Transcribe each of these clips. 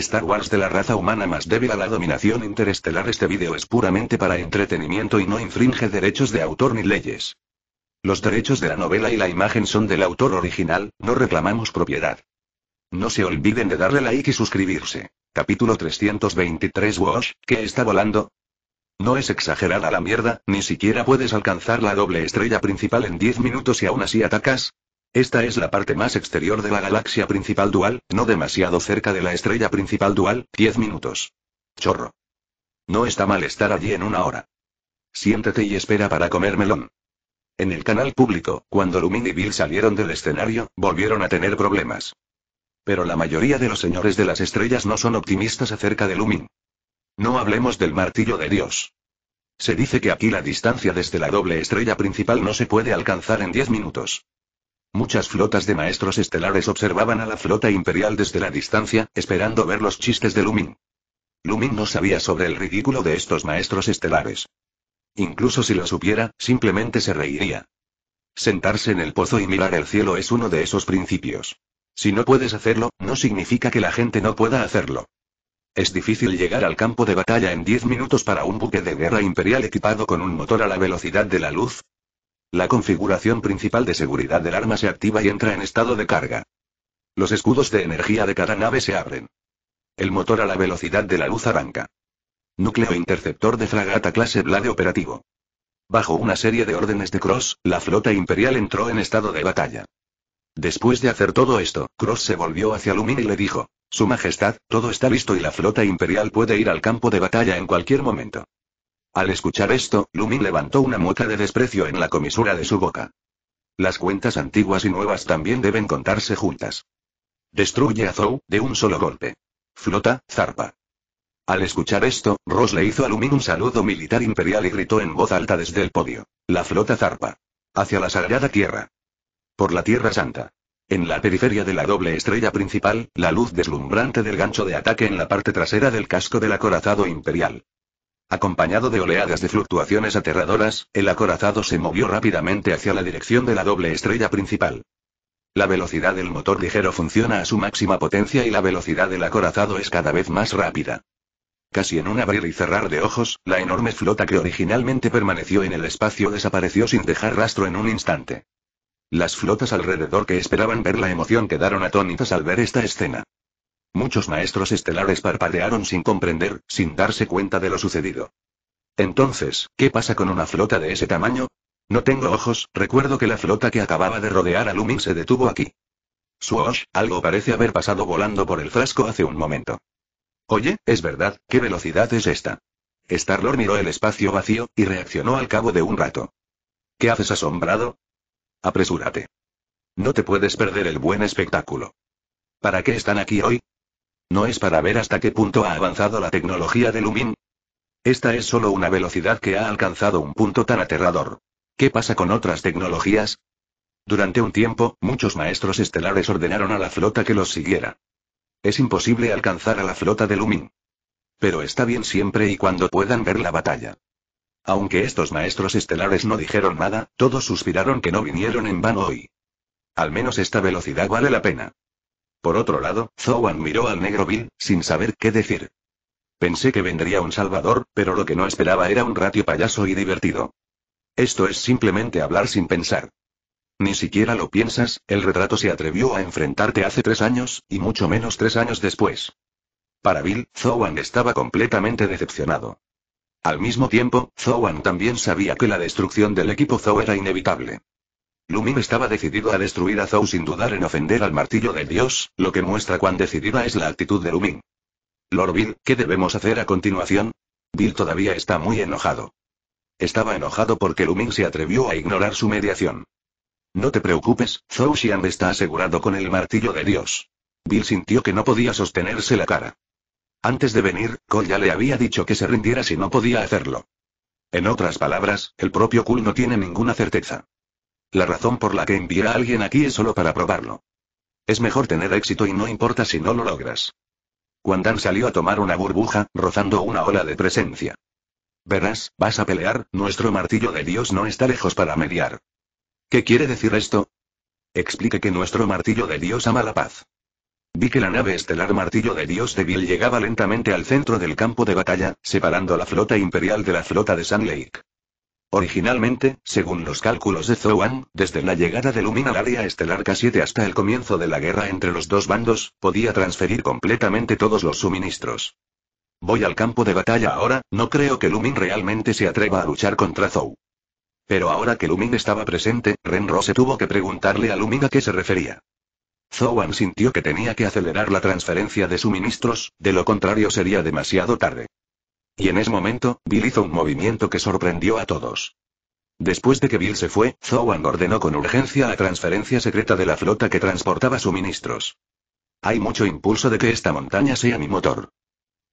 Star Wars de la raza humana más débil a la dominación interestelar. Este vídeo es puramente para entretenimiento y no infringe derechos de autor ni leyes. Los derechos de la novela y la imagen son del autor original, no reclamamos propiedad. No se olviden de darle like y suscribirse. Capítulo 323 Wash, ¿qué está volando? No es exagerada la mierda, ni siquiera puedes alcanzar la doble estrella principal en 10 minutos y aún así atacas, esta es la parte más exterior de la galaxia principal dual, no demasiado cerca de la estrella principal dual, 10 minutos. Chorro. No está mal estar allí en una hora. Siéntete y espera para comer melón. En el canal público, cuando Lumin y Bill salieron del escenario, volvieron a tener problemas. Pero la mayoría de los señores de las estrellas no son optimistas acerca de Lumin. No hablemos del martillo de Dios. Se dice que aquí la distancia desde la doble estrella principal no se puede alcanzar en 10 minutos. Muchas flotas de maestros estelares observaban a la flota imperial desde la distancia, esperando ver los chistes de Lumin. Lumin no sabía sobre el ridículo de estos maestros estelares. Incluso si lo supiera, simplemente se reiría. Sentarse en el pozo y mirar el cielo es uno de esos principios. Si no puedes hacerlo, no significa que la gente no pueda hacerlo. Es difícil llegar al campo de batalla en 10 minutos para un buque de guerra imperial equipado con un motor a la velocidad de la luz, la configuración principal de seguridad del arma se activa y entra en estado de carga. Los escudos de energía de cada nave se abren. El motor a la velocidad de la luz arranca. Núcleo e interceptor de fragata clase Blade operativo. Bajo una serie de órdenes de Cross, la flota imperial entró en estado de batalla. Después de hacer todo esto, Cross se volvió hacia Lumin y le dijo, Su Majestad, todo está listo y la flota imperial puede ir al campo de batalla en cualquier momento. Al escuchar esto, Lumin levantó una mueca de desprecio en la comisura de su boca. Las cuentas antiguas y nuevas también deben contarse juntas. Destruye a Zou, de un solo golpe. Flota, zarpa. Al escuchar esto, Ross le hizo a Lumin un saludo militar imperial y gritó en voz alta desde el podio. La flota zarpa. Hacia la sagrada tierra. Por la Tierra Santa. En la periferia de la doble estrella principal, la luz deslumbrante del gancho de ataque en la parte trasera del casco del acorazado imperial. Acompañado de oleadas de fluctuaciones aterradoras, el acorazado se movió rápidamente hacia la dirección de la doble estrella principal. La velocidad del motor ligero funciona a su máxima potencia y la velocidad del acorazado es cada vez más rápida. Casi en un abrir y cerrar de ojos, la enorme flota que originalmente permaneció en el espacio desapareció sin dejar rastro en un instante. Las flotas alrededor que esperaban ver la emoción quedaron atónitas al ver esta escena. Muchos maestros estelares parpadearon sin comprender, sin darse cuenta de lo sucedido. Entonces, ¿qué pasa con una flota de ese tamaño? No tengo ojos, recuerdo que la flota que acababa de rodear a Lumin se detuvo aquí. Swoosh, algo parece haber pasado volando por el frasco hace un momento. Oye, es verdad, ¿qué velocidad es esta? Starlord miró el espacio vacío, y reaccionó al cabo de un rato. ¿Qué haces asombrado? Apresúrate. No te puedes perder el buen espectáculo. ¿Para qué están aquí hoy? No es para ver hasta qué punto ha avanzado la tecnología de Lumin. Esta es solo una velocidad que ha alcanzado un punto tan aterrador. ¿Qué pasa con otras tecnologías? Durante un tiempo, muchos maestros estelares ordenaron a la flota que los siguiera. Es imposible alcanzar a la flota de Lumin. Pero está bien siempre y cuando puedan ver la batalla. Aunque estos maestros estelares no dijeron nada, todos suspiraron que no vinieron en vano hoy. Al menos esta velocidad vale la pena. Por otro lado, Zowan miró al negro Bill, sin saber qué decir. Pensé que vendría un salvador, pero lo que no esperaba era un ratio payaso y divertido. Esto es simplemente hablar sin pensar. Ni siquiera lo piensas, el retrato se atrevió a enfrentarte hace tres años, y mucho menos tres años después. Para Bill, Zowan estaba completamente decepcionado. Al mismo tiempo, Zowan también sabía que la destrucción del equipo Zoe era inevitable. Lumin estaba decidido a destruir a Zou sin dudar en ofender al martillo de dios, lo que muestra cuán decidida es la actitud de Lumin. Lord Bill, ¿qué debemos hacer a continuación? Bill todavía está muy enojado. Estaba enojado porque Lumin se atrevió a ignorar su mediación. No te preocupes, Zhou Xian está asegurado con el martillo de Dios. Bill sintió que no podía sostenerse la cara. Antes de venir, Cole ya le había dicho que se rindiera si no podía hacerlo. En otras palabras, el propio Kul no tiene ninguna certeza. La razón por la que envía a alguien aquí es solo para probarlo. Es mejor tener éxito y no importa si no lo logras. Quandan salió a tomar una burbuja, rozando una ola de presencia. Verás, vas a pelear, nuestro martillo de Dios no está lejos para mediar. ¿Qué quiere decir esto? Explique que nuestro martillo de Dios ama la paz. Vi que la nave estelar martillo de Dios débil llegaba lentamente al centro del campo de batalla, separando la flota imperial de la flota de San Lake. Originalmente, según los cálculos de Zhouan, desde la llegada de Lumina al área estelar K7 hasta el comienzo de la guerra entre los dos bandos, podía transferir completamente todos los suministros. Voy al campo de batalla ahora, no creo que Lumin realmente se atreva a luchar contra Zou. Pero ahora que Lumin estaba presente, Renro se tuvo que preguntarle a Lumin a qué se refería. Zhouan sintió que tenía que acelerar la transferencia de suministros, de lo contrario sería demasiado tarde. Y en ese momento, Bill hizo un movimiento que sorprendió a todos. Después de que Bill se fue, Zowan ordenó con urgencia la transferencia secreta de la flota que transportaba suministros. Hay mucho impulso de que esta montaña sea mi motor.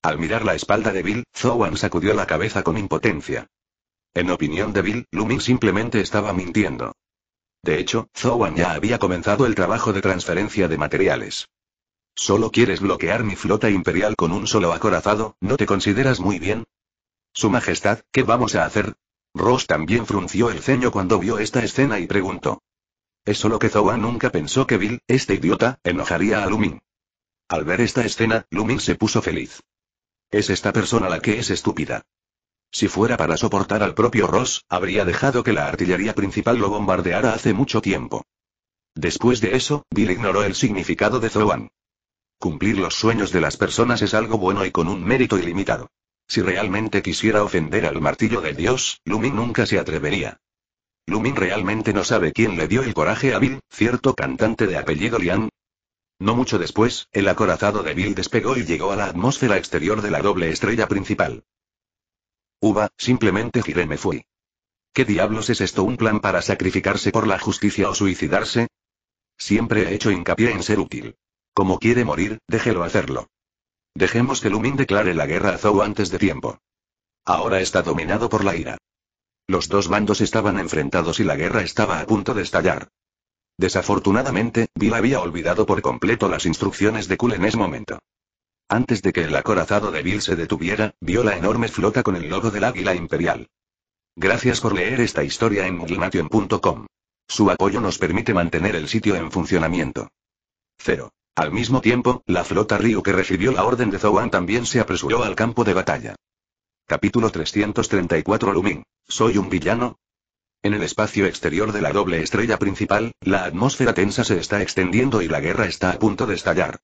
Al mirar la espalda de Bill, Zowan sacudió la cabeza con impotencia. En opinión de Bill, Lumin simplemente estaba mintiendo. De hecho, Zowan ya había comenzado el trabajo de transferencia de materiales. Solo quieres bloquear mi flota imperial con un solo acorazado, ¿no te consideras muy bien? Su Majestad, ¿qué vamos a hacer? Ross también frunció el ceño cuando vio esta escena y preguntó. Es solo que Zoa nunca pensó que Bill, este idiota, enojaría a Lumin. Al ver esta escena, Lumin se puso feliz. Es esta persona la que es estúpida. Si fuera para soportar al propio Ross, habría dejado que la artillería principal lo bombardeara hace mucho tiempo. Después de eso, Bill ignoró el significado de Zoan. Cumplir los sueños de las personas es algo bueno y con un mérito ilimitado. Si realmente quisiera ofender al martillo de dios, Lumin nunca se atrevería. Lumin realmente no sabe quién le dio el coraje a Bill, cierto cantante de apellido Lian. No mucho después, el acorazado de Bill despegó y llegó a la atmósfera exterior de la doble estrella principal. Uva, simplemente gireme me fui. ¿Qué diablos es esto un plan para sacrificarse por la justicia o suicidarse? Siempre he hecho hincapié en ser útil. Como quiere morir, déjelo hacerlo. Dejemos que Lumin declare la guerra a Zou antes de tiempo. Ahora está dominado por la ira. Los dos bandos estaban enfrentados y la guerra estaba a punto de estallar. Desafortunadamente, Bill había olvidado por completo las instrucciones de Kul en ese momento. Antes de que el acorazado de Bill se detuviera, vio la enorme flota con el logo del águila imperial. Gracias por leer esta historia en muglnation.com. Su apoyo nos permite mantener el sitio en funcionamiento. Cero. Al mismo tiempo, la flota Ryu que recibió la orden de Zouan también se apresuró al campo de batalla. Capítulo 334 Lumin. ¿Soy un villano? En el espacio exterior de la doble estrella principal, la atmósfera tensa se está extendiendo y la guerra está a punto de estallar.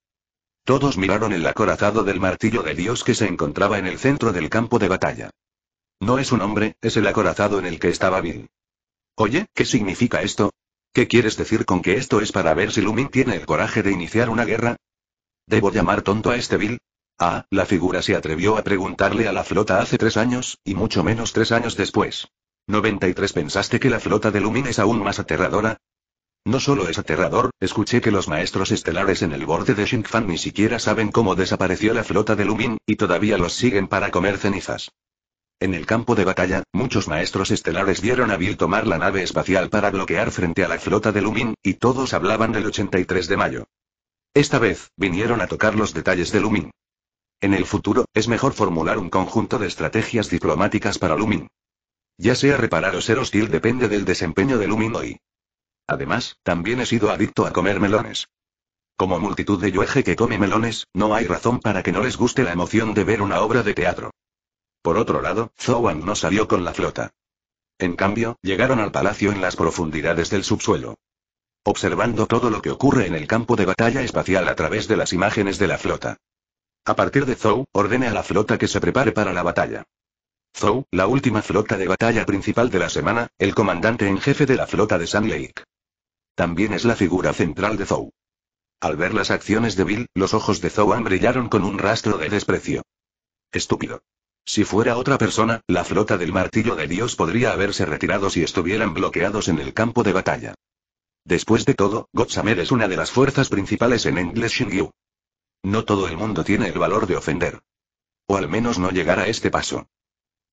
Todos miraron el acorazado del martillo de Dios que se encontraba en el centro del campo de batalla. No es un hombre, es el acorazado en el que estaba Bill. Oye, ¿qué significa esto? ¿Qué quieres decir con que esto es para ver si Lumin tiene el coraje de iniciar una guerra? ¿Debo llamar tonto a este Bill? Ah, la figura se atrevió a preguntarle a la flota hace tres años, y mucho menos tres años después. 93 ¿Pensaste que la flota de Lumin es aún más aterradora? No solo es aterrador, escuché que los maestros estelares en el borde de Shinkfan ni siquiera saben cómo desapareció la flota de Lumin, y todavía los siguen para comer cenizas. En el campo de batalla, muchos maestros estelares vieron a Bill tomar la nave espacial para bloquear frente a la flota de Lumin, y todos hablaban del 83 de mayo. Esta vez, vinieron a tocar los detalles de Lumin. En el futuro, es mejor formular un conjunto de estrategias diplomáticas para Lumin. Ya sea reparar o ser hostil depende del desempeño de Lumin hoy. Además, también he sido adicto a comer melones. Como multitud de yueje que come melones, no hay razón para que no les guste la emoción de ver una obra de teatro. Por otro lado, Zowan no salió con la flota. En cambio, llegaron al palacio en las profundidades del subsuelo. Observando todo lo que ocurre en el campo de batalla espacial a través de las imágenes de la flota. A partir de Zou, ordene a la flota que se prepare para la batalla. Zou, la última flota de batalla principal de la semana, el comandante en jefe de la flota de San Lake. También es la figura central de Zou. Al ver las acciones de Bill, los ojos de Zoan brillaron con un rastro de desprecio. Estúpido. Si fuera otra persona, la flota del martillo de Dios podría haberse retirado si estuvieran bloqueados en el campo de batalla. Después de todo, Gotsamer es una de las fuerzas principales en English Shingyu. No todo el mundo tiene el valor de ofender. O al menos no llegar a este paso.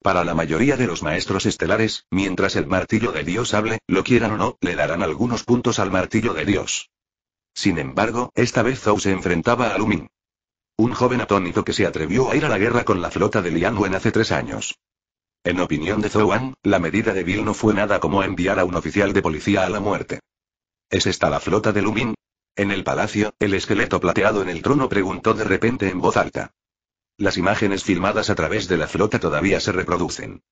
Para la mayoría de los maestros estelares, mientras el martillo de Dios hable, lo quieran o no, le darán algunos puntos al martillo de Dios. Sin embargo, esta vez Zhou se enfrentaba a Lumin. Un joven atónito que se atrevió a ir a la guerra con la flota de Lianwen hace tres años. En opinión de Zhou la medida de Bill no fue nada como enviar a un oficial de policía a la muerte. ¿Es esta la flota de Lumin? En el palacio, el esqueleto plateado en el trono preguntó de repente en voz alta. Las imágenes filmadas a través de la flota todavía se reproducen.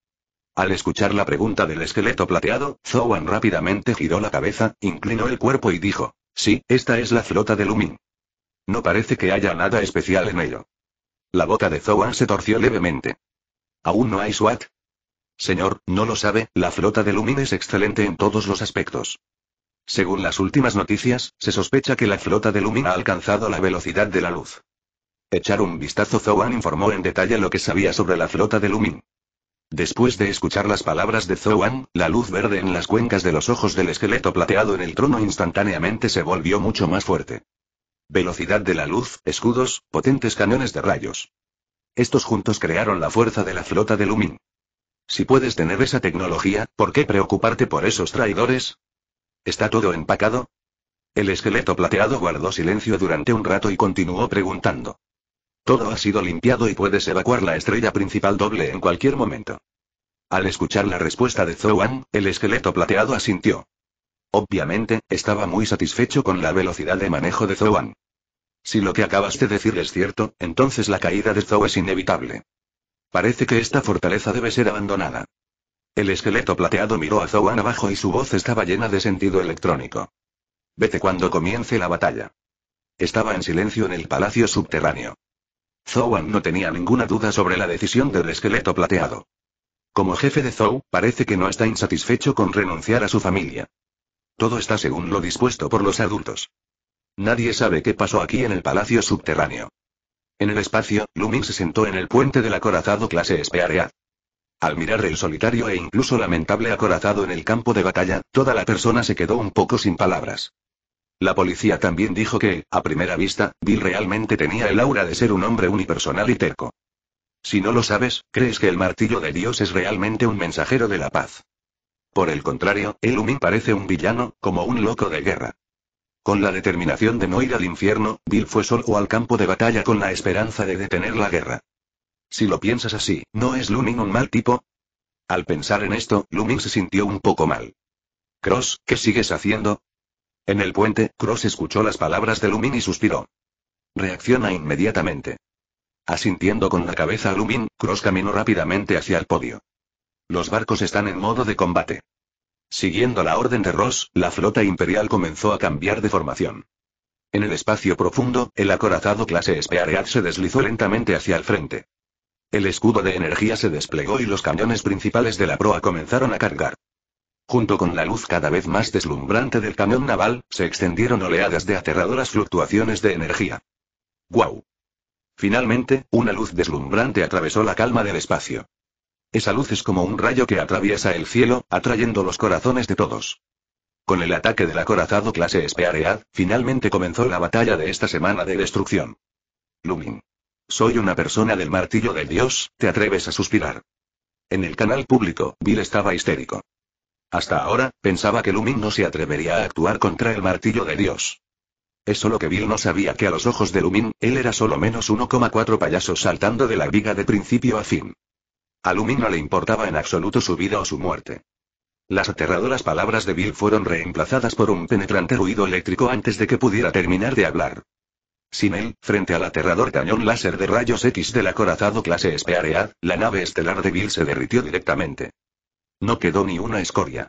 Al escuchar la pregunta del esqueleto plateado, Zouan rápidamente giró la cabeza, inclinó el cuerpo y dijo, sí, esta es la flota de Lumin. No parece que haya nada especial en ello. La bota de Zoan se torció levemente. ¿Aún no hay SWAT? Señor, no lo sabe, la flota de Lumin es excelente en todos los aspectos. Según las últimas noticias, se sospecha que la flota de Lumin ha alcanzado la velocidad de la luz. Echar un vistazo Zoan informó en detalle lo que sabía sobre la flota de Lumin. Después de escuchar las palabras de Zoan, la luz verde en las cuencas de los ojos del esqueleto plateado en el trono instantáneamente se volvió mucho más fuerte. Velocidad de la luz, escudos, potentes cañones de rayos. Estos juntos crearon la fuerza de la flota de Lumin. Si puedes tener esa tecnología, ¿por qué preocuparte por esos traidores? ¿Está todo empacado? El esqueleto plateado guardó silencio durante un rato y continuó preguntando. Todo ha sido limpiado y puedes evacuar la estrella principal doble en cualquier momento. Al escuchar la respuesta de Zoan, el esqueleto plateado asintió. Obviamente, estaba muy satisfecho con la velocidad de manejo de Zouan. Si lo que acabas de decir es cierto, entonces la caída de Zou es inevitable. Parece que esta fortaleza debe ser abandonada. El esqueleto plateado miró a Zouan abajo y su voz estaba llena de sentido electrónico. Vete cuando comience la batalla. Estaba en silencio en el palacio subterráneo. Zouan no tenía ninguna duda sobre la decisión del esqueleto plateado. Como jefe de Zou, parece que no está insatisfecho con renunciar a su familia. Todo está según lo dispuesto por los adultos. Nadie sabe qué pasó aquí en el palacio subterráneo. En el espacio, Lumin se sentó en el puente del acorazado clase Spearead. Al mirar el solitario e incluso lamentable acorazado en el campo de batalla, toda la persona se quedó un poco sin palabras. La policía también dijo que, a primera vista, Bill realmente tenía el aura de ser un hombre unipersonal y terco. Si no lo sabes, ¿crees que el martillo de Dios es realmente un mensajero de la paz? Por el contrario, Elumin parece un villano, como un loco de guerra. Con la determinación de no ir al infierno, Bill fue solo al campo de batalla con la esperanza de detener la guerra. Si lo piensas así, ¿no es Lumin un mal tipo? Al pensar en esto, Lumin se sintió un poco mal. Cross, ¿qué sigues haciendo? En el puente, Cross escuchó las palabras de Lumin y suspiró. Reacciona inmediatamente. Asintiendo con la cabeza a Lumin, Cross caminó rápidamente hacia el podio. Los barcos están en modo de combate. Siguiendo la orden de Ross, la flota imperial comenzó a cambiar de formación. En el espacio profundo, el acorazado clase Spearhead se deslizó lentamente hacia el frente. El escudo de energía se desplegó y los cañones principales de la proa comenzaron a cargar. Junto con la luz cada vez más deslumbrante del cañón naval, se extendieron oleadas de aterradoras fluctuaciones de energía. ¡Guau! Finalmente, una luz deslumbrante atravesó la calma del espacio. Esa luz es como un rayo que atraviesa el cielo, atrayendo los corazones de todos. Con el ataque del acorazado clase Spearead, finalmente comenzó la batalla de esta semana de destrucción. Lumin. Soy una persona del martillo de dios, ¿te atreves a suspirar? En el canal público, Bill estaba histérico. Hasta ahora, pensaba que Lumin no se atrevería a actuar contra el martillo de Dios. Es solo que Bill no sabía que a los ojos de Lumin, él era solo menos 1,4 payasos saltando de la viga de principio a fin. A le importaba en absoluto su vida o su muerte. Las aterradoras palabras de Bill fueron reemplazadas por un penetrante ruido eléctrico antes de que pudiera terminar de hablar. Sin él, frente al aterrador cañón láser de rayos X del acorazado clase Spearead, la nave estelar de Bill se derritió directamente. No quedó ni una escoria.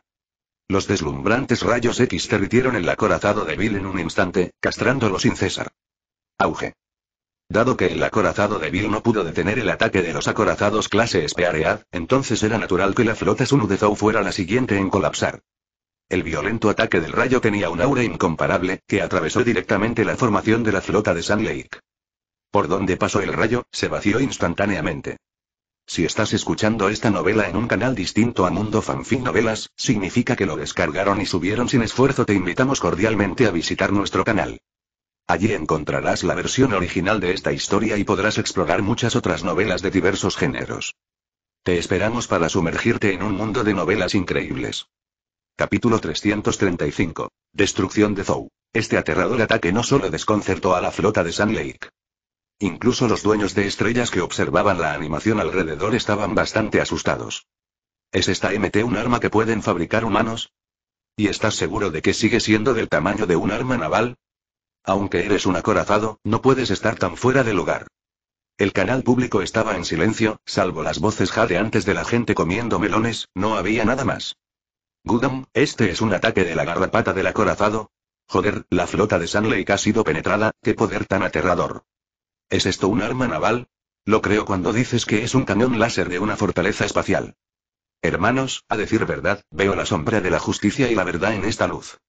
Los deslumbrantes rayos X derritieron el acorazado de Bill en un instante, castrándolo sin cesar. Auge. Dado que el acorazado de Bill no pudo detener el ataque de los acorazados clase Spearead, entonces era natural que la flota Sunu de Zou fuera la siguiente en colapsar. El violento ataque del rayo tenía un aura incomparable, que atravesó directamente la formación de la flota de San Lake. Por donde pasó el rayo, se vació instantáneamente. Si estás escuchando esta novela en un canal distinto a Mundo Fanfic Novelas, significa que lo descargaron y subieron sin esfuerzo. Te invitamos cordialmente a visitar nuestro canal. Allí encontrarás la versión original de esta historia y podrás explorar muchas otras novelas de diversos géneros. Te esperamos para sumergirte en un mundo de novelas increíbles. Capítulo 335. Destrucción de Zou. Este aterrador ataque no solo desconcertó a la flota de Sun Lake. Incluso los dueños de estrellas que observaban la animación alrededor estaban bastante asustados. ¿Es esta MT un arma que pueden fabricar humanos? ¿Y estás seguro de que sigue siendo del tamaño de un arma naval? Aunque eres un acorazado, no puedes estar tan fuera del lugar. El canal público estaba en silencio, salvo las voces jadeantes de la gente comiendo melones, no había nada más. Gudam, este es un ataque de la garrapata del acorazado. Joder, la flota de San ha sido penetrada, qué poder tan aterrador. ¿Es esto un arma naval? Lo creo cuando dices que es un cañón láser de una fortaleza espacial. Hermanos, a decir verdad, veo la sombra de la justicia y la verdad en esta luz.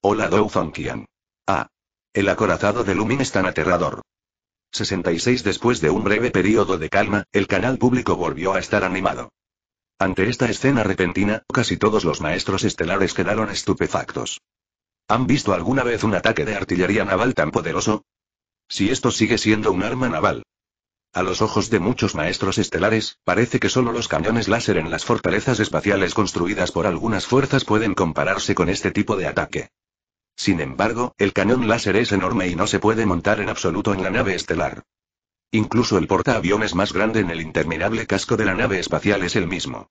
Hola Dou Ah, el acorazado de Lumin es tan aterrador. 66 Después de un breve periodo de calma, el canal público volvió a estar animado. Ante esta escena repentina, casi todos los maestros estelares quedaron estupefactos. ¿Han visto alguna vez un ataque de artillería naval tan poderoso? Si esto sigue siendo un arma naval. A los ojos de muchos maestros estelares, parece que solo los cañones láser en las fortalezas espaciales construidas por algunas fuerzas pueden compararse con este tipo de ataque. Sin embargo, el cañón láser es enorme y no se puede montar en absoluto en la nave estelar. Incluso el portaaviones más grande en el interminable casco de la nave espacial es el mismo.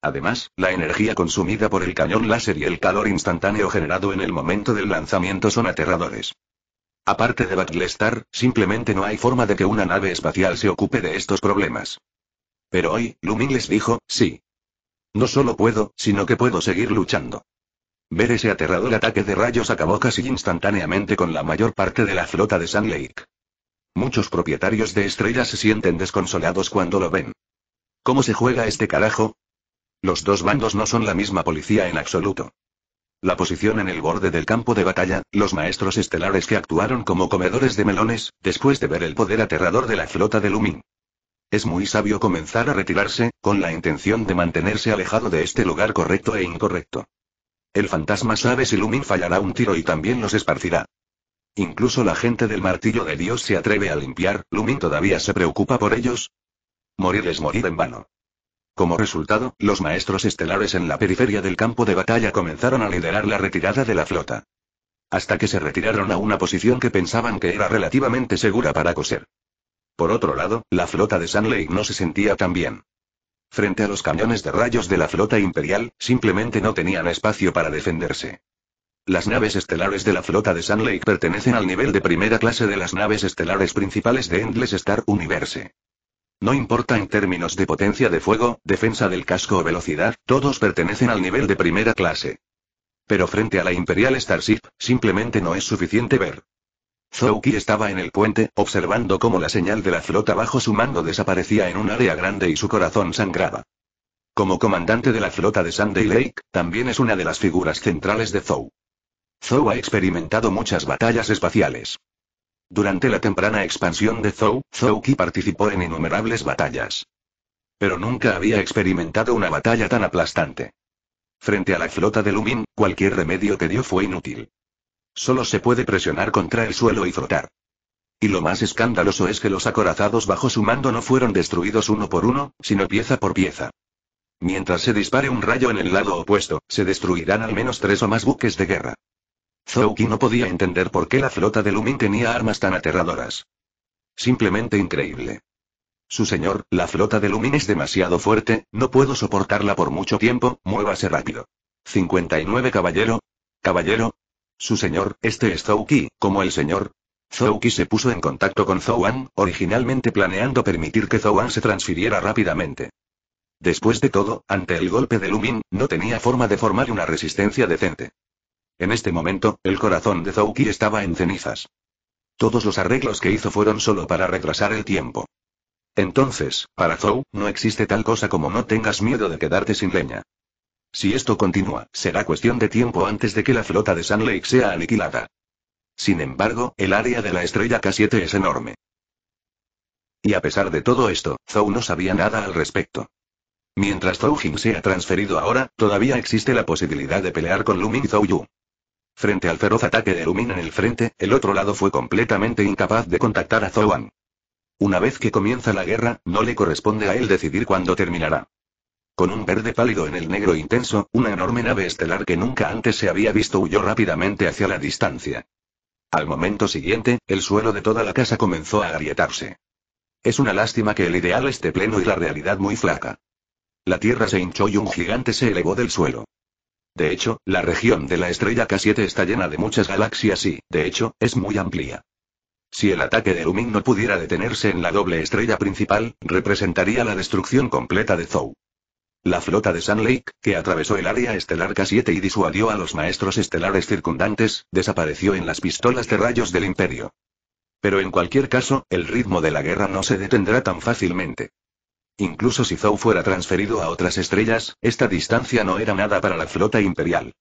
Además, la energía consumida por el cañón láser y el calor instantáneo generado en el momento del lanzamiento son aterradores. Aparte de Battlestar, simplemente no hay forma de que una nave espacial se ocupe de estos problemas. Pero hoy, Lumin les dijo, sí. No solo puedo, sino que puedo seguir luchando. Ver ese aterrador ataque de rayos acabó casi instantáneamente con la mayor parte de la flota de Sun Lake. Muchos propietarios de estrellas se sienten desconsolados cuando lo ven. ¿Cómo se juega este carajo? Los dos bandos no son la misma policía en absoluto. La posición en el borde del campo de batalla, los maestros estelares que actuaron como comedores de melones, después de ver el poder aterrador de la flota de Lumin. Es muy sabio comenzar a retirarse, con la intención de mantenerse alejado de este lugar correcto e incorrecto. El fantasma sabe si Lumin fallará un tiro y también los esparcirá. Incluso la gente del martillo de Dios se atreve a limpiar, Lumin todavía se preocupa por ellos. Morir es morir en vano. Como resultado, los maestros estelares en la periferia del campo de batalla comenzaron a liderar la retirada de la flota. Hasta que se retiraron a una posición que pensaban que era relativamente segura para coser. Por otro lado, la flota de Sanley no se sentía tan bien. Frente a los cañones de rayos de la flota imperial, simplemente no tenían espacio para defenderse. Las naves estelares de la flota de Sun Lake pertenecen al nivel de primera clase de las naves estelares principales de Endless Star Universe. No importa en términos de potencia de fuego, defensa del casco o velocidad, todos pertenecen al nivel de primera clase. Pero frente a la Imperial Starship, simplemente no es suficiente ver. Zouki estaba en el puente, observando cómo la señal de la flota bajo su mando desaparecía en un área grande y su corazón sangraba. Como comandante de la flota de Sunday Lake, también es una de las figuras centrales de Zou. Zhou ha experimentado muchas batallas espaciales. Durante la temprana expansión de Zhou, Zouki participó en innumerables batallas. Pero nunca había experimentado una batalla tan aplastante. Frente a la flota de Lumin, cualquier remedio que dio fue inútil. Solo se puede presionar contra el suelo y frotar. Y lo más escandaloso es que los acorazados bajo su mando no fueron destruidos uno por uno, sino pieza por pieza. Mientras se dispare un rayo en el lado opuesto, se destruirán al menos tres o más buques de guerra. Zouki no podía entender por qué la flota de Lumin tenía armas tan aterradoras. Simplemente increíble. Su señor, la flota de Lumin es demasiado fuerte, no puedo soportarla por mucho tiempo, muévase rápido. 59 caballero. Caballero, su señor, este es Zouki, como el señor. Zouki se puso en contacto con Zouan, originalmente planeando permitir que Zouan se transfiriera rápidamente. Después de todo, ante el golpe de Lumin, no tenía forma de formar una resistencia decente. En este momento, el corazón de Zouki estaba en cenizas. Todos los arreglos que hizo fueron solo para retrasar el tiempo. Entonces, para Zhou, no existe tal cosa como no tengas miedo de quedarte sin leña. Si esto continúa, será cuestión de tiempo antes de que la flota de Sun Lake sea aniquilada. Sin embargo, el área de la estrella K7 es enorme. Y a pesar de todo esto, Zhou no sabía nada al respecto. Mientras Zou Jin sea transferido ahora, todavía existe la posibilidad de pelear con Lumin y Zou Yu. Frente al feroz ataque de Lumin en el frente, el otro lado fue completamente incapaz de contactar a An. Una vez que comienza la guerra, no le corresponde a él decidir cuándo terminará. Con un verde pálido en el negro intenso, una enorme nave estelar que nunca antes se había visto huyó rápidamente hacia la distancia. Al momento siguiente, el suelo de toda la casa comenzó a agrietarse. Es una lástima que el ideal esté pleno y la realidad muy flaca. La tierra se hinchó y un gigante se elevó del suelo. De hecho, la región de la estrella K7 está llena de muchas galaxias y, de hecho, es muy amplia. Si el ataque de Lumin no pudiera detenerse en la doble estrella principal, representaría la destrucción completa de Zou. La flota de Sun Lake, que atravesó el área estelar K7 y disuadió a los maestros estelares circundantes, desapareció en las pistolas de rayos del imperio. Pero en cualquier caso, el ritmo de la guerra no se detendrá tan fácilmente. Incluso si Zhou fuera transferido a otras estrellas, esta distancia no era nada para la flota imperial.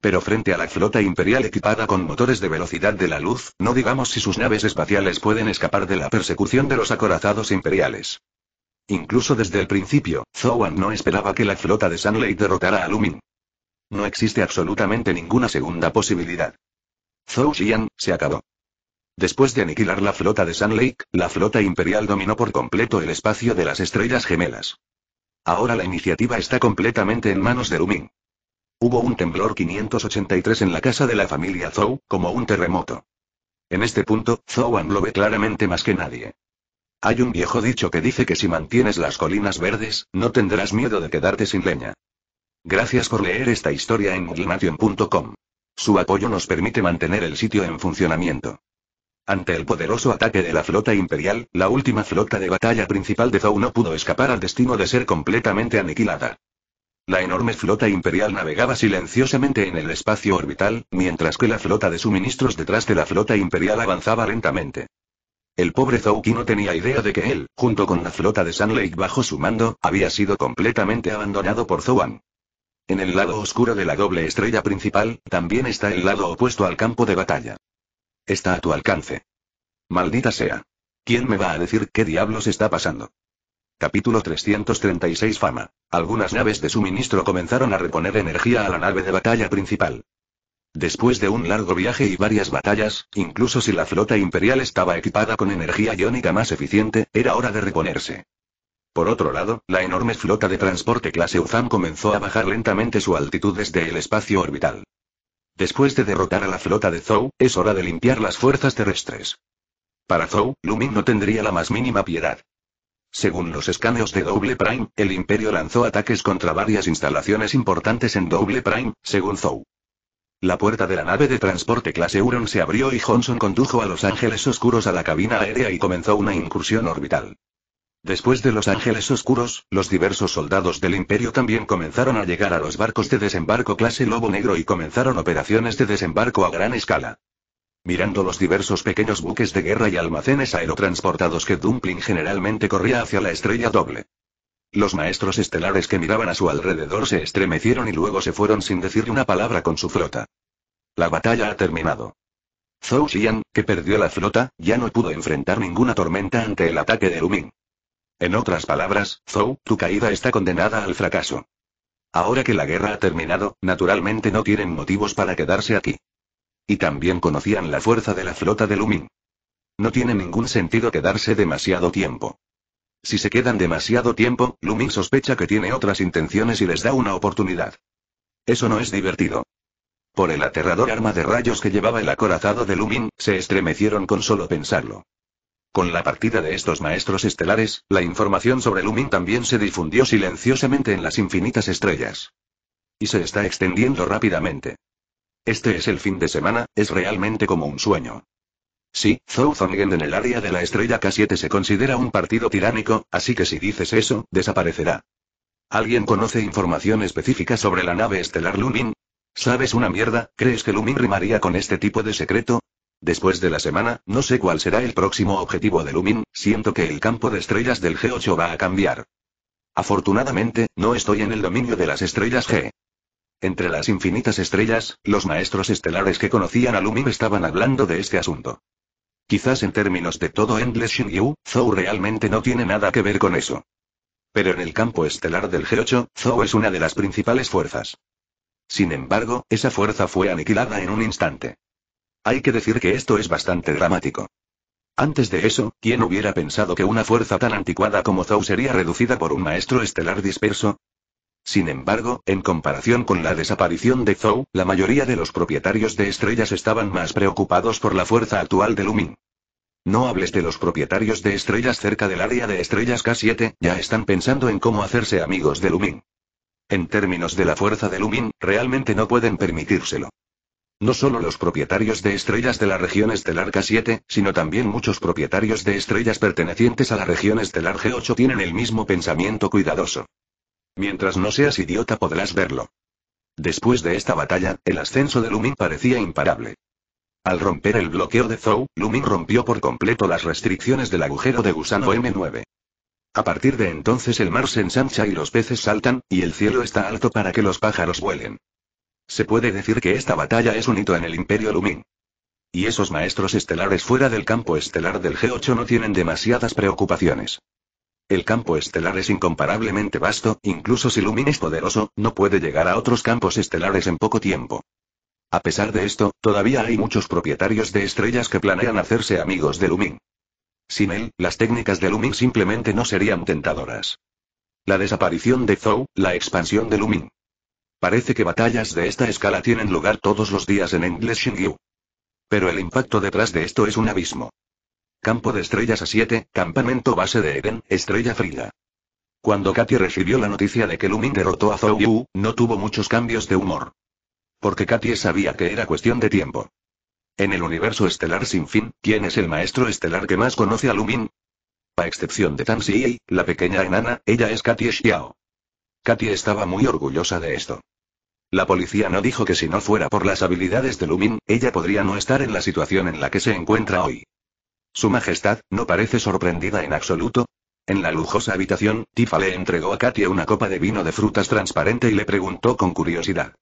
Pero frente a la flota imperial equipada con motores de velocidad de la luz, no digamos si sus naves espaciales pueden escapar de la persecución de los acorazados imperiales. Incluso desde el principio, Zowan no esperaba que la flota de Lake derrotara a Lumin. No existe absolutamente ninguna segunda posibilidad. Zhou Xian, se acabó. Después de aniquilar la flota de Sun Lake, la flota imperial dominó por completo el espacio de las estrellas gemelas. Ahora la iniciativa está completamente en manos de Lumin. Hubo un temblor 583 en la casa de la familia Zhou, como un terremoto. En este punto, Zhouan lo ve claramente más que nadie. Hay un viejo dicho que dice que si mantienes las colinas verdes, no tendrás miedo de quedarte sin leña. Gracias por leer esta historia en goodnation.com. Su apoyo nos permite mantener el sitio en funcionamiento. Ante el poderoso ataque de la flota imperial, la última flota de batalla principal de Zhou no pudo escapar al destino de ser completamente aniquilada. La enorme flota imperial navegaba silenciosamente en el espacio orbital, mientras que la flota de suministros detrás de la flota imperial avanzaba lentamente. El pobre Zouki no tenía idea de que él, junto con la flota de San Lake bajo su mando, había sido completamente abandonado por Zouan. En el lado oscuro de la doble estrella principal, también está el lado opuesto al campo de batalla. Está a tu alcance. Maldita sea. ¿Quién me va a decir qué diablos está pasando? Capítulo 336 Fama. Algunas naves de suministro comenzaron a reponer energía a la nave de batalla principal. Después de un largo viaje y varias batallas, incluso si la flota imperial estaba equipada con energía iónica más eficiente, era hora de reponerse. Por otro lado, la enorme flota de transporte clase Uzam comenzó a bajar lentamente su altitud desde el espacio orbital. Después de derrotar a la flota de Zhou, es hora de limpiar las fuerzas terrestres. Para Zhou, Lumin no tendría la más mínima piedad. Según los escaneos de Double Prime, el Imperio lanzó ataques contra varias instalaciones importantes en Double Prime, según Zhou. La puerta de la nave de transporte clase Huron se abrió y Johnson condujo a Los Ángeles Oscuros a la cabina aérea y comenzó una incursión orbital. Después de Los Ángeles Oscuros, los diversos soldados del Imperio también comenzaron a llegar a los barcos de desembarco clase Lobo Negro y comenzaron operaciones de desembarco a gran escala. Mirando los diversos pequeños buques de guerra y almacenes aerotransportados que Dumpling generalmente corría hacia la estrella doble. Los maestros estelares que miraban a su alrededor se estremecieron y luego se fueron sin decir una palabra con su flota. La batalla ha terminado. Zhou Xian, que perdió la flota, ya no pudo enfrentar ninguna tormenta ante el ataque de Lumin. En otras palabras, Zhou, tu caída está condenada al fracaso. Ahora que la guerra ha terminado, naturalmente no tienen motivos para quedarse aquí. Y también conocían la fuerza de la flota de Lumin. No tiene ningún sentido quedarse demasiado tiempo. Si se quedan demasiado tiempo, Lumin sospecha que tiene otras intenciones y les da una oportunidad. Eso no es divertido. Por el aterrador arma de rayos que llevaba el acorazado de Lumin, se estremecieron con solo pensarlo. Con la partida de estos maestros estelares, la información sobre Lumin también se difundió silenciosamente en las infinitas estrellas. Y se está extendiendo rápidamente. Este es el fin de semana, es realmente como un sueño. Sí, Zongen en el área de la estrella K7 se considera un partido tiránico, así que si dices eso, desaparecerá. ¿Alguien conoce información específica sobre la nave estelar Lumin? ¿Sabes una mierda? ¿Crees que Lumin rimaría con este tipo de secreto? Después de la semana, no sé cuál será el próximo objetivo de Lumin, siento que el campo de estrellas del G8 va a cambiar. Afortunadamente, no estoy en el dominio de las estrellas G. Entre las infinitas estrellas, los maestros estelares que conocían a Lumin estaban hablando de este asunto. Quizás en términos de todo Endless You, Zou realmente no tiene nada que ver con eso. Pero en el campo estelar del G8, Zhou es una de las principales fuerzas. Sin embargo, esa fuerza fue aniquilada en un instante. Hay que decir que esto es bastante dramático. Antes de eso, ¿quién hubiera pensado que una fuerza tan anticuada como Zhou sería reducida por un maestro estelar disperso? Sin embargo, en comparación con la desaparición de Zhou, la mayoría de los propietarios de estrellas estaban más preocupados por la fuerza actual de Lumin. No hables de los propietarios de estrellas cerca del área de estrellas K7, ya están pensando en cómo hacerse amigos de Lumin. En términos de la fuerza de Lumin, realmente no pueden permitírselo. No solo los propietarios de estrellas de la región estelar K7, sino también muchos propietarios de estrellas pertenecientes a la región estelar G8 tienen el mismo pensamiento cuidadoso. Mientras no seas idiota podrás verlo. Después de esta batalla, el ascenso de Lumin parecía imparable. Al romper el bloqueo de Zhou, Lumin rompió por completo las restricciones del agujero de gusano M9. A partir de entonces el mar se ensancha y los peces saltan, y el cielo está alto para que los pájaros vuelen. Se puede decir que esta batalla es un hito en el Imperio Lumin. Y esos maestros estelares fuera del campo estelar del G8 no tienen demasiadas preocupaciones. El campo estelar es incomparablemente vasto, incluso si Lumin es poderoso, no puede llegar a otros campos estelares en poco tiempo. A pesar de esto, todavía hay muchos propietarios de estrellas que planean hacerse amigos de Lumin. Sin él, las técnicas de Lumin simplemente no serían tentadoras. La desaparición de Zhou, la expansión de Lumin. Parece que batallas de esta escala tienen lugar todos los días en English Shingyu. Pero el impacto detrás de esto es un abismo. Campo de Estrellas a 7, Campamento Base de Eden, Estrella Fría. Cuando Katy recibió la noticia de que Lumin derrotó a Zhou Yu, no tuvo muchos cambios de humor. Porque Katy sabía que era cuestión de tiempo. En el universo estelar sin fin, ¿quién es el maestro estelar que más conoce a Lumin? A excepción de Tan la pequeña enana, ella es Katy Xiao. Katy estaba muy orgullosa de esto. La policía no dijo que si no fuera por las habilidades de Lumin, ella podría no estar en la situación en la que se encuentra hoy. Su Majestad, no parece sorprendida en absoluto. En la lujosa habitación, Tifa le entregó a Katia una copa de vino de frutas transparente y le preguntó con curiosidad.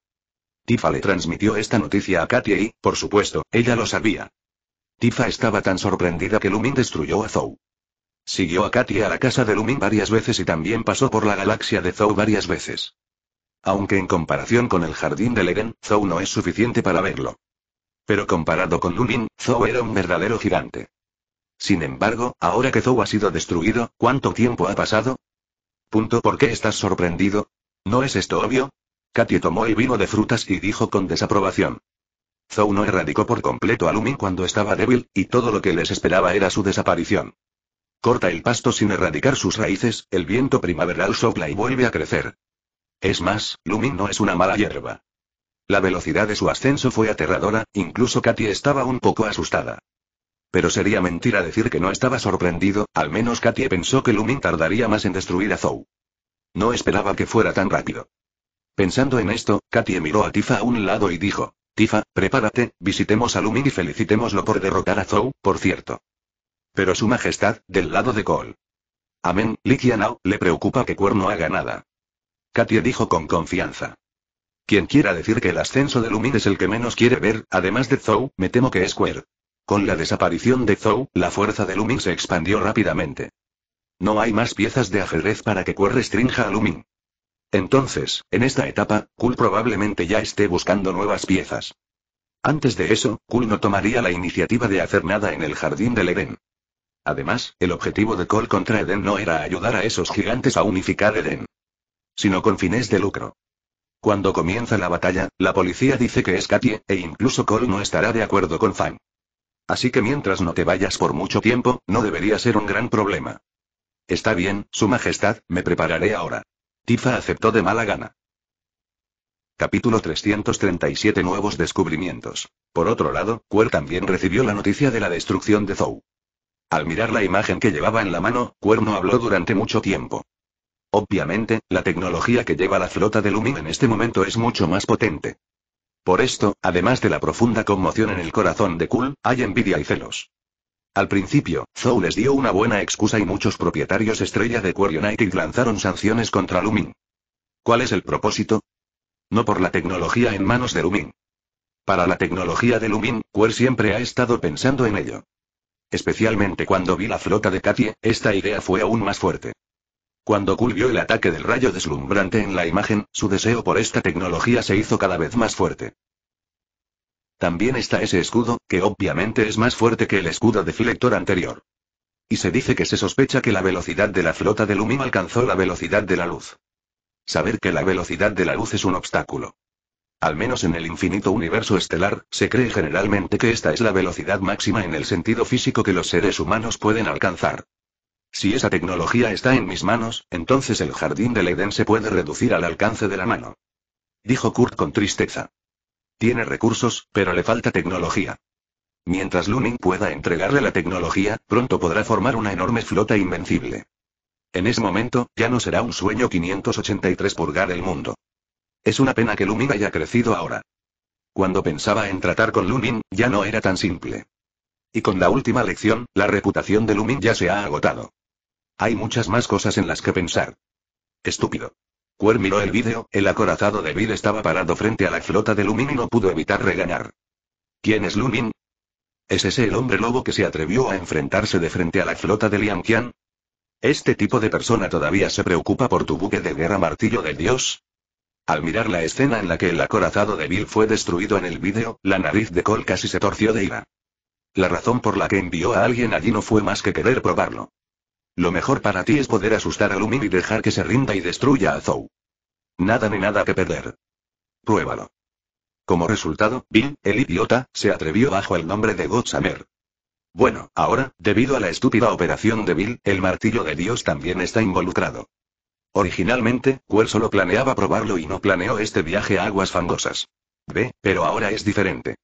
Tifa le transmitió esta noticia a Katia y, por supuesto, ella lo sabía. Tifa estaba tan sorprendida que Lumin destruyó a Zou. Siguió a Katia a la casa de Lumin varias veces y también pasó por la galaxia de Zou varias veces. Aunque en comparación con el jardín de Leren, Zou no es suficiente para verlo. Pero comparado con Lumin, Zou era un verdadero gigante. Sin embargo, ahora que Zou ha sido destruido, ¿cuánto tiempo ha pasado? ¿Por qué estás sorprendido? ¿No es esto obvio? Katie tomó el vino de frutas y dijo con desaprobación. Zou no erradicó por completo a Lumin cuando estaba débil, y todo lo que les esperaba era su desaparición. Corta el pasto sin erradicar sus raíces, el viento primaveral sopla y vuelve a crecer. Es más, Lumin no es una mala hierba. La velocidad de su ascenso fue aterradora, incluso Katy estaba un poco asustada. Pero sería mentira decir que no estaba sorprendido, al menos Katie pensó que Lumin tardaría más en destruir a Zou. No esperaba que fuera tan rápido. Pensando en esto, Katie miró a Tifa a un lado y dijo, Tifa, prepárate, visitemos a Lumin y felicitémoslo por derrotar a Zou, por cierto. Pero su majestad, del lado de Cole. Amén, Likianao, le preocupa que Cuerno haga nada. Katie dijo con confianza. Quien quiera decir que el ascenso de Lumin es el que menos quiere ver, además de Zou, me temo que es Quer. Con la desaparición de Zhou, la fuerza de Lumin se expandió rápidamente. No hay más piezas de ajedrez para que Core restrinja a Lumin. Entonces, en esta etapa, Kul probablemente ya esté buscando nuevas piezas. Antes de eso, Kul no tomaría la iniciativa de hacer nada en el jardín del Edén. Además, el objetivo de Cole contra Edén no era ayudar a esos gigantes a unificar Edén, sino con fines de lucro. Cuando comienza la batalla, la policía dice que es Katie, e incluso Cole no estará de acuerdo con Fang. Así que mientras no te vayas por mucho tiempo, no debería ser un gran problema. Está bien, Su Majestad, me prepararé ahora. Tifa aceptó de mala gana. Capítulo 337 Nuevos descubrimientos. Por otro lado, Quer también recibió la noticia de la destrucción de Zou. Al mirar la imagen que llevaba en la mano, Quer no habló durante mucho tiempo. Obviamente, la tecnología que lleva la flota de Lumin en este momento es mucho más potente. Por esto, además de la profunda conmoción en el corazón de Kul, hay envidia y celos. Al principio, Zhou les dio una buena excusa y muchos propietarios estrella de Queer United lanzaron sanciones contra Lumin. ¿Cuál es el propósito? No por la tecnología en manos de Lumin. Para la tecnología de Lumin, Quer siempre ha estado pensando en ello. Especialmente cuando vi la flota de Katie, esta idea fue aún más fuerte. Cuando Kul el ataque del rayo deslumbrante en la imagen, su deseo por esta tecnología se hizo cada vez más fuerte. También está ese escudo, que obviamente es más fuerte que el escudo deflector anterior. Y se dice que se sospecha que la velocidad de la flota de Lumim alcanzó la velocidad de la luz. Saber que la velocidad de la luz es un obstáculo. Al menos en el infinito universo estelar, se cree generalmente que esta es la velocidad máxima en el sentido físico que los seres humanos pueden alcanzar. Si esa tecnología está en mis manos, entonces el jardín de Edén se puede reducir al alcance de la mano. Dijo Kurt con tristeza. Tiene recursos, pero le falta tecnología. Mientras Lumin pueda entregarle la tecnología, pronto podrá formar una enorme flota invencible. En ese momento, ya no será un sueño 583 purgar el mundo. Es una pena que Lumin haya crecido ahora. Cuando pensaba en tratar con Lumin, ya no era tan simple. Y con la última lección, la reputación de Lumin ya se ha agotado. Hay muchas más cosas en las que pensar. Estúpido. Quer miró el vídeo, el acorazado de Bill estaba parado frente a la flota de Lumin y no pudo evitar regañar. ¿Quién es Lumin? ¿Es ese el hombre lobo que se atrevió a enfrentarse de frente a la flota de Qian? ¿Este tipo de persona todavía se preocupa por tu buque de guerra martillo de dios? Al mirar la escena en la que el acorazado de Bill fue destruido en el vídeo, la nariz de Cole casi se torció de ira. La razón por la que envió a alguien allí no fue más que querer probarlo. Lo mejor para ti es poder asustar a Lumin y dejar que se rinda y destruya a Zou. Nada ni nada que perder. Pruébalo. Como resultado, Bill, el idiota, se atrevió bajo el nombre de Godzamer. Bueno, ahora, debido a la estúpida operación de Bill, el martillo de Dios también está involucrado. Originalmente, Quell solo planeaba probarlo y no planeó este viaje a aguas fangosas. Ve, pero ahora es diferente.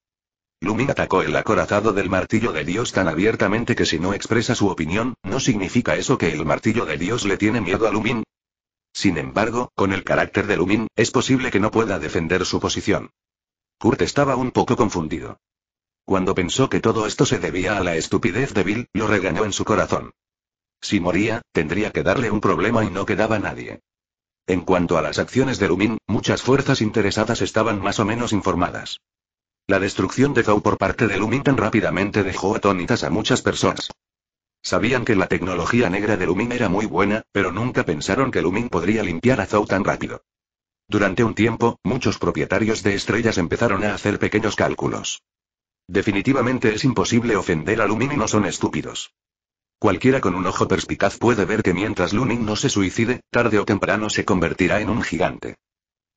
Lumin atacó el acorazado del martillo de Dios tan abiertamente que si no expresa su opinión, ¿no significa eso que el martillo de Dios le tiene miedo a Lumin? Sin embargo, con el carácter de Lumin, es posible que no pueda defender su posición. Kurt estaba un poco confundido. Cuando pensó que todo esto se debía a la estupidez de Bill, lo regañó en su corazón. Si moría, tendría que darle un problema y no quedaba nadie. En cuanto a las acciones de Lumin, muchas fuerzas interesadas estaban más o menos informadas. La destrucción de Zhou por parte de Lumin tan rápidamente dejó atónitas a muchas personas. Sabían que la tecnología negra de Lumin era muy buena, pero nunca pensaron que Lumin podría limpiar a Zou tan rápido. Durante un tiempo, muchos propietarios de estrellas empezaron a hacer pequeños cálculos. Definitivamente es imposible ofender a Lumin y no son estúpidos. Cualquiera con un ojo perspicaz puede ver que mientras Lumin no se suicide, tarde o temprano se convertirá en un gigante.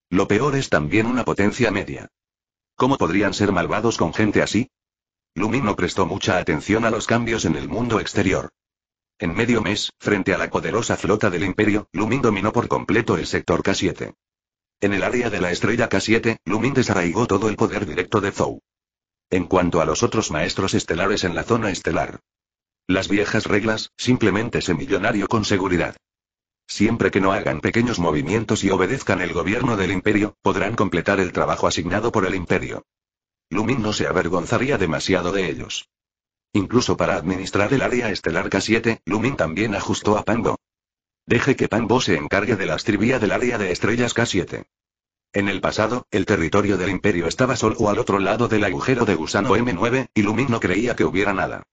Lo peor es también una potencia media. ¿Cómo podrían ser malvados con gente así? Lumin no prestó mucha atención a los cambios en el mundo exterior. En medio mes, frente a la poderosa flota del Imperio, Lumin dominó por completo el sector K7. En el área de la estrella K7, Lumin desarraigó todo el poder directo de Zhou. En cuanto a los otros maestros estelares en la zona estelar, las viejas reglas, simplemente se millonario con seguridad. Siempre que no hagan pequeños movimientos y obedezcan el gobierno del imperio, podrán completar el trabajo asignado por el imperio. Lumin no se avergonzaría demasiado de ellos. Incluso para administrar el área estelar K7, Lumin también ajustó a Pango. Deje que Pango se encargue de la estribía del área de estrellas K7. En el pasado, el territorio del imperio estaba solo al otro lado del agujero de gusano M9, y Lumin no creía que hubiera nada.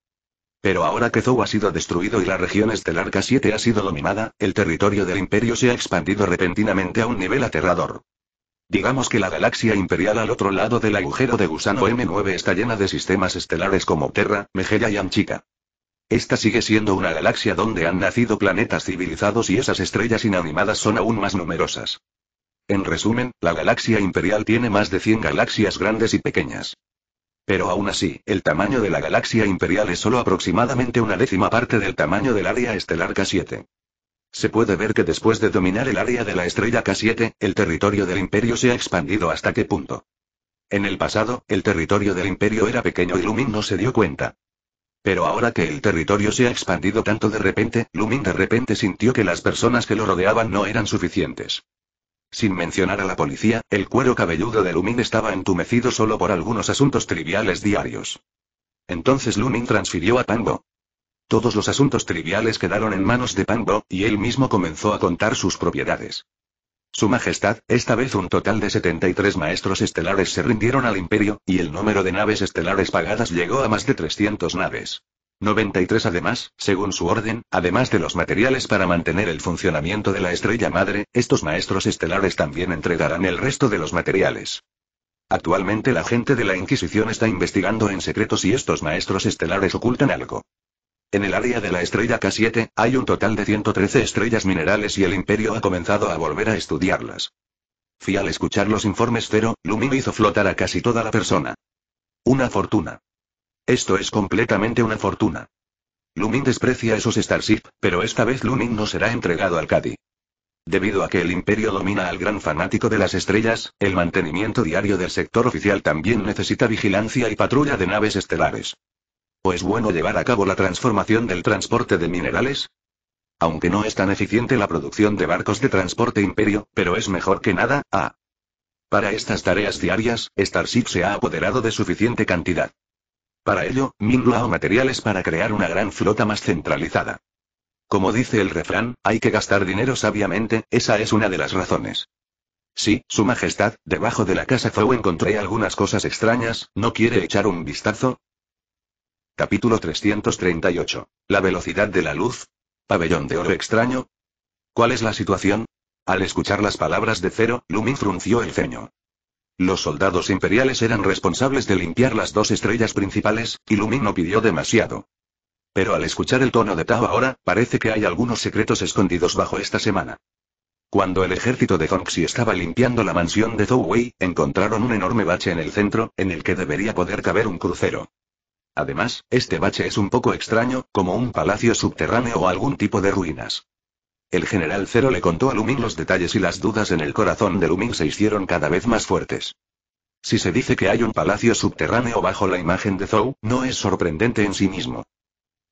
Pero ahora que Zou ha sido destruido y la región estelar K7 ha sido dominada, el territorio del imperio se ha expandido repentinamente a un nivel aterrador. Digamos que la galaxia imperial al otro lado del agujero de gusano M9 está llena de sistemas estelares como Terra, Mejella y Anchica. Esta sigue siendo una galaxia donde han nacido planetas civilizados y esas estrellas inanimadas son aún más numerosas. En resumen, la galaxia imperial tiene más de 100 galaxias grandes y pequeñas. Pero aún así, el tamaño de la galaxia imperial es solo aproximadamente una décima parte del tamaño del área estelar K7. Se puede ver que después de dominar el área de la estrella K7, el territorio del imperio se ha expandido hasta qué punto. En el pasado, el territorio del imperio era pequeño y Lumin no se dio cuenta. Pero ahora que el territorio se ha expandido tanto de repente, Lumin de repente sintió que las personas que lo rodeaban no eran suficientes. Sin mencionar a la policía, el cuero cabelludo de Lumin estaba entumecido solo por algunos asuntos triviales diarios. Entonces Lumin transfirió a Pango. Todos los asuntos triviales quedaron en manos de Pango, y él mismo comenzó a contar sus propiedades. Su Majestad, esta vez un total de 73 maestros estelares se rindieron al imperio, y el número de naves estelares pagadas llegó a más de 300 naves. 93 Además, según su orden, además de los materiales para mantener el funcionamiento de la estrella madre, estos maestros estelares también entregarán el resto de los materiales. Actualmente la gente de la Inquisición está investigando en secreto si estos maestros estelares ocultan algo. En el área de la estrella K7, hay un total de 113 estrellas minerales y el imperio ha comenzado a volver a estudiarlas. Fui al escuchar los informes cero, Lumino hizo flotar a casi toda la persona. Una fortuna. Esto es completamente una fortuna. Lumin desprecia esos Starship, pero esta vez Lumin no será entregado al Cadi. Debido a que el imperio domina al gran fanático de las estrellas, el mantenimiento diario del sector oficial también necesita vigilancia y patrulla de naves estelares. ¿O es bueno llevar a cabo la transformación del transporte de minerales? Aunque no es tan eficiente la producción de barcos de transporte imperio, pero es mejor que nada, ah. Para estas tareas diarias, Starship se ha apoderado de suficiente cantidad. Para ello, Minglao materiales para crear una gran flota más centralizada. Como dice el refrán, hay que gastar dinero sabiamente, esa es una de las razones. Sí, Su Majestad, debajo de la casa Zou encontré algunas cosas extrañas, ¿no quiere echar un vistazo? Capítulo 338. La velocidad de la luz. Pabellón de oro extraño. ¿Cuál es la situación? Al escuchar las palabras de Cero, Lumin frunció el ceño. Los soldados imperiales eran responsables de limpiar las dos estrellas principales, y Lumi no pidió demasiado. Pero al escuchar el tono de Tao ahora, parece que hay algunos secretos escondidos bajo esta semana. Cuando el ejército de Hongxi estaba limpiando la mansión de Zhou Wei, encontraron un enorme bache en el centro, en el que debería poder caber un crucero. Además, este bache es un poco extraño, como un palacio subterráneo o algún tipo de ruinas. El general Zero le contó a Luming los detalles y las dudas en el corazón de Luming se hicieron cada vez más fuertes. Si se dice que hay un palacio subterráneo bajo la imagen de Zhou, no es sorprendente en sí mismo.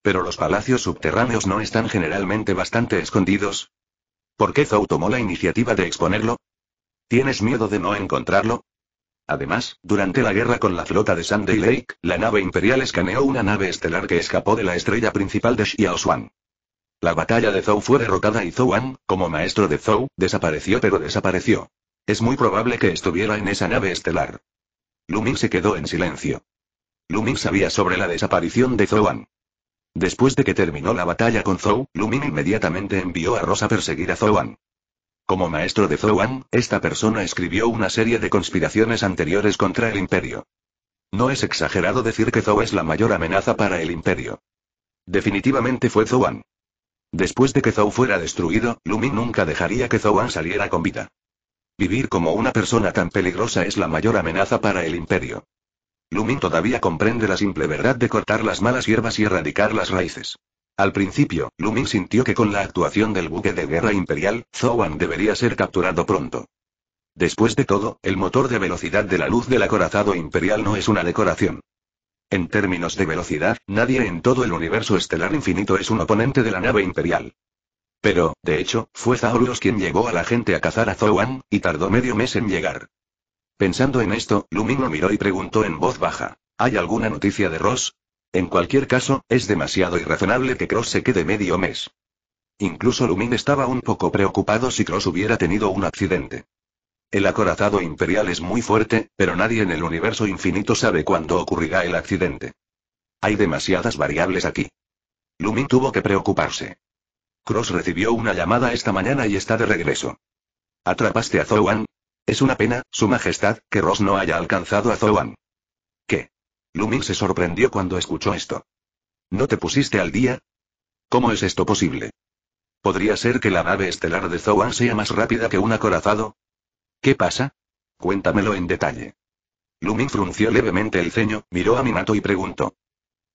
Pero los palacios subterráneos no están generalmente bastante escondidos. ¿Por qué Zhou tomó la iniciativa de exponerlo? ¿Tienes miedo de no encontrarlo? Además, durante la guerra con la flota de Sunday Lake, la nave imperial escaneó una nave estelar que escapó de la estrella principal de Xiaoshuang. La batalla de Zhou fue derrotada y Zhouan, como maestro de Zhou, desapareció pero desapareció. Es muy probable que estuviera en esa nave estelar. Lumin se quedó en silencio. Lumin sabía sobre la desaparición de Zhouan. Después de que terminó la batalla con Zhou, Lumin inmediatamente envió a Rosa a perseguir a Zhouan. Como maestro de Zhouan, esta persona escribió una serie de conspiraciones anteriores contra el imperio. No es exagerado decir que Zhou es la mayor amenaza para el imperio. Definitivamente fue Zou Después de que Zhou fuera destruido, Lumi nunca dejaría que Zouan saliera con vida. Vivir como una persona tan peligrosa es la mayor amenaza para el imperio. Lumin todavía comprende la simple verdad de cortar las malas hierbas y erradicar las raíces. Al principio, Lumin sintió que con la actuación del buque de guerra imperial, Zhouan debería ser capturado pronto. Después de todo, el motor de velocidad de la luz del acorazado imperial no es una decoración. En términos de velocidad, nadie en todo el universo estelar infinito es un oponente de la nave imperial. Pero, de hecho, fue Zaurus quien llegó a la gente a cazar a Zowan, y tardó medio mes en llegar. Pensando en esto, lo miró y preguntó en voz baja. ¿Hay alguna noticia de Ross? En cualquier caso, es demasiado irrazonable que Cross se quede medio mes. Incluso Lumin estaba un poco preocupado si Cross hubiera tenido un accidente. El acorazado imperial es muy fuerte, pero nadie en el universo infinito sabe cuándo ocurrirá el accidente. Hay demasiadas variables aquí. Lumin tuvo que preocuparse. Cross recibió una llamada esta mañana y está de regreso. ¿Atrapaste a Zoan? Es una pena, Su Majestad, que Ross no haya alcanzado a Zoan. ¿Qué? Lumin se sorprendió cuando escuchó esto. ¿No te pusiste al día? ¿Cómo es esto posible? ¿Podría ser que la nave estelar de Zoan sea más rápida que un acorazado? ¿Qué pasa? Cuéntamelo en detalle. Lumin frunció levemente el ceño, miró a Minato y preguntó.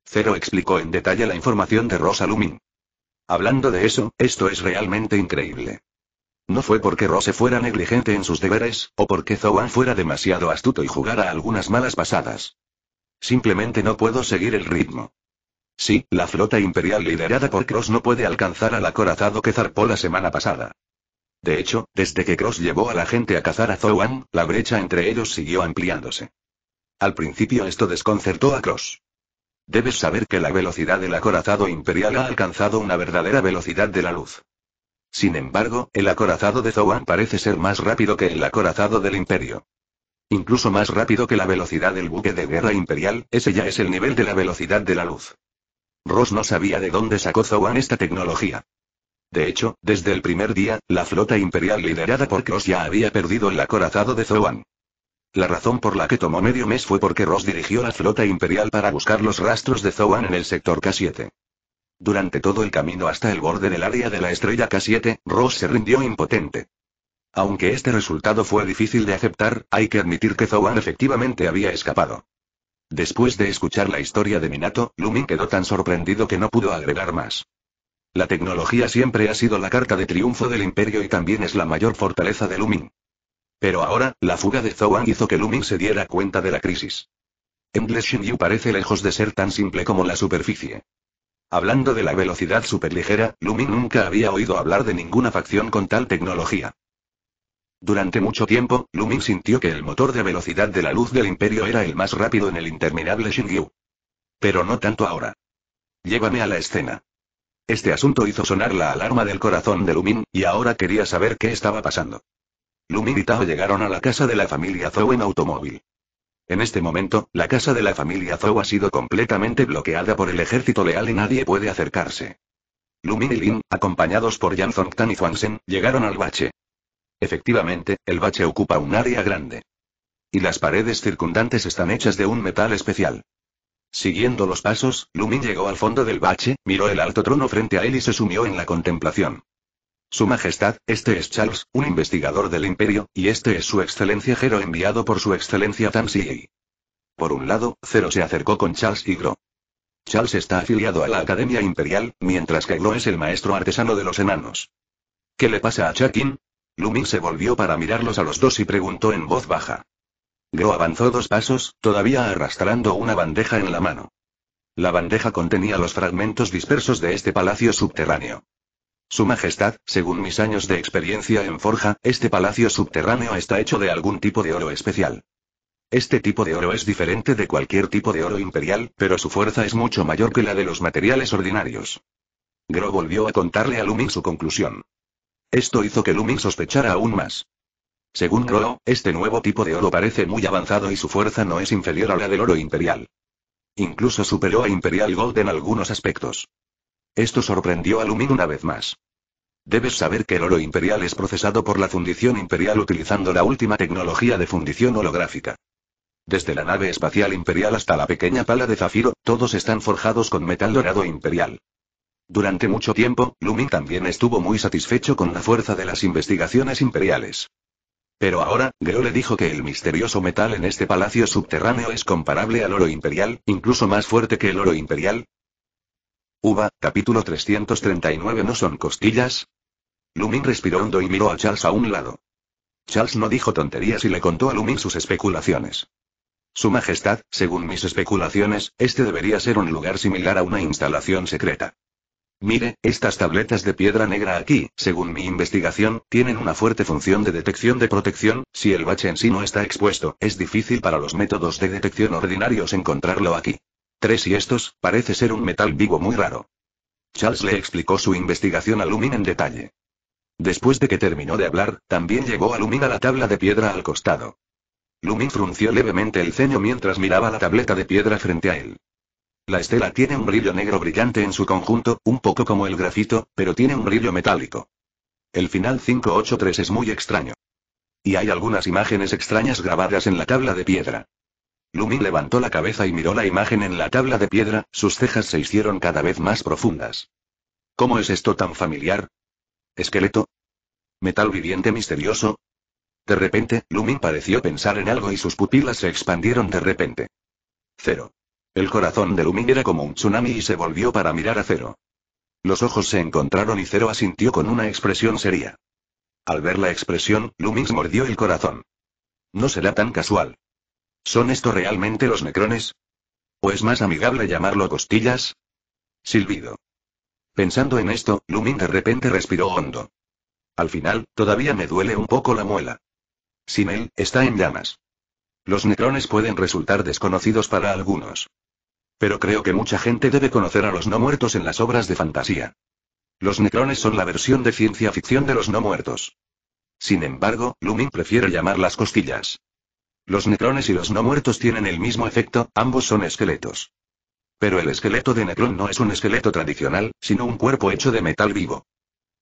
Zero explicó en detalle la información de Rosa Lumin. Hablando de eso, esto es realmente increíble. No fue porque Rose fuera negligente en sus deberes, o porque Zoan fuera demasiado astuto y jugara algunas malas pasadas. Simplemente no puedo seguir el ritmo. Sí, la flota imperial liderada por Cross no puede alcanzar al acorazado que zarpó la semana pasada. De hecho, desde que Cross llevó a la gente a cazar a Zouan, la brecha entre ellos siguió ampliándose. Al principio esto desconcertó a Cross. Debes saber que la velocidad del acorazado imperial ha alcanzado una verdadera velocidad de la luz. Sin embargo, el acorazado de Zouan parece ser más rápido que el acorazado del imperio. Incluso más rápido que la velocidad del buque de guerra imperial, ese ya es el nivel de la velocidad de la luz. Ross no sabía de dónde sacó Zouan esta tecnología. De hecho, desde el primer día, la flota imperial liderada por Cross ya había perdido el acorazado de Zoan. La razón por la que tomó medio mes fue porque Ross dirigió la flota imperial para buscar los rastros de Zoan en el sector K7. Durante todo el camino hasta el borde del área de la estrella K7, Ross se rindió impotente. Aunque este resultado fue difícil de aceptar, hay que admitir que Zoan efectivamente había escapado. Después de escuchar la historia de Minato, Lumin quedó tan sorprendido que no pudo agregar más. La tecnología siempre ha sido la carta de triunfo del imperio y también es la mayor fortaleza de Lumin. Pero ahora, la fuga de Zhouan hizo que Lumin se diera cuenta de la crisis. Endless Yu parece lejos de ser tan simple como la superficie. Hablando de la velocidad superligera, Lumin nunca había oído hablar de ninguna facción con tal tecnología. Durante mucho tiempo, Lumin sintió que el motor de velocidad de la luz del imperio era el más rápido en el interminable Yu. Pero no tanto ahora. Llévame a la escena. Este asunto hizo sonar la alarma del corazón de Lumin, y ahora quería saber qué estaba pasando. Lumin y Tao llegaron a la casa de la familia Zhou en automóvil. En este momento, la casa de la familia Zhou ha sido completamente bloqueada por el ejército leal y nadie puede acercarse. Lumin y Lin, acompañados por Yan Zongtan y Zhuangsen, llegaron al bache. Efectivamente, el bache ocupa un área grande. Y las paredes circundantes están hechas de un metal especial. Siguiendo los pasos, Lumin llegó al fondo del bache, miró el alto trono frente a él y se sumió en la contemplación. Su Majestad, este es Charles, un investigador del Imperio, y este es su Excelencia Jero enviado por su Excelencia Tamsiei. Por un lado, Zero se acercó con Charles y Gro. Charles está afiliado a la Academia Imperial, mientras que Gro es el maestro artesano de los enanos. ¿Qué le pasa a Chakin? Lumin se volvió para mirarlos a los dos y preguntó en voz baja. Gro avanzó dos pasos, todavía arrastrando una bandeja en la mano. La bandeja contenía los fragmentos dispersos de este palacio subterráneo. Su Majestad, según mis años de experiencia en Forja, este palacio subterráneo está hecho de algún tipo de oro especial. Este tipo de oro es diferente de cualquier tipo de oro imperial, pero su fuerza es mucho mayor que la de los materiales ordinarios. Gro volvió a contarle a Lumin su conclusión. Esto hizo que Lumin sospechara aún más. Según Crow, este nuevo tipo de oro parece muy avanzado y su fuerza no es inferior a la del oro imperial. Incluso superó a Imperial Gold en algunos aspectos. Esto sorprendió a Lumin una vez más. Debes saber que el oro imperial es procesado por la fundición imperial utilizando la última tecnología de fundición holográfica. Desde la nave espacial imperial hasta la pequeña pala de zafiro, todos están forjados con metal dorado imperial. Durante mucho tiempo, Lumin también estuvo muy satisfecho con la fuerza de las investigaciones imperiales. Pero ahora, ¿Greo le dijo que el misterioso metal en este palacio subterráneo es comparable al oro imperial, incluso más fuerte que el oro imperial. Uva, capítulo 339 ¿No son costillas? Lumin respiró hondo y miró a Charles a un lado. Charles no dijo tonterías y le contó a Lumin sus especulaciones. Su Majestad, según mis especulaciones, este debería ser un lugar similar a una instalación secreta. Mire, estas tabletas de piedra negra aquí, según mi investigación, tienen una fuerte función de detección de protección, si el bache en sí no está expuesto, es difícil para los métodos de detección ordinarios encontrarlo aquí. Tres y estos, parece ser un metal vivo muy raro. Charles le explicó su investigación a Lumin en detalle. Después de que terminó de hablar, también llegó a Lumin a la tabla de piedra al costado. Lumin frunció levemente el ceño mientras miraba la tableta de piedra frente a él. La estela tiene un brillo negro brillante en su conjunto, un poco como el grafito, pero tiene un brillo metálico. El final 583 es muy extraño. Y hay algunas imágenes extrañas grabadas en la tabla de piedra. Lumin levantó la cabeza y miró la imagen en la tabla de piedra, sus cejas se hicieron cada vez más profundas. ¿Cómo es esto tan familiar? ¿Esqueleto? ¿Metal viviente misterioso? De repente, Lumin pareció pensar en algo y sus pupilas se expandieron de repente. Cero. El corazón de Lumin era como un tsunami y se volvió para mirar a Cero. Los ojos se encontraron y Cero asintió con una expresión seria. Al ver la expresión, Lumix mordió el corazón. No será tan casual. ¿Son esto realmente los necrones? ¿O es más amigable llamarlo costillas? Silbido. Pensando en esto, Lumin de repente respiró hondo. Al final, todavía me duele un poco la muela. Sin él, está en llamas. Los necrones pueden resultar desconocidos para algunos. Pero creo que mucha gente debe conocer a los no muertos en las obras de fantasía. Los necrones son la versión de ciencia ficción de los no muertos. Sin embargo, Lumin prefiere llamarlas costillas. Los necrones y los no muertos tienen el mismo efecto, ambos son esqueletos. Pero el esqueleto de necron no es un esqueleto tradicional, sino un cuerpo hecho de metal vivo.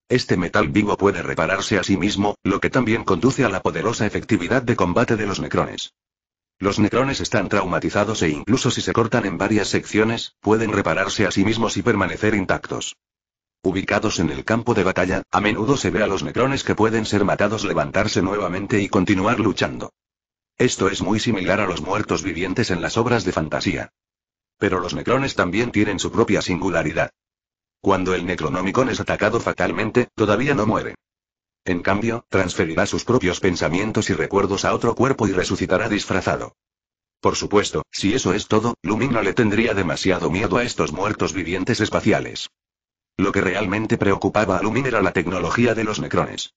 Este metal vivo puede repararse a sí mismo, lo que también conduce a la poderosa efectividad de combate de los necrones. Los necrones están traumatizados e incluso si se cortan en varias secciones, pueden repararse a sí mismos y permanecer intactos. Ubicados en el campo de batalla, a menudo se ve a los necrones que pueden ser matados levantarse nuevamente y continuar luchando. Esto es muy similar a los muertos vivientes en las obras de fantasía. Pero los necrones también tienen su propia singularidad. Cuando el Necronomicon es atacado fatalmente, todavía no muere. En cambio, transferirá sus propios pensamientos y recuerdos a otro cuerpo y resucitará disfrazado. Por supuesto, si eso es todo, Lumin no le tendría demasiado miedo a estos muertos vivientes espaciales. Lo que realmente preocupaba a Lumin era la tecnología de los necrones.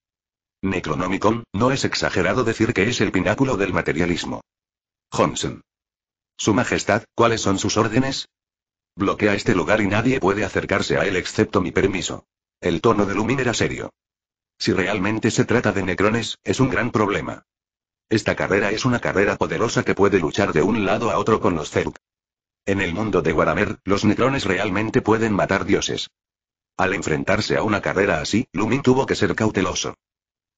Necronomicon, no es exagerado decir que es el pináculo del materialismo. Johnson. Su Majestad, ¿cuáles son sus órdenes? Bloquea este lugar y nadie puede acercarse a él excepto mi permiso. El tono de Lumin era serio. Si realmente se trata de Necrones, es un gran problema. Esta carrera es una carrera poderosa que puede luchar de un lado a otro con los Zerg. En el mundo de Warhammer, los Necrones realmente pueden matar dioses. Al enfrentarse a una carrera así, Lumin tuvo que ser cauteloso.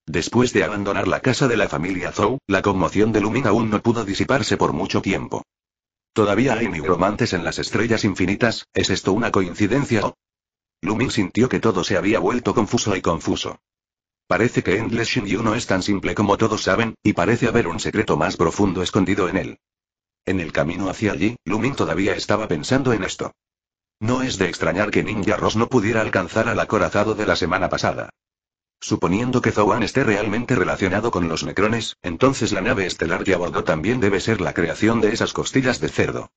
Después de abandonar la casa de la familia Zhou, la conmoción de Lumin aún no pudo disiparse por mucho tiempo. Todavía hay nigromantes en las estrellas infinitas, ¿es esto una coincidencia o? Lumin sintió que todo se había vuelto confuso y confuso. Parece que Endless y no es tan simple como todos saben, y parece haber un secreto más profundo escondido en él. En el camino hacia allí, Lumin todavía estaba pensando en esto. No es de extrañar que Ninja Ross no pudiera alcanzar al acorazado de la semana pasada. Suponiendo que Zoan esté realmente relacionado con los necrones, entonces la nave estelar que bordo también debe ser la creación de esas costillas de cerdo.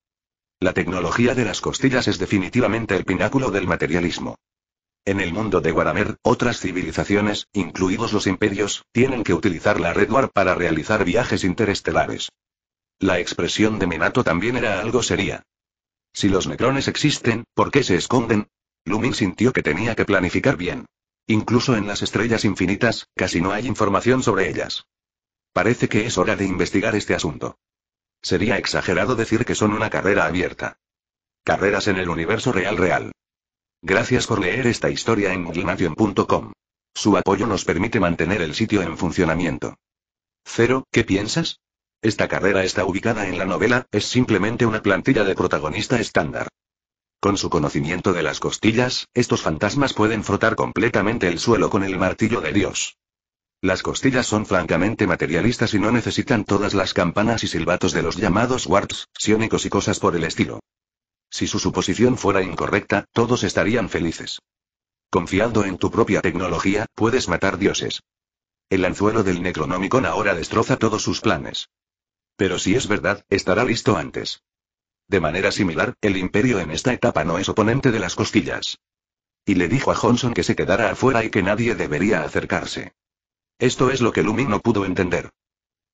La tecnología de las costillas es definitivamente el pináculo del materialismo. En el mundo de Guaramer, otras civilizaciones, incluidos los imperios, tienen que utilizar la red War para realizar viajes interestelares. La expresión de Minato también era algo seria. Si los necrones existen, ¿por qué se esconden? Lumin sintió que tenía que planificar bien. Incluso en las estrellas infinitas, casi no hay información sobre ellas. Parece que es hora de investigar este asunto. Sería exagerado decir que son una carrera abierta. Carreras en el universo real real. Gracias por leer esta historia en gimation.com. Su apoyo nos permite mantener el sitio en funcionamiento. Cero, ¿qué piensas? Esta carrera está ubicada en la novela, es simplemente una plantilla de protagonista estándar. Con su conocimiento de las costillas, estos fantasmas pueden frotar completamente el suelo con el martillo de Dios. Las costillas son francamente materialistas y no necesitan todas las campanas y silbatos de los llamados warts, sionicos y cosas por el estilo. Si su suposición fuera incorrecta, todos estarían felices. Confiando en tu propia tecnología, puedes matar dioses. El anzuelo del Necronomicon ahora destroza todos sus planes. Pero si es verdad, estará listo antes. De manera similar, el imperio en esta etapa no es oponente de las costillas. Y le dijo a Johnson que se quedara afuera y que nadie debería acercarse. Esto es lo que Lumi no pudo entender.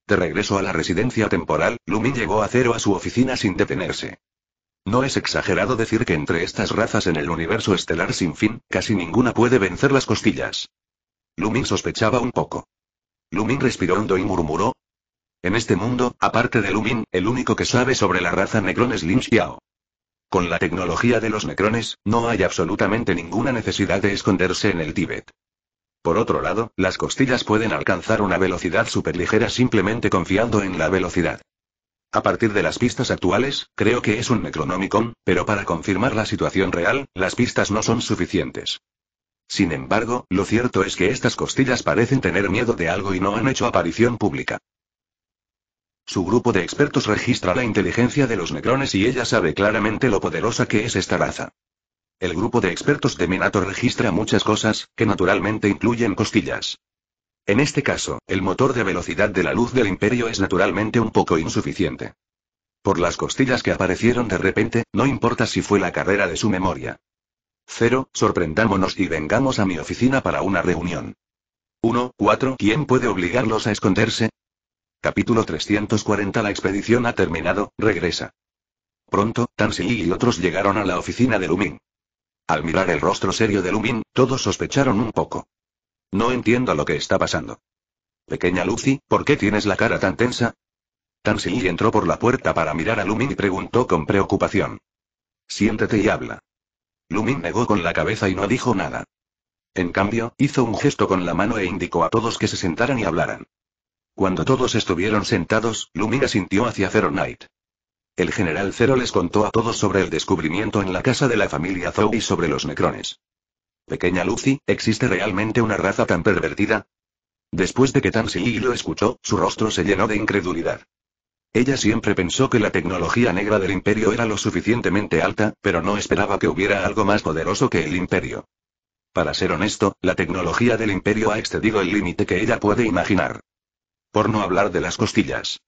De regreso a la residencia temporal, Lumi llegó a cero a su oficina sin detenerse. No es exagerado decir que entre estas razas en el universo estelar sin fin, casi ninguna puede vencer las costillas. Lumin sospechaba un poco. Lumin respiró hondo y murmuró. En este mundo, aparte de Lumin, el único que sabe sobre la raza Necron es Lin Xiao. Con la tecnología de los Necrones, no hay absolutamente ninguna necesidad de esconderse en el Tíbet. Por otro lado, las costillas pueden alcanzar una velocidad superligera simplemente confiando en la velocidad. A partir de las pistas actuales, creo que es un Necronomicon, pero para confirmar la situación real, las pistas no son suficientes. Sin embargo, lo cierto es que estas costillas parecen tener miedo de algo y no han hecho aparición pública. Su grupo de expertos registra la inteligencia de los necrones y ella sabe claramente lo poderosa que es esta raza. El grupo de expertos de Minato registra muchas cosas, que naturalmente incluyen costillas. En este caso, el motor de velocidad de la luz del imperio es naturalmente un poco insuficiente. Por las costillas que aparecieron de repente, no importa si fue la carrera de su memoria. Cero, sorprendámonos y vengamos a mi oficina para una reunión. 1. 4. ¿Quién puede obligarlos a esconderse? Capítulo 340 La expedición ha terminado, regresa. Pronto, Tansy y otros llegaron a la oficina de Lumin. Al mirar el rostro serio de Lumin, todos sospecharon un poco. No entiendo lo que está pasando. Pequeña Lucy, ¿por qué tienes la cara tan tensa? Tansy entró por la puerta para mirar a Lumin y preguntó con preocupación. Siéntete y habla. Lumin negó con la cabeza y no dijo nada. En cambio, hizo un gesto con la mano e indicó a todos que se sentaran y hablaran. Cuando todos estuvieron sentados, Lumin asintió hacia Zero Knight. El general Zero les contó a todos sobre el descubrimiento en la casa de la familia Zoe y sobre los necrones. Pequeña Lucy, ¿existe realmente una raza tan pervertida? Después de que Tansy lo escuchó, su rostro se llenó de incredulidad. Ella siempre pensó que la tecnología negra del imperio era lo suficientemente alta, pero no esperaba que hubiera algo más poderoso que el imperio. Para ser honesto, la tecnología del imperio ha excedido el límite que ella puede imaginar. Por no hablar de las costillas.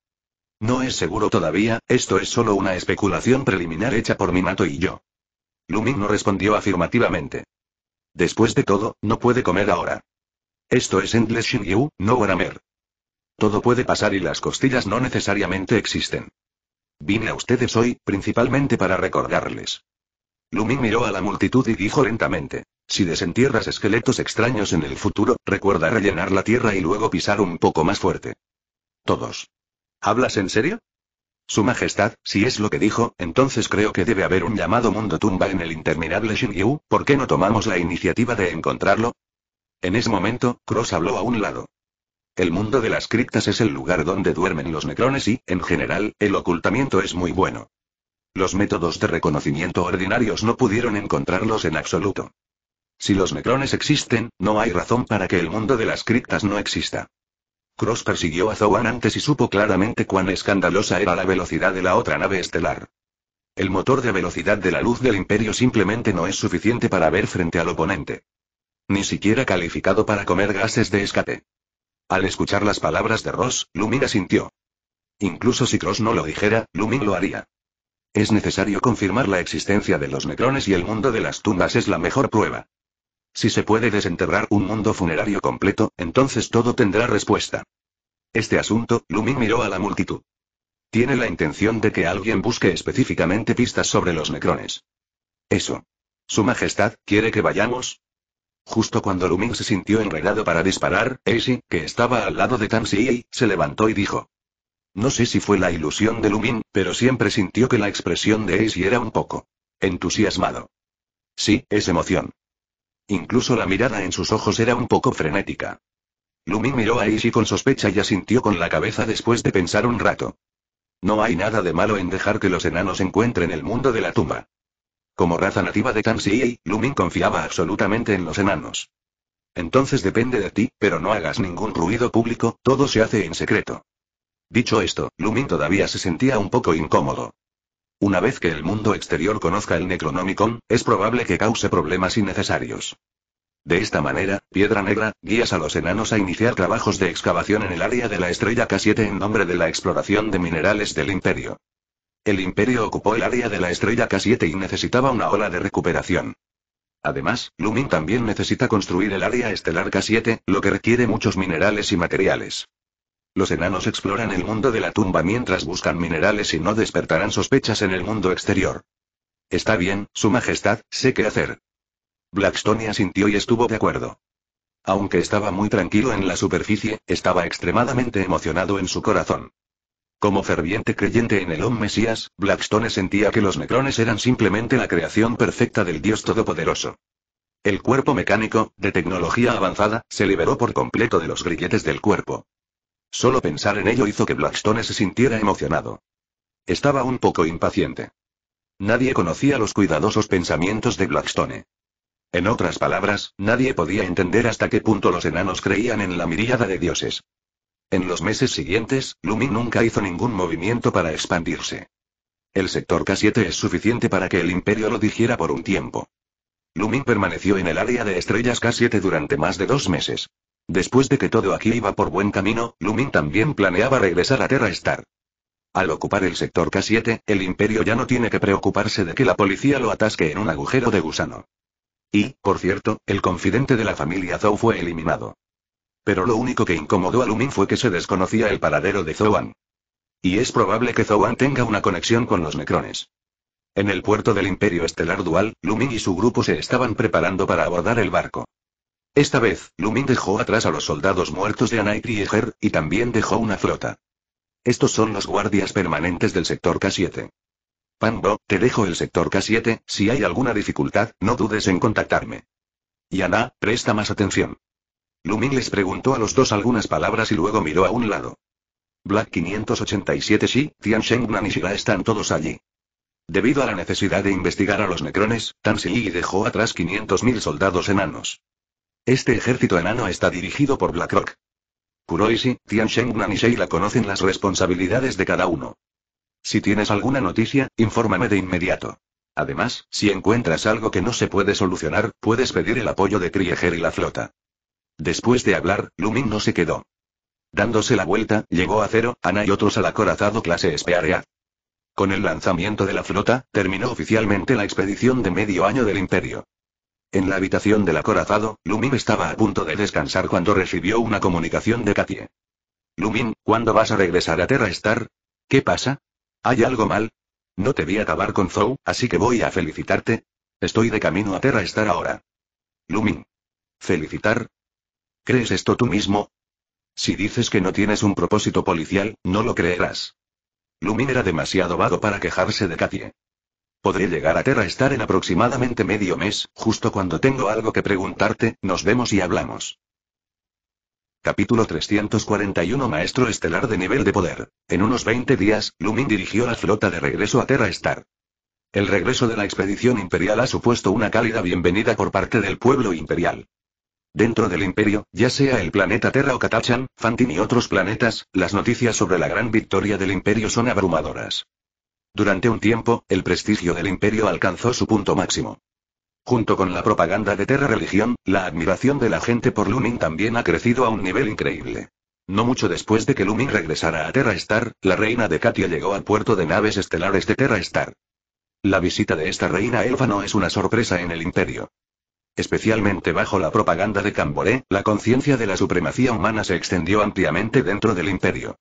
No es seguro todavía, esto es solo una especulación preliminar hecha por Minato y yo. Lumin no respondió afirmativamente. Después de todo, no puede comer ahora. Esto es Endless Shingyu, no Waramer. Todo puede pasar y las costillas no necesariamente existen. Vine a ustedes hoy, principalmente para recordarles. Lumin miró a la multitud y dijo lentamente. Si desentierras esqueletos extraños en el futuro, recuerda rellenar la tierra y luego pisar un poco más fuerte. Todos. ¿Hablas en serio? Su Majestad, si es lo que dijo, entonces creo que debe haber un llamado mundo tumba en el interminable Xinyu, ¿por qué no tomamos la iniciativa de encontrarlo? En ese momento, Cross habló a un lado. El mundo de las criptas es el lugar donde duermen los necrones y, en general, el ocultamiento es muy bueno. Los métodos de reconocimiento ordinarios no pudieron encontrarlos en absoluto. Si los necrones existen, no hay razón para que el mundo de las criptas no exista. Cross persiguió a Zoan antes y supo claramente cuán escandalosa era la velocidad de la otra nave estelar. El motor de velocidad de la luz del imperio simplemente no es suficiente para ver frente al oponente. Ni siquiera calificado para comer gases de escape. Al escuchar las palabras de Ross, Lumin asintió. Incluso si Cross no lo dijera, Lumin lo haría. Es necesario confirmar la existencia de los necrones y el mundo de las tumbas es la mejor prueba. Si se puede desenterrar un mundo funerario completo, entonces todo tendrá respuesta. Este asunto, Lumin miró a la multitud. Tiene la intención de que alguien busque específicamente pistas sobre los necrones. Eso. Su Majestad, ¿quiere que vayamos? Justo cuando Lumin se sintió enredado para disparar, Eisi, que estaba al lado de Tamsi, se levantó y dijo. No sé si fue la ilusión de Lumin, pero siempre sintió que la expresión de Eisi era un poco entusiasmado. Sí, es emoción. Incluso la mirada en sus ojos era un poco frenética. Lumin miró a Ishi con sospecha y asintió con la cabeza después de pensar un rato. No hay nada de malo en dejar que los enanos encuentren el mundo de la tumba. Como raza nativa de Tansi, Lumin confiaba absolutamente en los enanos. Entonces depende de ti, pero no hagas ningún ruido público, todo se hace en secreto. Dicho esto, Lumin todavía se sentía un poco incómodo. Una vez que el mundo exterior conozca el Necronomicon, es probable que cause problemas innecesarios. De esta manera, Piedra Negra, guías a los enanos a iniciar trabajos de excavación en el área de la estrella K7 en nombre de la exploración de minerales del imperio. El imperio ocupó el área de la estrella K7 y necesitaba una ola de recuperación. Además, Lumin también necesita construir el área estelar K7, lo que requiere muchos minerales y materiales. Los enanos exploran el mundo de la tumba mientras buscan minerales y no despertarán sospechas en el mundo exterior. Está bien, Su Majestad, sé qué hacer. Blackstone asintió y estuvo de acuerdo. Aunque estaba muy tranquilo en la superficie, estaba extremadamente emocionado en su corazón. Como ferviente creyente en el Hombre Mesías, Blackstone sentía que los necrones eran simplemente la creación perfecta del Dios Todopoderoso. El cuerpo mecánico, de tecnología avanzada, se liberó por completo de los grilletes del cuerpo. Solo pensar en ello hizo que Blackstone se sintiera emocionado. Estaba un poco impaciente. Nadie conocía los cuidadosos pensamientos de Blackstone. En otras palabras, nadie podía entender hasta qué punto los enanos creían en la miríada de dioses. En los meses siguientes, Lumin nunca hizo ningún movimiento para expandirse. El sector K7 es suficiente para que el imperio lo dijera por un tiempo. Lumin permaneció en el área de estrellas K7 durante más de dos meses. Después de que todo aquí iba por buen camino, Lumin también planeaba regresar a Terra Star. Al ocupar el sector K7, el imperio ya no tiene que preocuparse de que la policía lo atasque en un agujero de gusano. Y, por cierto, el confidente de la familia Zhou fue eliminado. Pero lo único que incomodó a Lumin fue que se desconocía el paradero de Zouan. Y es probable que Zouan tenga una conexión con los necrones. En el puerto del Imperio Estelar Dual, Lumin y su grupo se estaban preparando para abordar el barco. Esta vez, Lumin dejó atrás a los soldados muertos de Ana y y también dejó una flota. Estos son los guardias permanentes del sector K7. Bo, te dejo el sector K7, si hay alguna dificultad, no dudes en contactarme. Yana, presta más atención. Lumin les preguntó a los dos algunas palabras y luego miró a un lado. Black 587 Shi, Tian Shengnan y Shira están todos allí. Debido a la necesidad de investigar a los necrones, Tan Shi dejó atrás 500.000 soldados enanos. Este ejército enano está dirigido por BlackRock. Kuroishi, Tian Nan y Sheila conocen las responsabilidades de cada uno. Si tienes alguna noticia, infórmame de inmediato. Además, si encuentras algo que no se puede solucionar, puedes pedir el apoyo de Krieger y la flota. Después de hablar, Lumin no se quedó. Dándose la vuelta, llegó a cero, Ana y otros al acorazado clase Spearea. Con el lanzamiento de la flota, terminó oficialmente la expedición de medio año del Imperio. En la habitación del acorazado, Lumin estaba a punto de descansar cuando recibió una comunicación de Katie. Lumin, ¿cuándo vas a regresar a Terra Star? ¿Qué pasa? ¿Hay algo mal? No te vi acabar con Zou, así que voy a felicitarte. Estoy de camino a Terra Star ahora. Lumin. ¿Felicitar? ¿Crees esto tú mismo? Si dices que no tienes un propósito policial, no lo creerás. Lumin era demasiado vago para quejarse de Katie. Podré llegar a Terra estar en aproximadamente medio mes, justo cuando tengo algo que preguntarte, nos vemos y hablamos. Capítulo 341 Maestro Estelar de Nivel de Poder. En unos 20 días, Lumin dirigió la flota de regreso a Terra Star. El regreso de la expedición imperial ha supuesto una cálida bienvenida por parte del pueblo imperial. Dentro del imperio, ya sea el planeta Terra o Katachan, Fantin y otros planetas, las noticias sobre la gran victoria del imperio son abrumadoras. Durante un tiempo, el prestigio del imperio alcanzó su punto máximo. Junto con la propaganda de Terra Religión, la admiración de la gente por Lumin también ha crecido a un nivel increíble. No mucho después de que Lumin regresara a Terra Star, la reina de Katia llegó al puerto de naves estelares de Terra Star. La visita de esta reina elfa no es una sorpresa en el imperio. Especialmente bajo la propaganda de Camboré, la conciencia de la supremacía humana se extendió ampliamente dentro del imperio.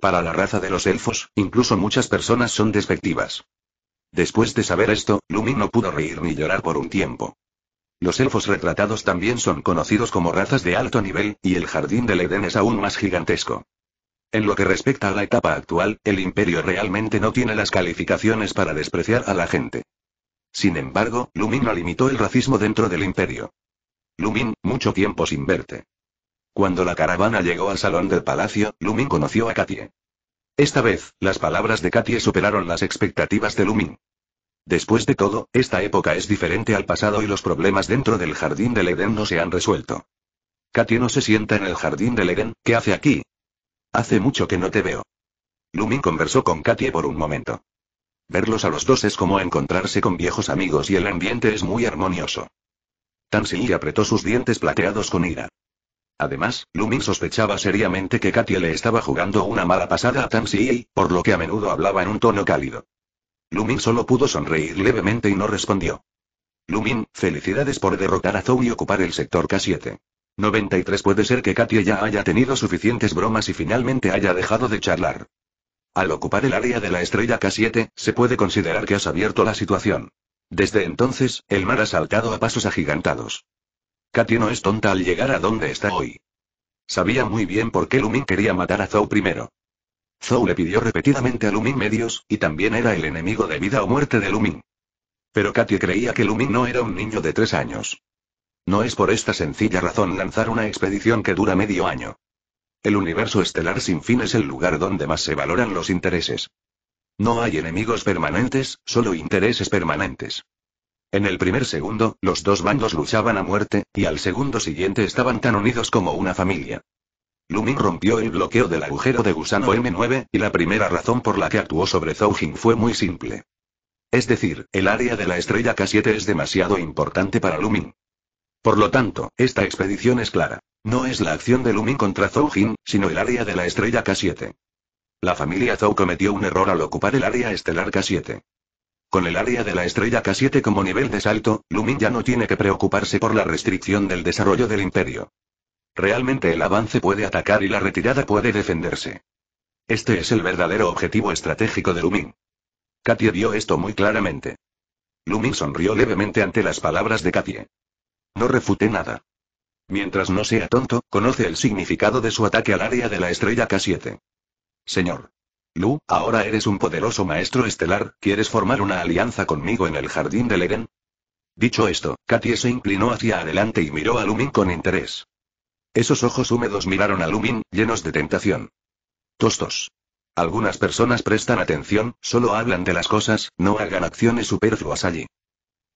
Para la raza de los elfos, incluso muchas personas son despectivas. Después de saber esto, Lumin no pudo reír ni llorar por un tiempo. Los elfos retratados también son conocidos como razas de alto nivel, y el jardín del Edén es aún más gigantesco. En lo que respecta a la etapa actual, el imperio realmente no tiene las calificaciones para despreciar a la gente. Sin embargo, Lumin no limitó el racismo dentro del imperio. Lumin, mucho tiempo sin verte. Cuando la caravana llegó al salón del palacio, Lumin conoció a Katie. Esta vez, las palabras de Katie superaron las expectativas de Lumin. Después de todo, esta época es diferente al pasado y los problemas dentro del jardín del Edén no se han resuelto. Katie no se sienta en el jardín del Edén, ¿qué hace aquí? Hace mucho que no te veo. Lumin conversó con Katie por un momento. Verlos a los dos es como encontrarse con viejos amigos y el ambiente es muy armonioso. Tansil apretó sus dientes plateados con ira. Además, Lumin sospechaba seriamente que Katia le estaba jugando una mala pasada a Tamsi, por lo que a menudo hablaba en un tono cálido. Lumin solo pudo sonreír levemente y no respondió. Lumin, felicidades por derrotar a Zou y ocupar el sector K7. 93 Puede ser que Katia ya haya tenido suficientes bromas y finalmente haya dejado de charlar. Al ocupar el área de la estrella K7, se puede considerar que has abierto la situación. Desde entonces, el mar ha saltado a pasos agigantados. Katy no es tonta al llegar a donde está hoy. Sabía muy bien por qué Lumin quería matar a Zou primero. Zou le pidió repetidamente a Lumin medios, y también era el enemigo de vida o muerte de Lumin. Pero Katie creía que Lumin no era un niño de tres años. No es por esta sencilla razón lanzar una expedición que dura medio año. El universo estelar sin fin es el lugar donde más se valoran los intereses. No hay enemigos permanentes, solo intereses permanentes. En el primer segundo, los dos bandos luchaban a muerte, y al segundo siguiente estaban tan unidos como una familia. Lumin rompió el bloqueo del agujero de gusano M9, y la primera razón por la que actuó sobre Zoujin fue muy simple. Es decir, el área de la estrella K7 es demasiado importante para Lumin. Por lo tanto, esta expedición es clara. No es la acción de Lumin contra Zoujin, sino el área de la estrella K7. La familia Zou cometió un error al ocupar el área estelar K7. Con el área de la estrella K7 como nivel de salto, Lumin ya no tiene que preocuparse por la restricción del desarrollo del imperio. Realmente el avance puede atacar y la retirada puede defenderse. Este es el verdadero objetivo estratégico de Lumin. Katie vio esto muy claramente. Lumin sonrió levemente ante las palabras de Katie. No refuté nada. Mientras no sea tonto, conoce el significado de su ataque al área de la estrella K7. Señor. Lu, ahora eres un poderoso maestro estelar, ¿quieres formar una alianza conmigo en el jardín del Eden? Dicho esto, Katie se inclinó hacia adelante y miró a Lumin con interés. Esos ojos húmedos miraron a Lumin, llenos de tentación. Tostos. Algunas personas prestan atención, solo hablan de las cosas, no hagan acciones superfluas allí.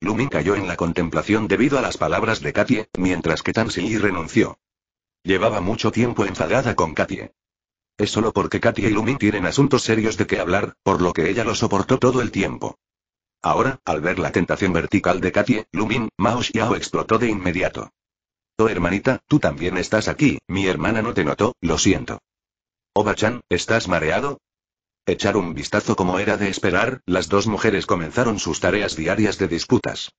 Lumin cayó en la contemplación debido a las palabras de Katie, mientras que Tansy renunció. Llevaba mucho tiempo enfadada con Katie. Es solo porque Katia y Lumin tienen asuntos serios de que hablar, por lo que ella lo soportó todo el tiempo. Ahora, al ver la tentación vertical de Katia, Lumin, Mao Xiao explotó de inmediato. Oh hermanita, tú también estás aquí, mi hermana no te notó, lo siento. Oba-chan, oh, ¿estás mareado? Echar un vistazo como era de esperar, las dos mujeres comenzaron sus tareas diarias de disputas.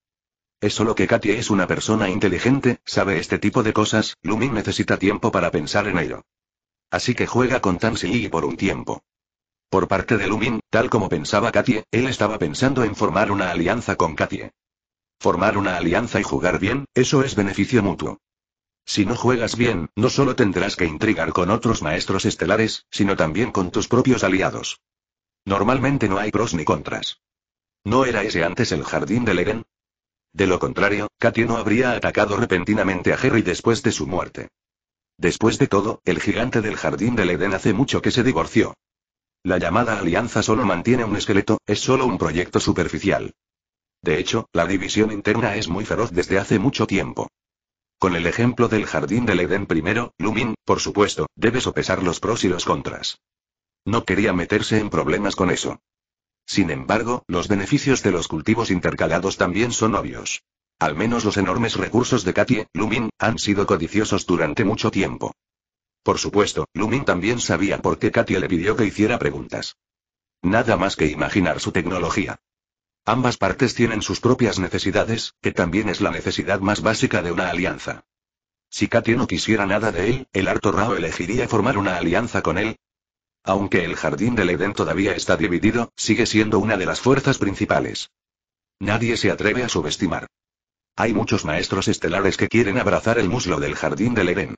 Es solo que Katie es una persona inteligente, sabe este tipo de cosas, Lumin necesita tiempo para pensar en ello. Así que juega con Tan por un tiempo. Por parte de Lumin, tal como pensaba Katie, él estaba pensando en formar una alianza con Katie. Formar una alianza y jugar bien, eso es beneficio mutuo. Si no juegas bien, no solo tendrás que intrigar con otros maestros estelares, sino también con tus propios aliados. Normalmente no hay pros ni contras. ¿No era ese antes el jardín de Eden? De lo contrario, Katie no habría atacado repentinamente a Harry después de su muerte. Después de todo, el gigante del jardín del Edén hace mucho que se divorció. La llamada alianza solo mantiene un esqueleto, es solo un proyecto superficial. De hecho, la división interna es muy feroz desde hace mucho tiempo. Con el ejemplo del jardín del Edén primero, Lumin, por supuesto, debe sopesar los pros y los contras. No quería meterse en problemas con eso. Sin embargo, los beneficios de los cultivos intercalados también son obvios. Al menos los enormes recursos de Katia, Lumin, han sido codiciosos durante mucho tiempo. Por supuesto, Lumin también sabía por qué Katia le pidió que hiciera preguntas. Nada más que imaginar su tecnología. Ambas partes tienen sus propias necesidades, que también es la necesidad más básica de una alianza. Si Katia no quisiera nada de él, el harto Rao elegiría formar una alianza con él. Aunque el jardín del Edén todavía está dividido, sigue siendo una de las fuerzas principales. Nadie se atreve a subestimar hay muchos maestros estelares que quieren abrazar el muslo del jardín del Eden.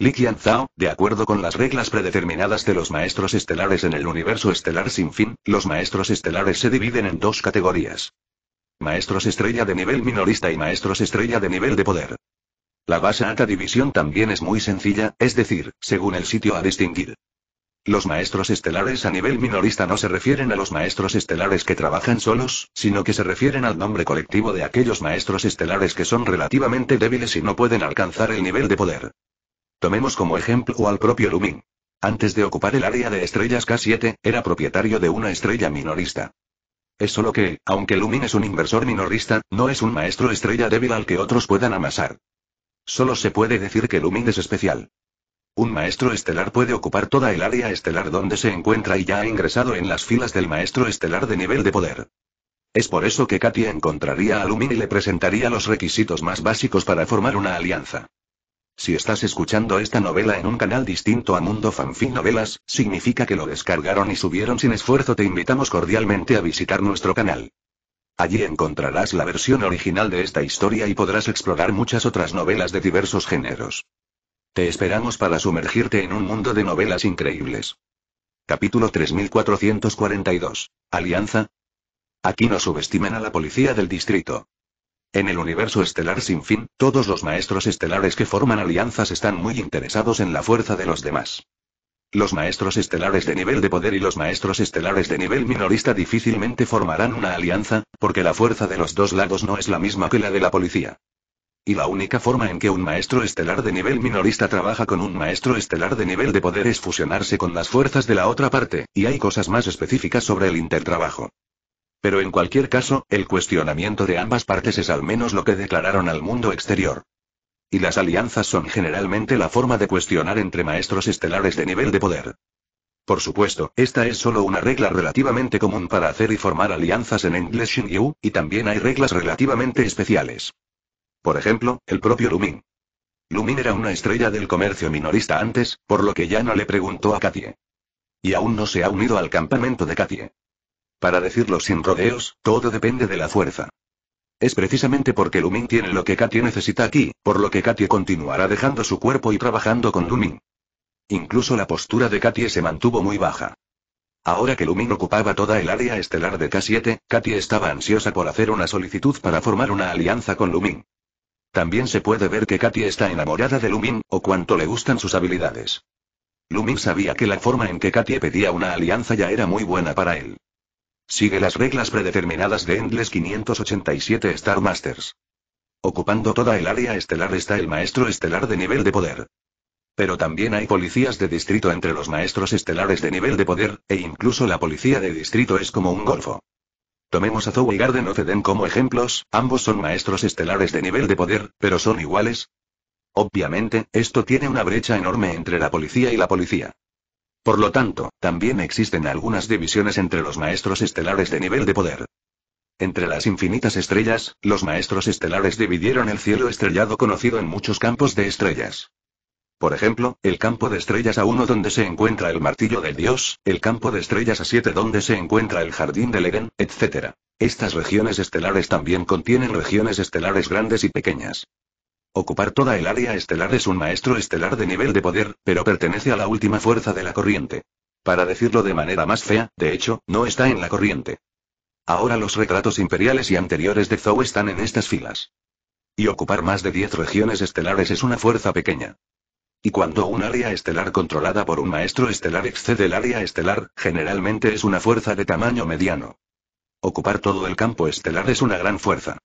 Li Zhao, de acuerdo con las reglas predeterminadas de los maestros estelares en el universo estelar sin fin, los maestros estelares se dividen en dos categorías. Maestros estrella de nivel minorista y maestros estrella de nivel de poder. La base alta división también es muy sencilla, es decir, según el sitio a distinguir. Los maestros estelares a nivel minorista no se refieren a los maestros estelares que trabajan solos, sino que se refieren al nombre colectivo de aquellos maestros estelares que son relativamente débiles y no pueden alcanzar el nivel de poder. Tomemos como ejemplo al propio Lumin. Antes de ocupar el área de estrellas K7, era propietario de una estrella minorista. Es solo que, aunque Lumin es un inversor minorista, no es un maestro estrella débil al que otros puedan amasar. Solo se puede decir que Lumin es especial. Un maestro estelar puede ocupar toda el área estelar donde se encuentra y ya ha ingresado en las filas del maestro estelar de nivel de poder. Es por eso que Katia encontraría a Lumin y le presentaría los requisitos más básicos para formar una alianza. Si estás escuchando esta novela en un canal distinto a Mundo Fanfic Novelas, significa que lo descargaron y subieron sin esfuerzo. Te invitamos cordialmente a visitar nuestro canal. Allí encontrarás la versión original de esta historia y podrás explorar muchas otras novelas de diversos géneros. Te esperamos para sumergirte en un mundo de novelas increíbles. Capítulo 3442. Alianza. Aquí no subestimen a la policía del distrito. En el universo estelar sin fin, todos los maestros estelares que forman alianzas están muy interesados en la fuerza de los demás. Los maestros estelares de nivel de poder y los maestros estelares de nivel minorista difícilmente formarán una alianza, porque la fuerza de los dos lados no es la misma que la de la policía. Y la única forma en que un maestro estelar de nivel minorista trabaja con un maestro estelar de nivel de poder es fusionarse con las fuerzas de la otra parte, y hay cosas más específicas sobre el intertrabajo. Pero en cualquier caso, el cuestionamiento de ambas partes es al menos lo que declararon al mundo exterior. Y las alianzas son generalmente la forma de cuestionar entre maestros estelares de nivel de poder. Por supuesto, esta es solo una regla relativamente común para hacer y formar alianzas en English and y también hay reglas relativamente especiales. Por ejemplo, el propio Lumin. Lumin era una estrella del comercio minorista antes, por lo que ya no le preguntó a Katie. Y aún no se ha unido al campamento de Katie. Para decirlo sin rodeos, todo depende de la fuerza. Es precisamente porque Lumin tiene lo que Katie necesita aquí, por lo que Katie continuará dejando su cuerpo y trabajando con Lumin. Incluso la postura de Katie se mantuvo muy baja. Ahora que Lumin ocupaba toda el área estelar de K7, Katie estaba ansiosa por hacer una solicitud para formar una alianza con Lumin. También se puede ver que Katy está enamorada de Lumin, o cuánto le gustan sus habilidades. Lumin sabía que la forma en que Katie pedía una alianza ya era muy buena para él. Sigue las reglas predeterminadas de Endless 587 Star Masters. Ocupando toda el área estelar está el maestro estelar de nivel de poder. Pero también hay policías de distrito entre los maestros estelares de nivel de poder, e incluso la policía de distrito es como un golfo. Tomemos a Zoe y Garden of Eden como ejemplos, ambos son maestros estelares de nivel de poder, pero son iguales. Obviamente, esto tiene una brecha enorme entre la policía y la policía. Por lo tanto, también existen algunas divisiones entre los maestros estelares de nivel de poder. Entre las infinitas estrellas, los maestros estelares dividieron el cielo estrellado conocido en muchos campos de estrellas. Por ejemplo, el campo de estrellas a 1 donde se encuentra el martillo del dios, el campo de estrellas a 7 donde se encuentra el jardín del Eden, etc. Estas regiones estelares también contienen regiones estelares grandes y pequeñas. Ocupar toda el área estelar es un maestro estelar de nivel de poder, pero pertenece a la última fuerza de la corriente. Para decirlo de manera más fea, de hecho, no está en la corriente. Ahora los retratos imperiales y anteriores de Zhou están en estas filas. Y ocupar más de 10 regiones estelares es una fuerza pequeña. Y cuando un área estelar controlada por un maestro estelar excede el área estelar, generalmente es una fuerza de tamaño mediano. Ocupar todo el campo estelar es una gran fuerza.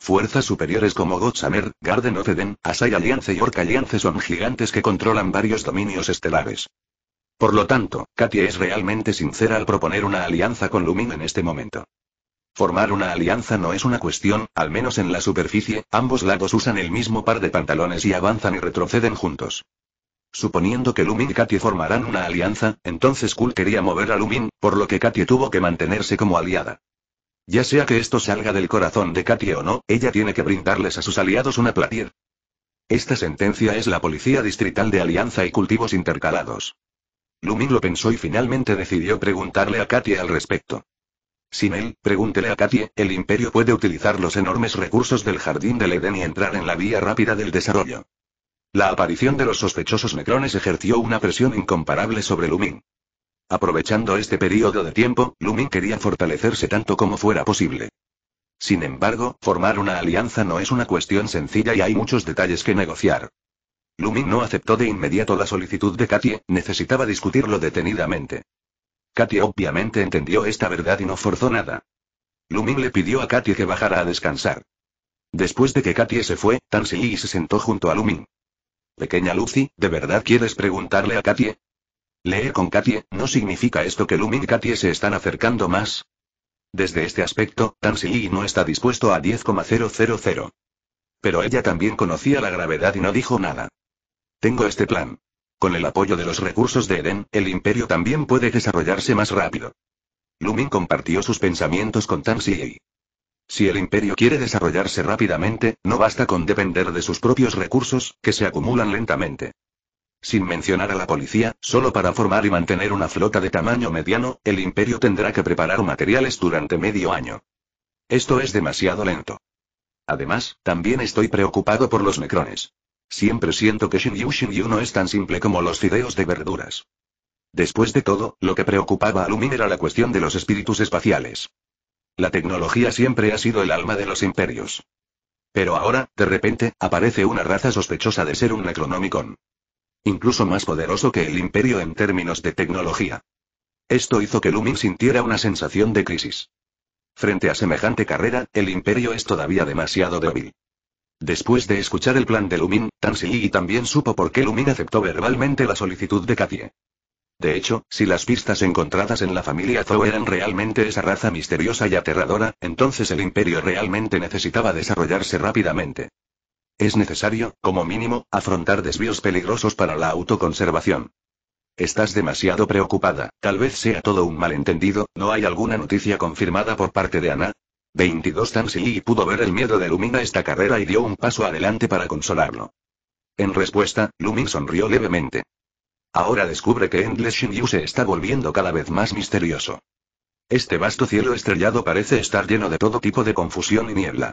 Fuerzas superiores como Godzamer, Garden of Eden, Asai Alliance y Orca Alliance son gigantes que controlan varios dominios estelares. Por lo tanto, Katia es realmente sincera al proponer una alianza con Lumin en este momento. Formar una alianza no es una cuestión, al menos en la superficie, ambos lados usan el mismo par de pantalones y avanzan y retroceden juntos. Suponiendo que Lumin y Katie formarán una alianza, entonces Kul quería mover a Lumin, por lo que Katie tuvo que mantenerse como aliada. Ya sea que esto salga del corazón de Katie o no, ella tiene que brindarles a sus aliados una platier. Esta sentencia es la Policía Distrital de Alianza y Cultivos Intercalados. Lumin lo pensó y finalmente decidió preguntarle a Katie al respecto. Sin él, pregúntele a Katie, el imperio puede utilizar los enormes recursos del jardín del Edén y entrar en la vía rápida del desarrollo. La aparición de los sospechosos necrones ejerció una presión incomparable sobre Lumin. Aprovechando este periodo de tiempo, Lumin quería fortalecerse tanto como fuera posible. Sin embargo, formar una alianza no es una cuestión sencilla y hay muchos detalles que negociar. Lumin no aceptó de inmediato la solicitud de Katie, necesitaba discutirlo detenidamente. Katy obviamente entendió esta verdad y no forzó nada. Lumin le pidió a Katy que bajara a descansar. Después de que Katie se fue, Tansy se sentó junto a Lumin. Pequeña Lucy, ¿de verdad quieres preguntarle a Katie? Leer con Katie, ¿no significa esto que Lumin y Katie se están acercando más? Desde este aspecto, Tansy no está dispuesto a 10,000. Pero ella también conocía la gravedad y no dijo nada. Tengo este plan. Con el apoyo de los recursos de Eden, el imperio también puede desarrollarse más rápido. Lumin compartió sus pensamientos con Tan Si el imperio quiere desarrollarse rápidamente, no basta con depender de sus propios recursos, que se acumulan lentamente. Sin mencionar a la policía, solo para formar y mantener una flota de tamaño mediano, el imperio tendrá que preparar materiales durante medio año. Esto es demasiado lento. Además, también estoy preocupado por los necrones. Siempre siento que Shin Yu Shin Yu no es tan simple como los fideos de verduras. Después de todo, lo que preocupaba a Lumin era la cuestión de los espíritus espaciales. La tecnología siempre ha sido el alma de los imperios. Pero ahora, de repente, aparece una raza sospechosa de ser un Necronomicon. Incluso más poderoso que el imperio en términos de tecnología. Esto hizo que Lumin sintiera una sensación de crisis. Frente a semejante carrera, el imperio es todavía demasiado débil. Después de escuchar el plan de Lumin, y también supo por qué Lumin aceptó verbalmente la solicitud de Katie. De hecho, si las pistas encontradas en la familia Zhou eran realmente esa raza misteriosa y aterradora, entonces el imperio realmente necesitaba desarrollarse rápidamente. Es necesario, como mínimo, afrontar desvíos peligrosos para la autoconservación. Estás demasiado preocupada, tal vez sea todo un malentendido, ¿no hay alguna noticia confirmada por parte de Ana? 22 Tansili pudo ver el miedo de Lumin a esta carrera y dio un paso adelante para consolarlo. En respuesta, Lumin sonrió levemente. Ahora descubre que Endless Shinyu se está volviendo cada vez más misterioso. Este vasto cielo estrellado parece estar lleno de todo tipo de confusión y niebla.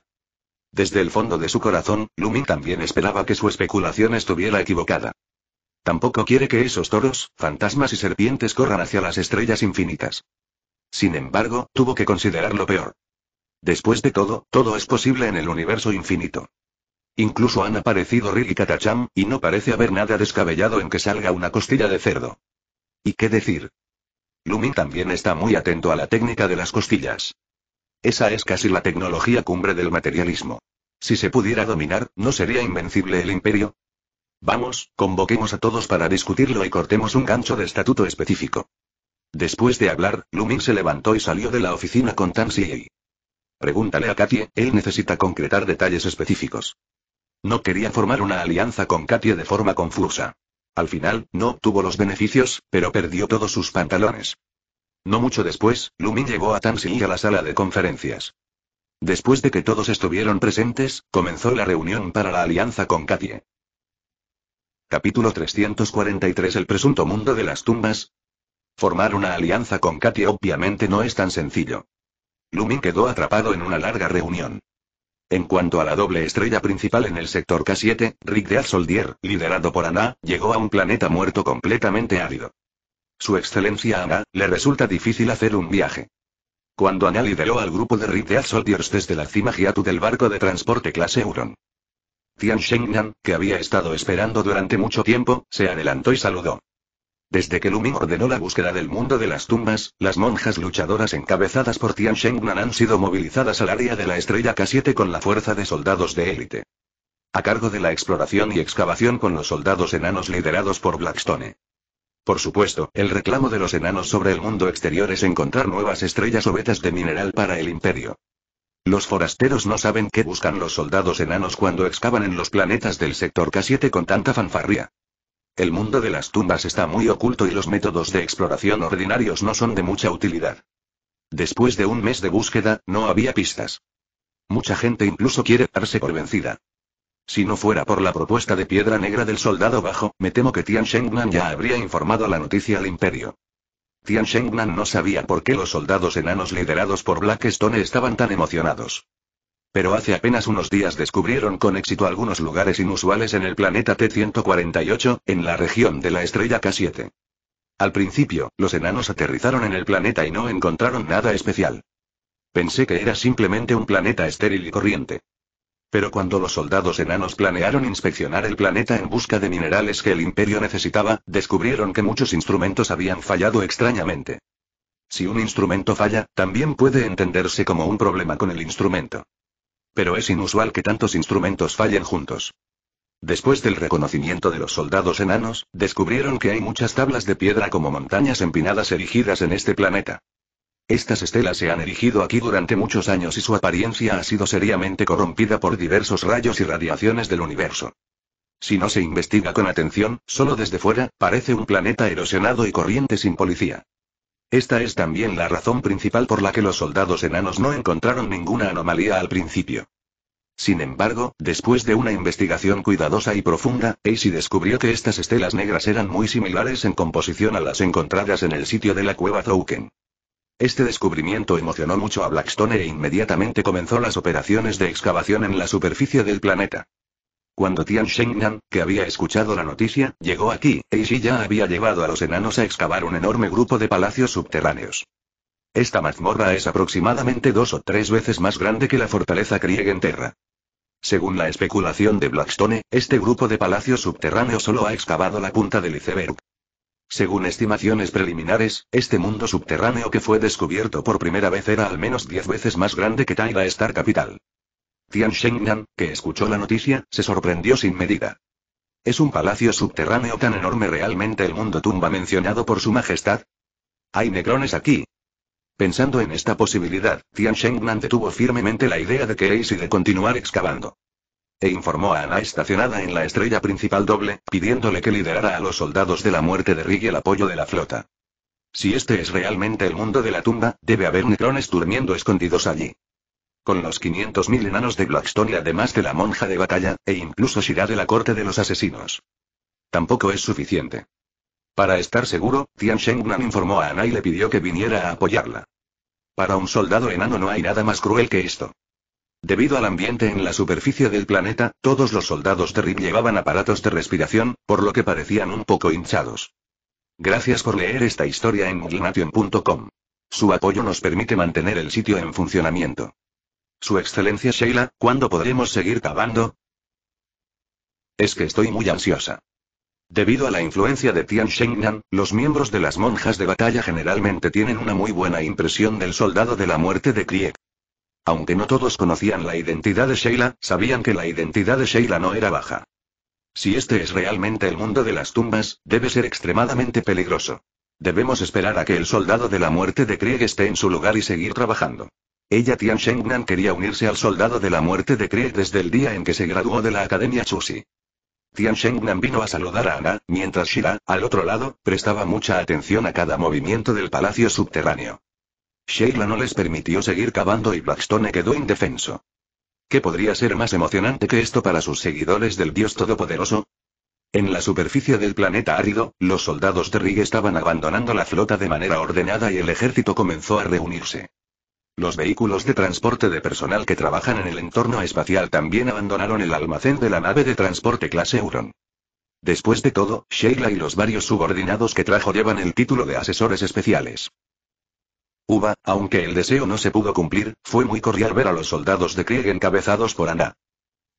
Desde el fondo de su corazón, Lumin también esperaba que su especulación estuviera equivocada. Tampoco quiere que esos toros, fantasmas y serpientes corran hacia las estrellas infinitas. Sin embargo, tuvo que considerarlo peor. Después de todo, todo es posible en el universo infinito. Incluso han aparecido Riri y Katacham, y no parece haber nada descabellado en que salga una costilla de cerdo. ¿Y qué decir? Lumin también está muy atento a la técnica de las costillas. Esa es casi la tecnología cumbre del materialismo. Si se pudiera dominar, ¿no sería invencible el imperio? Vamos, convoquemos a todos para discutirlo y cortemos un gancho de estatuto específico. Después de hablar, Lumin se levantó y salió de la oficina con Tan Pregúntale a Katie, él necesita concretar detalles específicos. No quería formar una alianza con Katie de forma confusa. Al final, no obtuvo los beneficios, pero perdió todos sus pantalones. No mucho después, Lumin llegó a Tansi a la sala de conferencias. Después de que todos estuvieron presentes, comenzó la reunión para la alianza con Katie. Capítulo 343 El presunto mundo de las tumbas. Formar una alianza con Katie obviamente no es tan sencillo. Lumin quedó atrapado en una larga reunión. En cuanto a la doble estrella principal en el sector K7, Rick de Soldier, liderado por Ana, llegó a un planeta muerto completamente árido. Su excelencia Ana, le resulta difícil hacer un viaje. Cuando Ana lideró al grupo de Rick de Soldiers desde la cima Giatu del barco de transporte clase Euron. Tian Shengnan, que había estado esperando durante mucho tiempo, se adelantó y saludó. Desde que Luming ordenó la búsqueda del mundo de las tumbas, las monjas luchadoras encabezadas por Tian Shengnan han sido movilizadas al área de la estrella K7 con la fuerza de soldados de élite. A cargo de la exploración y excavación con los soldados enanos liderados por Blackstone. Por supuesto, el reclamo de los enanos sobre el mundo exterior es encontrar nuevas estrellas o vetas de mineral para el imperio. Los forasteros no saben qué buscan los soldados enanos cuando excavan en los planetas del sector K7 con tanta fanfarría. El mundo de las tumbas está muy oculto y los métodos de exploración ordinarios no son de mucha utilidad. Después de un mes de búsqueda, no había pistas. Mucha gente incluso quiere darse por vencida. Si no fuera por la propuesta de piedra negra del soldado bajo, me temo que Tian Shengnan ya habría informado la noticia al imperio. Tian Shengnan no sabía por qué los soldados enanos liderados por Blackstone estaban tan emocionados. Pero hace apenas unos días descubrieron con éxito algunos lugares inusuales en el planeta T-148, en la región de la estrella K7. Al principio, los enanos aterrizaron en el planeta y no encontraron nada especial. Pensé que era simplemente un planeta estéril y corriente. Pero cuando los soldados enanos planearon inspeccionar el planeta en busca de minerales que el imperio necesitaba, descubrieron que muchos instrumentos habían fallado extrañamente. Si un instrumento falla, también puede entenderse como un problema con el instrumento pero es inusual que tantos instrumentos fallen juntos. Después del reconocimiento de los soldados enanos, descubrieron que hay muchas tablas de piedra como montañas empinadas erigidas en este planeta. Estas estelas se han erigido aquí durante muchos años y su apariencia ha sido seriamente corrompida por diversos rayos y radiaciones del universo. Si no se investiga con atención, solo desde fuera, parece un planeta erosionado y corriente sin policía. Esta es también la razón principal por la que los soldados enanos no encontraron ninguna anomalía al principio. Sin embargo, después de una investigación cuidadosa y profunda, Acey descubrió que estas estelas negras eran muy similares en composición a las encontradas en el sitio de la cueva Zouken. Este descubrimiento emocionó mucho a Blackstone e inmediatamente comenzó las operaciones de excavación en la superficie del planeta. Cuando Tian Shengnan, que había escuchado la noticia, llegó aquí, Eishi ya había llevado a los enanos a excavar un enorme grupo de palacios subterráneos. Esta mazmorra es aproximadamente dos o tres veces más grande que la fortaleza Krieg en Terra. Según la especulación de Blackstone, este grupo de palacios subterráneos solo ha excavado la punta del iceberg. Según estimaciones preliminares, este mundo subterráneo que fue descubierto por primera vez era al menos diez veces más grande que Taiga Star Capital. Tian Shengnan, que escuchó la noticia, se sorprendió sin medida. ¿Es un palacio subterráneo tan enorme realmente el mundo tumba mencionado por su majestad? Hay negrones aquí. Pensando en esta posibilidad, Tian Shengnan detuvo firmemente la idea de que Ace y de continuar excavando. E informó a Ana estacionada en la estrella principal doble, pidiéndole que liderara a los soldados de la muerte de Rig y el apoyo de la flota. Si este es realmente el mundo de la tumba, debe haber necrones durmiendo escondidos allí. Con los 500.000 enanos de Blackstone y además de la monja de batalla, e incluso Shira de la corte de los asesinos. Tampoco es suficiente. Para estar seguro, Tian Shengnan informó a Ana y le pidió que viniera a apoyarla. Para un soldado enano no hay nada más cruel que esto. Debido al ambiente en la superficie del planeta, todos los soldados de RIP llevaban aparatos de respiración, por lo que parecían un poco hinchados. Gracias por leer esta historia en muglnation.com. Su apoyo nos permite mantener el sitio en funcionamiento. Su excelencia Sheila, ¿cuándo podremos seguir cavando? Es que estoy muy ansiosa. Debido a la influencia de Tian Shengnan, los miembros de las monjas de batalla generalmente tienen una muy buena impresión del soldado de la muerte de Krieg. Aunque no todos conocían la identidad de Sheila, sabían que la identidad de Sheila no era baja. Si este es realmente el mundo de las tumbas, debe ser extremadamente peligroso. Debemos esperar a que el soldado de la muerte de Krieg esté en su lugar y seguir trabajando. Ella Tian Shengnan quería unirse al soldado de la muerte de Kree desde el día en que se graduó de la Academia Chusi. Tian Shengnan vino a saludar a Ana, mientras Shira, al otro lado, prestaba mucha atención a cada movimiento del palacio subterráneo. Sheila no les permitió seguir cavando y Blackstone quedó indefenso. ¿Qué podría ser más emocionante que esto para sus seguidores del Dios Todopoderoso? En la superficie del planeta árido, los soldados de Rig estaban abandonando la flota de manera ordenada y el ejército comenzó a reunirse. Los vehículos de transporte de personal que trabajan en el entorno espacial también abandonaron el almacén de la nave de transporte clase Huron. Después de todo, Sheila y los varios subordinados que trajo llevan el título de asesores especiales. Uva, aunque el deseo no se pudo cumplir, fue muy cordial ver a los soldados de Krieg encabezados por Ana.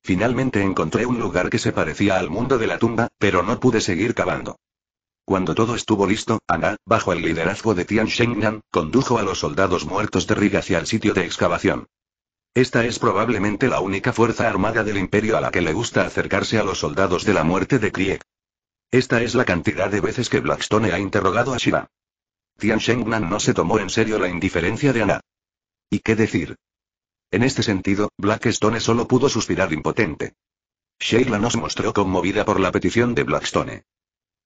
Finalmente encontré un lugar que se parecía al mundo de la tumba, pero no pude seguir cavando. Cuando todo estuvo listo, Ana, bajo el liderazgo de Tian Shengnan, condujo a los soldados muertos de Riga hacia el sitio de excavación. Esta es probablemente la única fuerza armada del imperio a la que le gusta acercarse a los soldados de la muerte de Krieg. Esta es la cantidad de veces que Blackstone ha interrogado a Shiva. Tian Shengnan no se tomó en serio la indiferencia de Ana. ¿Y qué decir? En este sentido, Blackstone solo pudo suspirar impotente. Sheila nos mostró conmovida por la petición de Blackstone.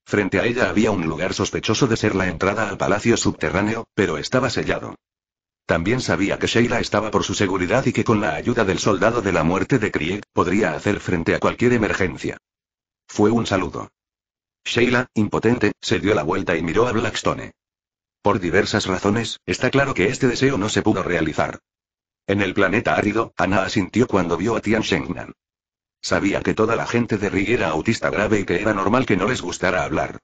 Frente a ella había un lugar sospechoso de ser la entrada al palacio subterráneo, pero estaba sellado. También sabía que Sheila estaba por su seguridad y que con la ayuda del soldado de la muerte de Krieg, podría hacer frente a cualquier emergencia. Fue un saludo. Sheila, impotente, se dio la vuelta y miró a Blackstone. Por diversas razones, está claro que este deseo no se pudo realizar. En el planeta árido, Ana asintió cuando vio a Tian Shengnan. Sabía que toda la gente de Ri era autista grave y que era normal que no les gustara hablar.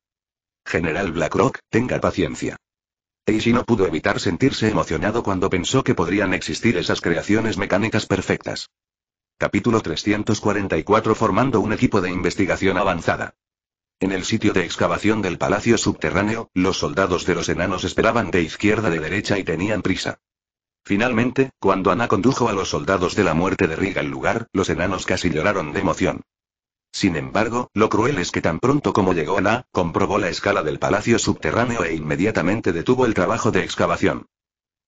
General Blackrock, tenga paciencia. si no pudo evitar sentirse emocionado cuando pensó que podrían existir esas creaciones mecánicas perfectas. Capítulo 344 Formando un equipo de investigación avanzada. En el sitio de excavación del palacio subterráneo, los soldados de los enanos esperaban de izquierda de derecha y tenían prisa. Finalmente, cuando Ana condujo a los soldados de la muerte de Riga al lugar, los enanos casi lloraron de emoción. Sin embargo, lo cruel es que tan pronto como llegó Ana, comprobó la escala del palacio subterráneo e inmediatamente detuvo el trabajo de excavación.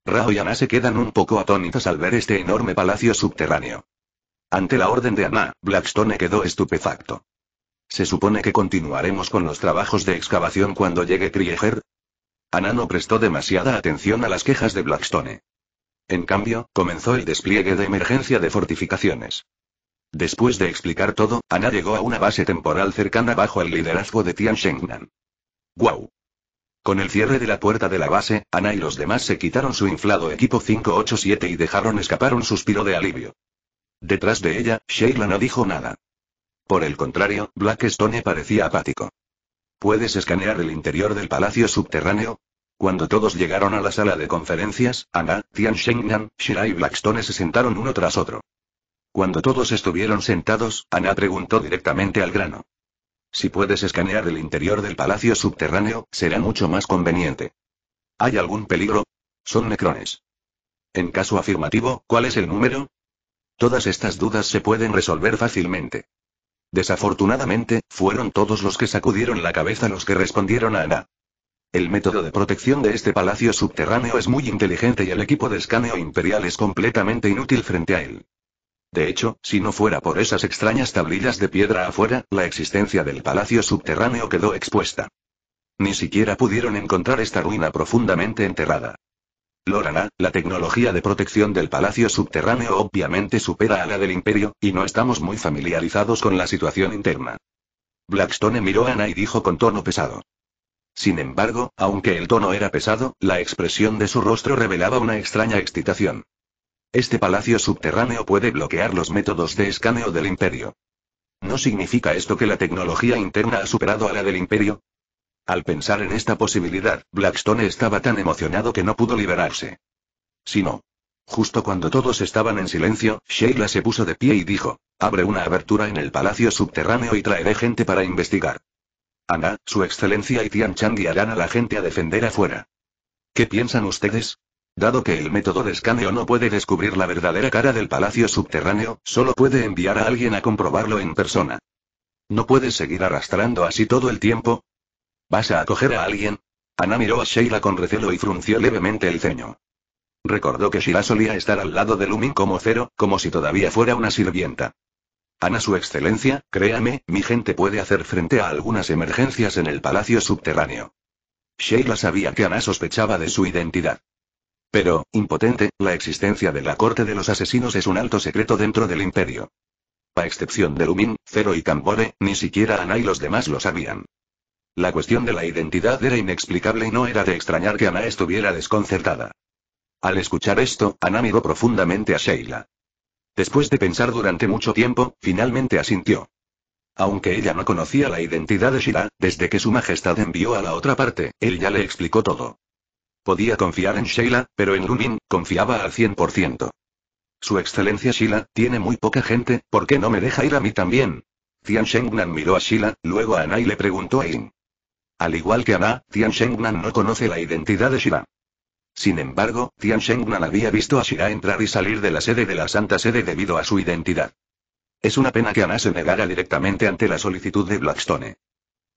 Rao y Ana se quedan un poco atónitas al ver este enorme palacio subterráneo. Ante la orden de Ana, Blackstone quedó estupefacto. Se supone que continuaremos con los trabajos de excavación cuando llegue Krieger. Ana no prestó demasiada atención a las quejas de Blackstone. En cambio, comenzó el despliegue de emergencia de fortificaciones. Después de explicar todo, Ana llegó a una base temporal cercana bajo el liderazgo de Tian Shengnan. ¡Guau! Con el cierre de la puerta de la base, Ana y los demás se quitaron su inflado equipo 587 y dejaron escapar un suspiro de alivio. Detrás de ella, Sheila no dijo nada. Por el contrario, Blackstone parecía apático. ¿Puedes escanear el interior del palacio subterráneo? Cuando todos llegaron a la sala de conferencias, Anna, Tian Shengnan, Shira y Blackstone se sentaron uno tras otro. Cuando todos estuvieron sentados, Anna preguntó directamente al grano. Si puedes escanear el interior del palacio subterráneo, será mucho más conveniente. ¿Hay algún peligro? Son necrones. En caso afirmativo, ¿cuál es el número? Todas estas dudas se pueden resolver fácilmente. Desafortunadamente, fueron todos los que sacudieron la cabeza los que respondieron a Ana. El método de protección de este palacio subterráneo es muy inteligente y el equipo de escaneo imperial es completamente inútil frente a él. De hecho, si no fuera por esas extrañas tablillas de piedra afuera, la existencia del palacio subterráneo quedó expuesta. Ni siquiera pudieron encontrar esta ruina profundamente enterrada. Lorana, la tecnología de protección del palacio subterráneo obviamente supera a la del imperio, y no estamos muy familiarizados con la situación interna. Blackstone miró a Ana y dijo con tono pesado. Sin embargo, aunque el tono era pesado, la expresión de su rostro revelaba una extraña excitación. Este palacio subterráneo puede bloquear los métodos de escaneo del imperio. ¿No significa esto que la tecnología interna ha superado a la del imperio? Al pensar en esta posibilidad, Blackstone estaba tan emocionado que no pudo liberarse. Si no. Justo cuando todos estaban en silencio, Sheila se puso de pie y dijo, abre una abertura en el palacio subterráneo y traeré gente para investigar. Ana, su excelencia y Tian Chang guiarán a la gente a defender afuera. ¿Qué piensan ustedes? Dado que el método de escaneo no puede descubrir la verdadera cara del palacio subterráneo, solo puede enviar a alguien a comprobarlo en persona. ¿No puedes seguir arrastrando así todo el tiempo? ¿Vas a acoger a alguien? Ana miró a Sheila con recelo y frunció levemente el ceño. Recordó que Sheila solía estar al lado de Lumin como cero, como si todavía fuera una sirvienta. Ana Su Excelencia, créame, mi gente puede hacer frente a algunas emergencias en el palacio subterráneo. Sheila sabía que Ana sospechaba de su identidad. Pero, impotente, la existencia de la corte de los asesinos es un alto secreto dentro del imperio. A excepción de Lumin, Zero y Cambore, ni siquiera Ana y los demás lo sabían. La cuestión de la identidad era inexplicable y no era de extrañar que Ana estuviera desconcertada. Al escuchar esto, Ana miró profundamente a Sheila. Después de pensar durante mucho tiempo, finalmente asintió. Aunque ella no conocía la identidad de Shira, desde que su majestad envió a la otra parte, él ya le explicó todo. Podía confiar en Sheila, pero en Lumin, confiaba al 100%. Su excelencia Sheila, tiene muy poca gente, ¿por qué no me deja ir a mí también? Tian Shengnan miró a Sheila, luego a Ana y le preguntó a In. Al igual que Ana, Tian Shengnan no conoce la identidad de Shira. Sin embargo, Tian Shengnan había visto a Shira entrar y salir de la sede de la Santa Sede debido a su identidad. Es una pena que Ana se negara directamente ante la solicitud de Blackstone.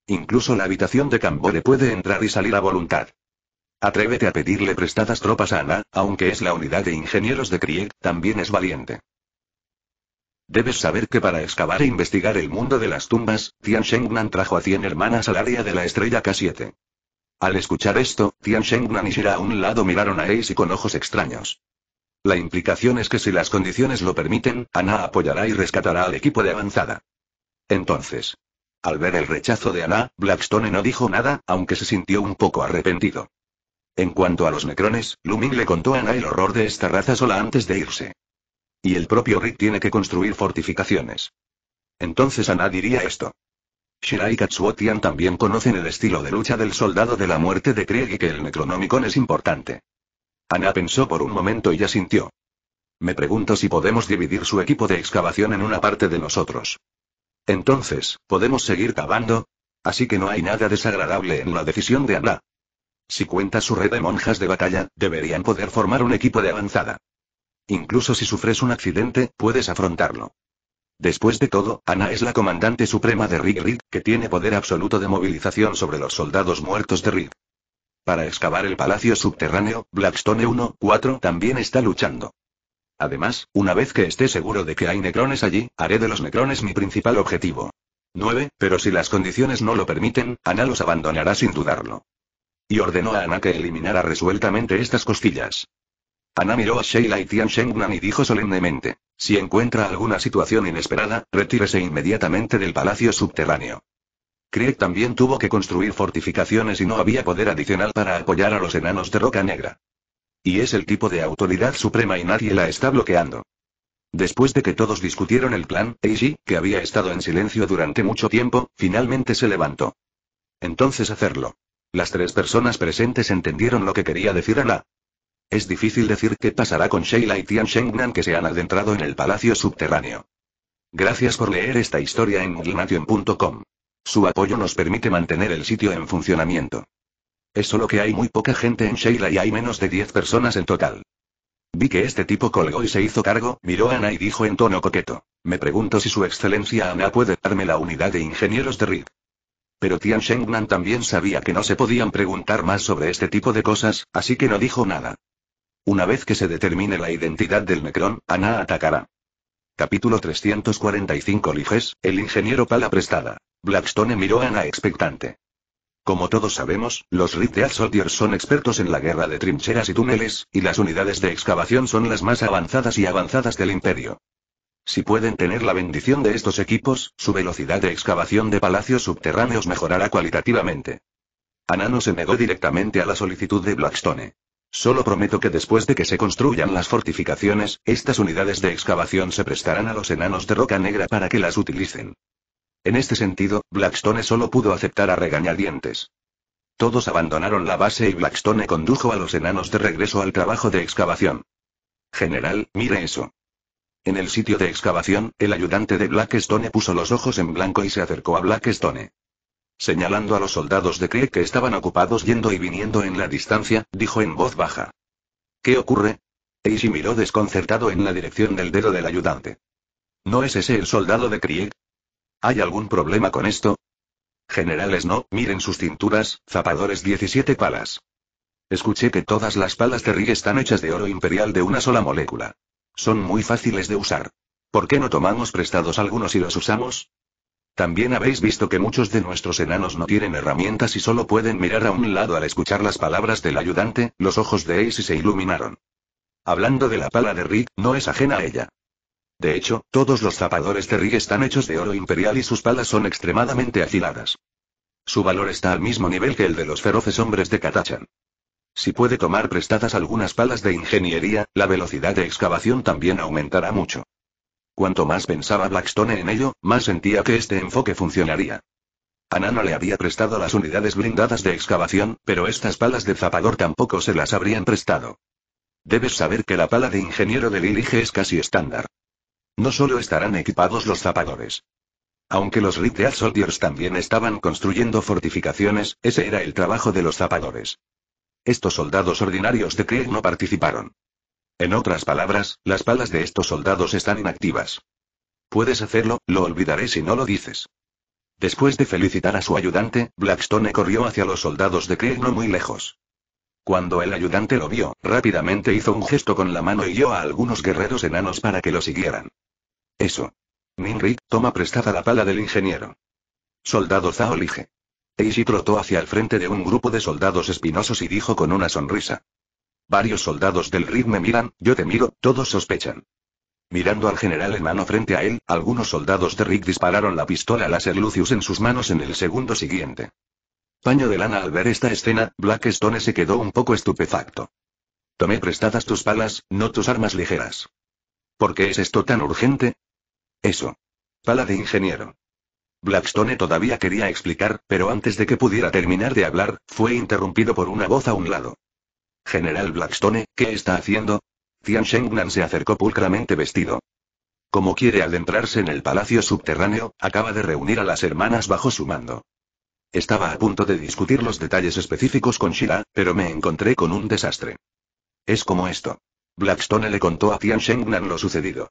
Incluso la habitación de Cambore puede entrar y salir a voluntad. Atrévete a pedirle prestadas tropas a Ana, aunque es la unidad de ingenieros de Krieg, también es valiente. Debes saber que para excavar e investigar el mundo de las tumbas, Tian Shengnan trajo a 100 hermanas al área de la estrella K7. Al escuchar esto, Tian Shengnan y Shira a un lado miraron a Ace con ojos extraños. La implicación es que si las condiciones lo permiten, Ana apoyará y rescatará al equipo de avanzada. Entonces. Al ver el rechazo de Ana, Blackstone no dijo nada, aunque se sintió un poco arrepentido. En cuanto a los necrones, Lumin le contó a Ana el horror de esta raza sola antes de irse. Y el propio Rick tiene que construir fortificaciones. Entonces Ana diría esto. Shirai Katsuotian también conocen el estilo de lucha del soldado de la muerte de Krieg y que el Necronomicon es importante. Ana pensó por un momento y asintió. Me pregunto si podemos dividir su equipo de excavación en una parte de nosotros. Entonces, ¿podemos seguir cavando? Así que no hay nada desagradable en la decisión de Ana. Si cuenta su red de monjas de batalla, deberían poder formar un equipo de avanzada. Incluso si sufres un accidente, puedes afrontarlo. Después de todo, Ana es la comandante suprema de Rig Rig, que tiene poder absoluto de movilización sobre los soldados muertos de Rig. Para excavar el palacio subterráneo, Blackstone 1-4 también está luchando. Además, una vez que esté seguro de que hay necrones allí, haré de los necrones mi principal objetivo. 9. Pero si las condiciones no lo permiten, Ana los abandonará sin dudarlo. Y ordenó a Ana que eliminara resueltamente estas costillas. Ana miró a Sheila y Tian Shengnan y dijo solemnemente. Si encuentra alguna situación inesperada, retírese inmediatamente del palacio subterráneo. Krieg también tuvo que construir fortificaciones y no había poder adicional para apoyar a los enanos de Roca Negra. Y es el tipo de autoridad suprema y nadie la está bloqueando. Después de que todos discutieron el plan, Eiji, que había estado en silencio durante mucho tiempo, finalmente se levantó. Entonces hacerlo. Las tres personas presentes entendieron lo que quería decir la... Es difícil decir qué pasará con Sheila y Tian Shengnan que se han adentrado en el palacio subterráneo. Gracias por leer esta historia en glimatium.com. Su apoyo nos permite mantener el sitio en funcionamiento. Es solo que hay muy poca gente en Sheila y hay menos de 10 personas en total. Vi que este tipo colgó y se hizo cargo, miró a Ana y dijo en tono coqueto. Me pregunto si su excelencia Ana puede darme la unidad de ingenieros de RIC. Pero Tian Shengnan también sabía que no se podían preguntar más sobre este tipo de cosas, así que no dijo nada. Una vez que se determine la identidad del Necron, Ana atacará. Capítulo 345 Liges, el ingeniero pala prestada. Blackstone miró a Ana expectante. Como todos sabemos, los Red Soldiers son expertos en la guerra de trincheras y túneles, y las unidades de excavación son las más avanzadas y avanzadas del imperio. Si pueden tener la bendición de estos equipos, su velocidad de excavación de palacios subterráneos mejorará cualitativamente. Ana no se negó directamente a la solicitud de Blackstone. Solo prometo que después de que se construyan las fortificaciones, estas unidades de excavación se prestarán a los enanos de roca negra para que las utilicen. En este sentido, Blackstone solo pudo aceptar a regañadientes. Todos abandonaron la base y Blackstone condujo a los enanos de regreso al trabajo de excavación. General, mire eso. En el sitio de excavación, el ayudante de Blackstone puso los ojos en blanco y se acercó a Blackstone. Señalando a los soldados de Krieg que estaban ocupados yendo y viniendo en la distancia, dijo en voz baja. ¿Qué ocurre? Eishi miró desconcertado en la dirección del dedo del ayudante. ¿No es ese el soldado de Krieg? ¿Hay algún problema con esto? Generales no, miren sus cinturas, zapadores 17 palas. Escuché que todas las palas de Rig están hechas de oro imperial de una sola molécula. Son muy fáciles de usar. ¿Por qué no tomamos prestados algunos y los usamos? También habéis visto que muchos de nuestros enanos no tienen herramientas y solo pueden mirar a un lado al escuchar las palabras del ayudante, los ojos de Ace se iluminaron. Hablando de la pala de Rick, no es ajena a ella. De hecho, todos los zapadores de Rick están hechos de oro imperial y sus palas son extremadamente afiladas. Su valor está al mismo nivel que el de los feroces hombres de Katachan. Si puede tomar prestadas algunas palas de ingeniería, la velocidad de excavación también aumentará mucho. Cuanto más pensaba Blackstone en ello, más sentía que este enfoque funcionaría. A le había prestado las unidades blindadas de excavación, pero estas palas de zapador tampoco se las habrían prestado. Debes saber que la pala de ingeniero del Ilige es casi estándar. No solo estarán equipados los zapadores. Aunque los Ritual Soldiers también estaban construyendo fortificaciones, ese era el trabajo de los zapadores. Estos soldados ordinarios de Krieg no participaron. En otras palabras, las palas de estos soldados están inactivas. Puedes hacerlo, lo olvidaré si no lo dices. Después de felicitar a su ayudante, Blackstone corrió hacia los soldados de Craig no muy lejos. Cuando el ayudante lo vio, rápidamente hizo un gesto con la mano y dio a algunos guerreros enanos para que lo siguieran. Eso. Ninrit, toma prestada la pala del ingeniero. Soldado Zao Eisy trotó hacia el frente de un grupo de soldados espinosos y dijo con una sonrisa. Varios soldados del RIG me miran, yo te miro, todos sospechan. Mirando al general en mano frente a él, algunos soldados de Rick dispararon la pistola láser Lucius en sus manos en el segundo siguiente. Paño de lana al ver esta escena, Blackstone se quedó un poco estupefacto. Tomé prestadas tus palas, no tus armas ligeras. ¿Por qué es esto tan urgente? Eso. Pala de ingeniero. Blackstone todavía quería explicar, pero antes de que pudiera terminar de hablar, fue interrumpido por una voz a un lado. General Blackstone, ¿qué está haciendo? Tian Shengnan se acercó pulcramente vestido. Como quiere adentrarse en el palacio subterráneo, acaba de reunir a las hermanas bajo su mando. Estaba a punto de discutir los detalles específicos con Shira, pero me encontré con un desastre. Es como esto. Blackstone le contó a Tian Shengnan lo sucedido.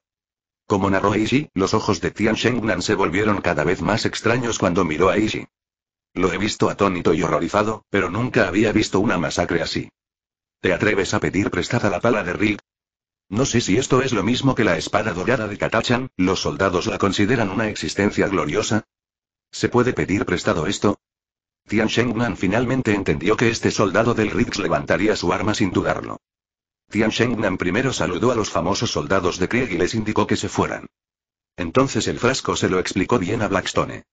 Como narró Aishi, los ojos de Tian Shengnan se volvieron cada vez más extraños cuando miró a Aishi. Lo he visto atónito y horrorizado, pero nunca había visto una masacre así. ¿Te atreves a pedir prestada la pala de Rick? No sé si esto es lo mismo que la espada dorada de Katachan, los soldados la consideran una existencia gloriosa. ¿Se puede pedir prestado esto? Tian Shengnan finalmente entendió que este soldado del Riggs levantaría su arma sin dudarlo. Tian Shengnan primero saludó a los famosos soldados de Krieg y les indicó que se fueran. Entonces el frasco se lo explicó bien a Blackstone.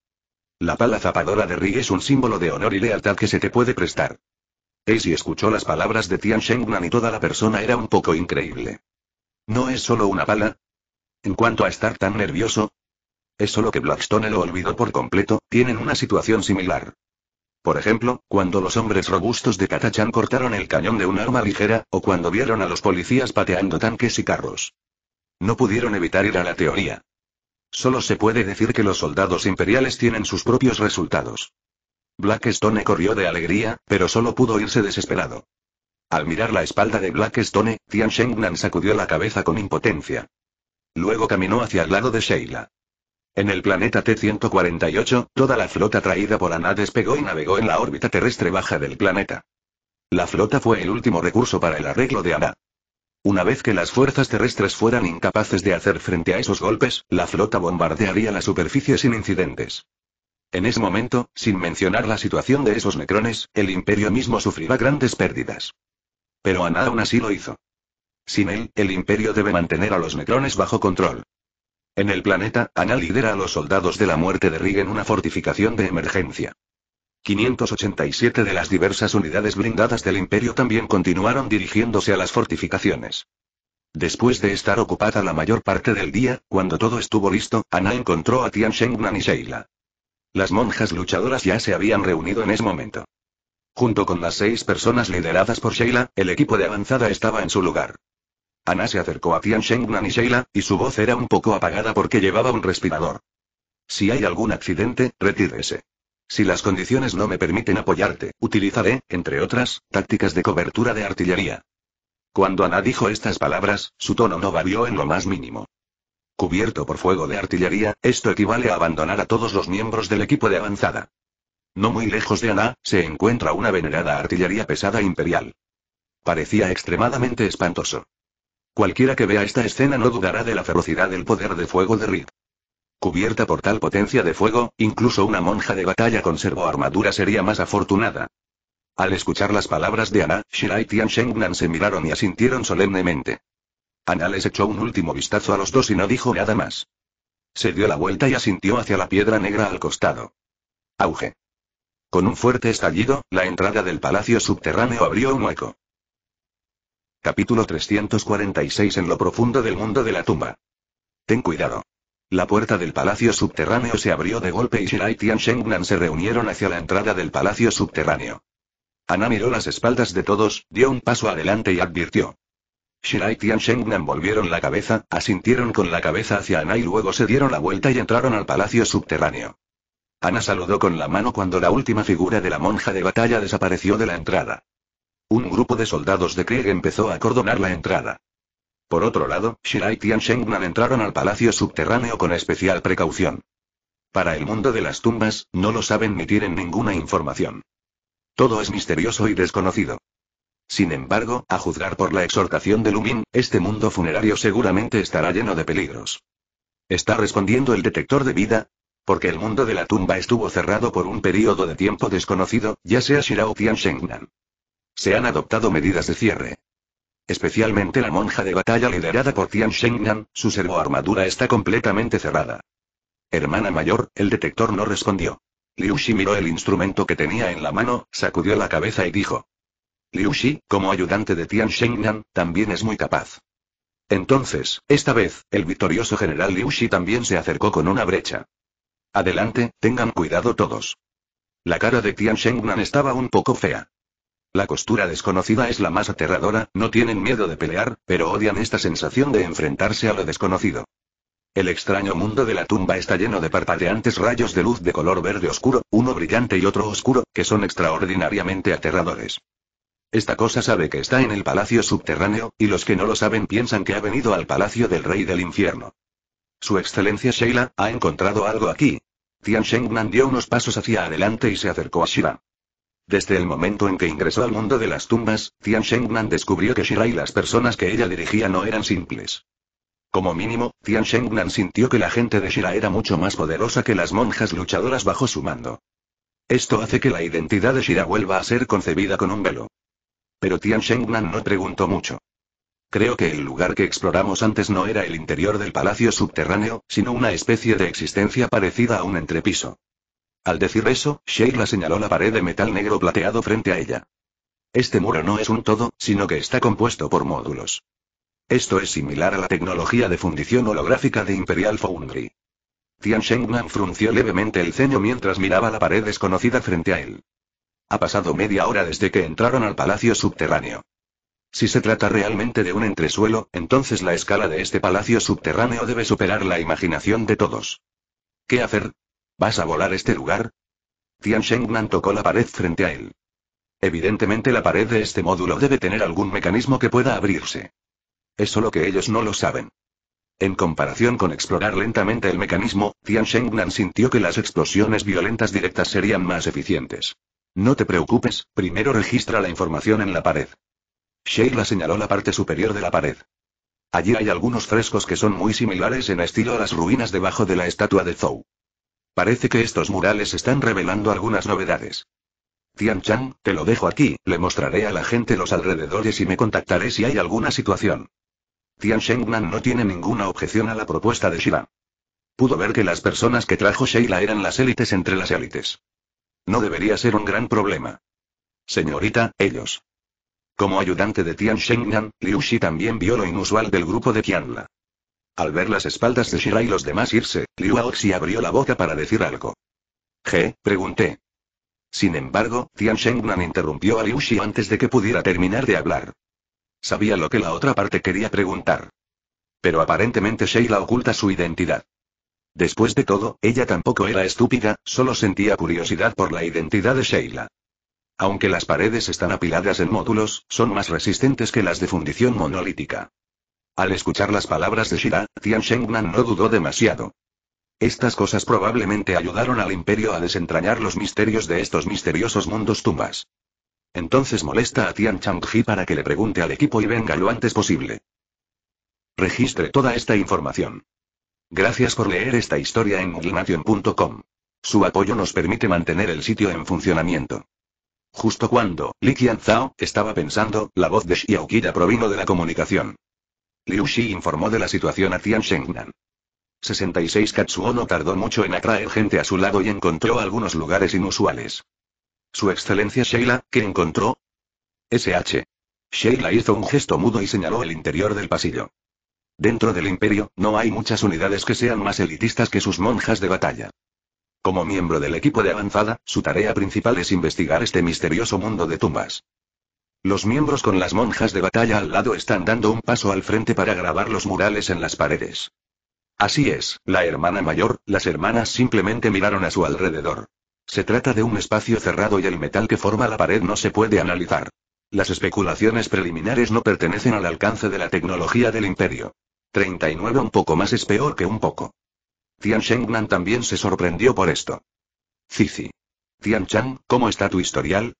La pala zapadora de Rig es un símbolo de honor y lealtad que se te puede prestar. Casey escuchó las palabras de Tian Shengnan y toda la persona era un poco increíble. ¿No es solo una bala? En cuanto a estar tan nervioso, es solo que Blackstone lo olvidó por completo, tienen una situación similar. Por ejemplo, cuando los hombres robustos de Katachan cortaron el cañón de un arma ligera, o cuando vieron a los policías pateando tanques y carros. No pudieron evitar ir a la teoría. Solo se puede decir que los soldados imperiales tienen sus propios resultados. Blackstone corrió de alegría, pero solo pudo irse desesperado. Al mirar la espalda de Blackstone, Tian Shengnan sacudió la cabeza con impotencia. Luego caminó hacia el lado de Sheila. En el planeta T-148, toda la flota traída por Ana despegó y navegó en la órbita terrestre baja del planeta. La flota fue el último recurso para el arreglo de Ana. Una vez que las fuerzas terrestres fueran incapaces de hacer frente a esos golpes, la flota bombardearía la superficie sin incidentes. En ese momento, sin mencionar la situación de esos necrones, el imperio mismo sufrirá grandes pérdidas. Pero Ana aún así lo hizo. Sin él, el imperio debe mantener a los necrones bajo control. En el planeta, Ana lidera a los soldados de la muerte de Rig en una fortificación de emergencia. 587 de las diversas unidades blindadas del imperio también continuaron dirigiéndose a las fortificaciones. Después de estar ocupada la mayor parte del día, cuando todo estuvo listo, Ana encontró a Tian Shengnan y Sheila. Las monjas luchadoras ya se habían reunido en ese momento. Junto con las seis personas lideradas por Sheila, el equipo de avanzada estaba en su lugar. Ana se acercó a Tian Shengnan y Sheila, y su voz era un poco apagada porque llevaba un respirador. Si hay algún accidente, retírese. Si las condiciones no me permiten apoyarte, utilizaré, entre otras, tácticas de cobertura de artillería. Cuando Ana dijo estas palabras, su tono no varió en lo más mínimo. Cubierto por fuego de artillería, esto equivale a abandonar a todos los miembros del equipo de avanzada. No muy lejos de Ana, se encuentra una venerada artillería pesada imperial. Parecía extremadamente espantoso. Cualquiera que vea esta escena no dudará de la ferocidad del poder de fuego de Rick. Cubierta por tal potencia de fuego, incluso una monja de batalla con armadura sería más afortunada. Al escuchar las palabras de Ana, Shirai y Tian Shengnan se miraron y asintieron solemnemente. Ana les echó un último vistazo a los dos y no dijo nada más. Se dio la vuelta y asintió hacia la piedra negra al costado. Auge. Con un fuerte estallido, la entrada del palacio subterráneo abrió un hueco. Capítulo 346 En lo profundo del mundo de la tumba. Ten cuidado. La puerta del palacio subterráneo se abrió de golpe y Shirai Tian Shengnan se reunieron hacia la entrada del palacio subterráneo. Ana miró las espaldas de todos, dio un paso adelante y advirtió. Shirai Tian Shengnan volvieron la cabeza, asintieron con la cabeza hacia Ana y luego se dieron la vuelta y entraron al palacio subterráneo. Ana saludó con la mano cuando la última figura de la monja de batalla desapareció de la entrada. Un grupo de soldados de Krieg empezó a cordonar la entrada. Por otro lado, Shirai Tian Shengnan entraron al palacio subterráneo con especial precaución. Para el mundo de las tumbas, no lo saben ni tienen ninguna información. Todo es misterioso y desconocido. Sin embargo, a juzgar por la exhortación de Lumin, este mundo funerario seguramente estará lleno de peligros. ¿Está respondiendo el detector de vida? Porque el mundo de la tumba estuvo cerrado por un periodo de tiempo desconocido, ya sea Shirao Tian Shengnan. Se han adoptado medidas de cierre. Especialmente la monja de batalla liderada por Tian Shengnan, su armadura está completamente cerrada. Hermana mayor, el detector no respondió. Liu Shi miró el instrumento que tenía en la mano, sacudió la cabeza y dijo: Liu Shi, como ayudante de Tian Shengnan, también es muy capaz. Entonces, esta vez, el victorioso general Liu Shi también se acercó con una brecha. Adelante, tengan cuidado todos. La cara de Tian Shengnan estaba un poco fea. La costura desconocida es la más aterradora, no tienen miedo de pelear, pero odian esta sensación de enfrentarse a lo desconocido. El extraño mundo de la tumba está lleno de parpadeantes rayos de luz de color verde oscuro, uno brillante y otro oscuro, que son extraordinariamente aterradores. Esta cosa sabe que está en el palacio subterráneo, y los que no lo saben piensan que ha venido al palacio del rey del infierno. Su excelencia Sheila, ha encontrado algo aquí. Tian Shengnan dio unos pasos hacia adelante y se acercó a Shira. Desde el momento en que ingresó al mundo de las tumbas, Tian Shengnan descubrió que Shira y las personas que ella dirigía no eran simples. Como mínimo, Tian Shengnan sintió que la gente de Shira era mucho más poderosa que las monjas luchadoras bajo su mando. Esto hace que la identidad de Shira vuelva a ser concebida con un velo. Pero Tian Shengnan no preguntó mucho. Creo que el lugar que exploramos antes no era el interior del palacio subterráneo, sino una especie de existencia parecida a un entrepiso. Al decir eso, Sheila señaló la pared de metal negro plateado frente a ella. Este muro no es un todo, sino que está compuesto por módulos. Esto es similar a la tecnología de fundición holográfica de Imperial Foundry. Tian Shengnan frunció levemente el ceño mientras miraba la pared desconocida frente a él. Ha pasado media hora desde que entraron al palacio subterráneo. Si se trata realmente de un entresuelo, entonces la escala de este palacio subterráneo debe superar la imaginación de todos. ¿Qué hacer? ¿Vas a volar este lugar? Tian Shengnan tocó la pared frente a él. Evidentemente la pared de este módulo debe tener algún mecanismo que pueda abrirse. Es solo que ellos no lo saben. En comparación con explorar lentamente el mecanismo, Tian Shengnan sintió que las explosiones violentas directas serían más eficientes. No te preocupes, primero registra la información en la pared. Sheila señaló la parte superior de la pared. Allí hay algunos frescos que son muy similares en estilo a las ruinas debajo de la estatua de Zhou. Parece que estos murales están revelando algunas novedades. Tian Chang, te lo dejo aquí, le mostraré a la gente los alrededores y me contactaré si hay alguna situación. Tian Shengnan no tiene ninguna objeción a la propuesta de Sheila. Pudo ver que las personas que trajo Sheila eran las élites entre las élites. No debería ser un gran problema. Señorita, ellos. Como ayudante de Tian Shengnan, Liu Shi también vio lo inusual del grupo de Qianla. Al ver las espaldas de Shira y los demás irse, Liu Aoxi abrió la boca para decir algo. Je, pregunté. Sin embargo, Tian Shengnan interrumpió a Liu Shi antes de que pudiera terminar de hablar. Sabía lo que la otra parte quería preguntar. Pero aparentemente Sheila oculta su identidad. Después de todo, ella tampoco era estúpida, solo sentía curiosidad por la identidad de Sheila. Aunque las paredes están apiladas en módulos, son más resistentes que las de fundición monolítica. Al escuchar las palabras de Shira, Tian Shengnan no dudó demasiado. Estas cosas probablemente ayudaron al imperio a desentrañar los misterios de estos misteriosos mundos tumbas. Entonces molesta a Tian Changji para que le pregunte al equipo y venga lo antes posible. Registre toda esta información. Gracias por leer esta historia en moglinación.com. Su apoyo nos permite mantener el sitio en funcionamiento. Justo cuando Qian Zhao estaba pensando, la voz de Xiaokira provino de la comunicación. Liu Shi informó de la situación a Tian Shengnan. 66 Katsuo no tardó mucho en atraer gente a su lado y encontró algunos lugares inusuales. Su excelencia Sheila, ¿qué encontró? SH. Sheila hizo un gesto mudo y señaló el interior del pasillo. Dentro del imperio, no hay muchas unidades que sean más elitistas que sus monjas de batalla. Como miembro del equipo de avanzada, su tarea principal es investigar este misterioso mundo de tumbas. Los miembros con las monjas de batalla al lado están dando un paso al frente para grabar los murales en las paredes. Así es, la hermana mayor, las hermanas simplemente miraron a su alrededor. Se trata de un espacio cerrado y el metal que forma la pared no se puede analizar. Las especulaciones preliminares no pertenecen al alcance de la tecnología del imperio. 39 un poco más es peor que un poco. Tian Shengnan también se sorprendió por esto. Cici. Tian Chang, ¿cómo está tu historial?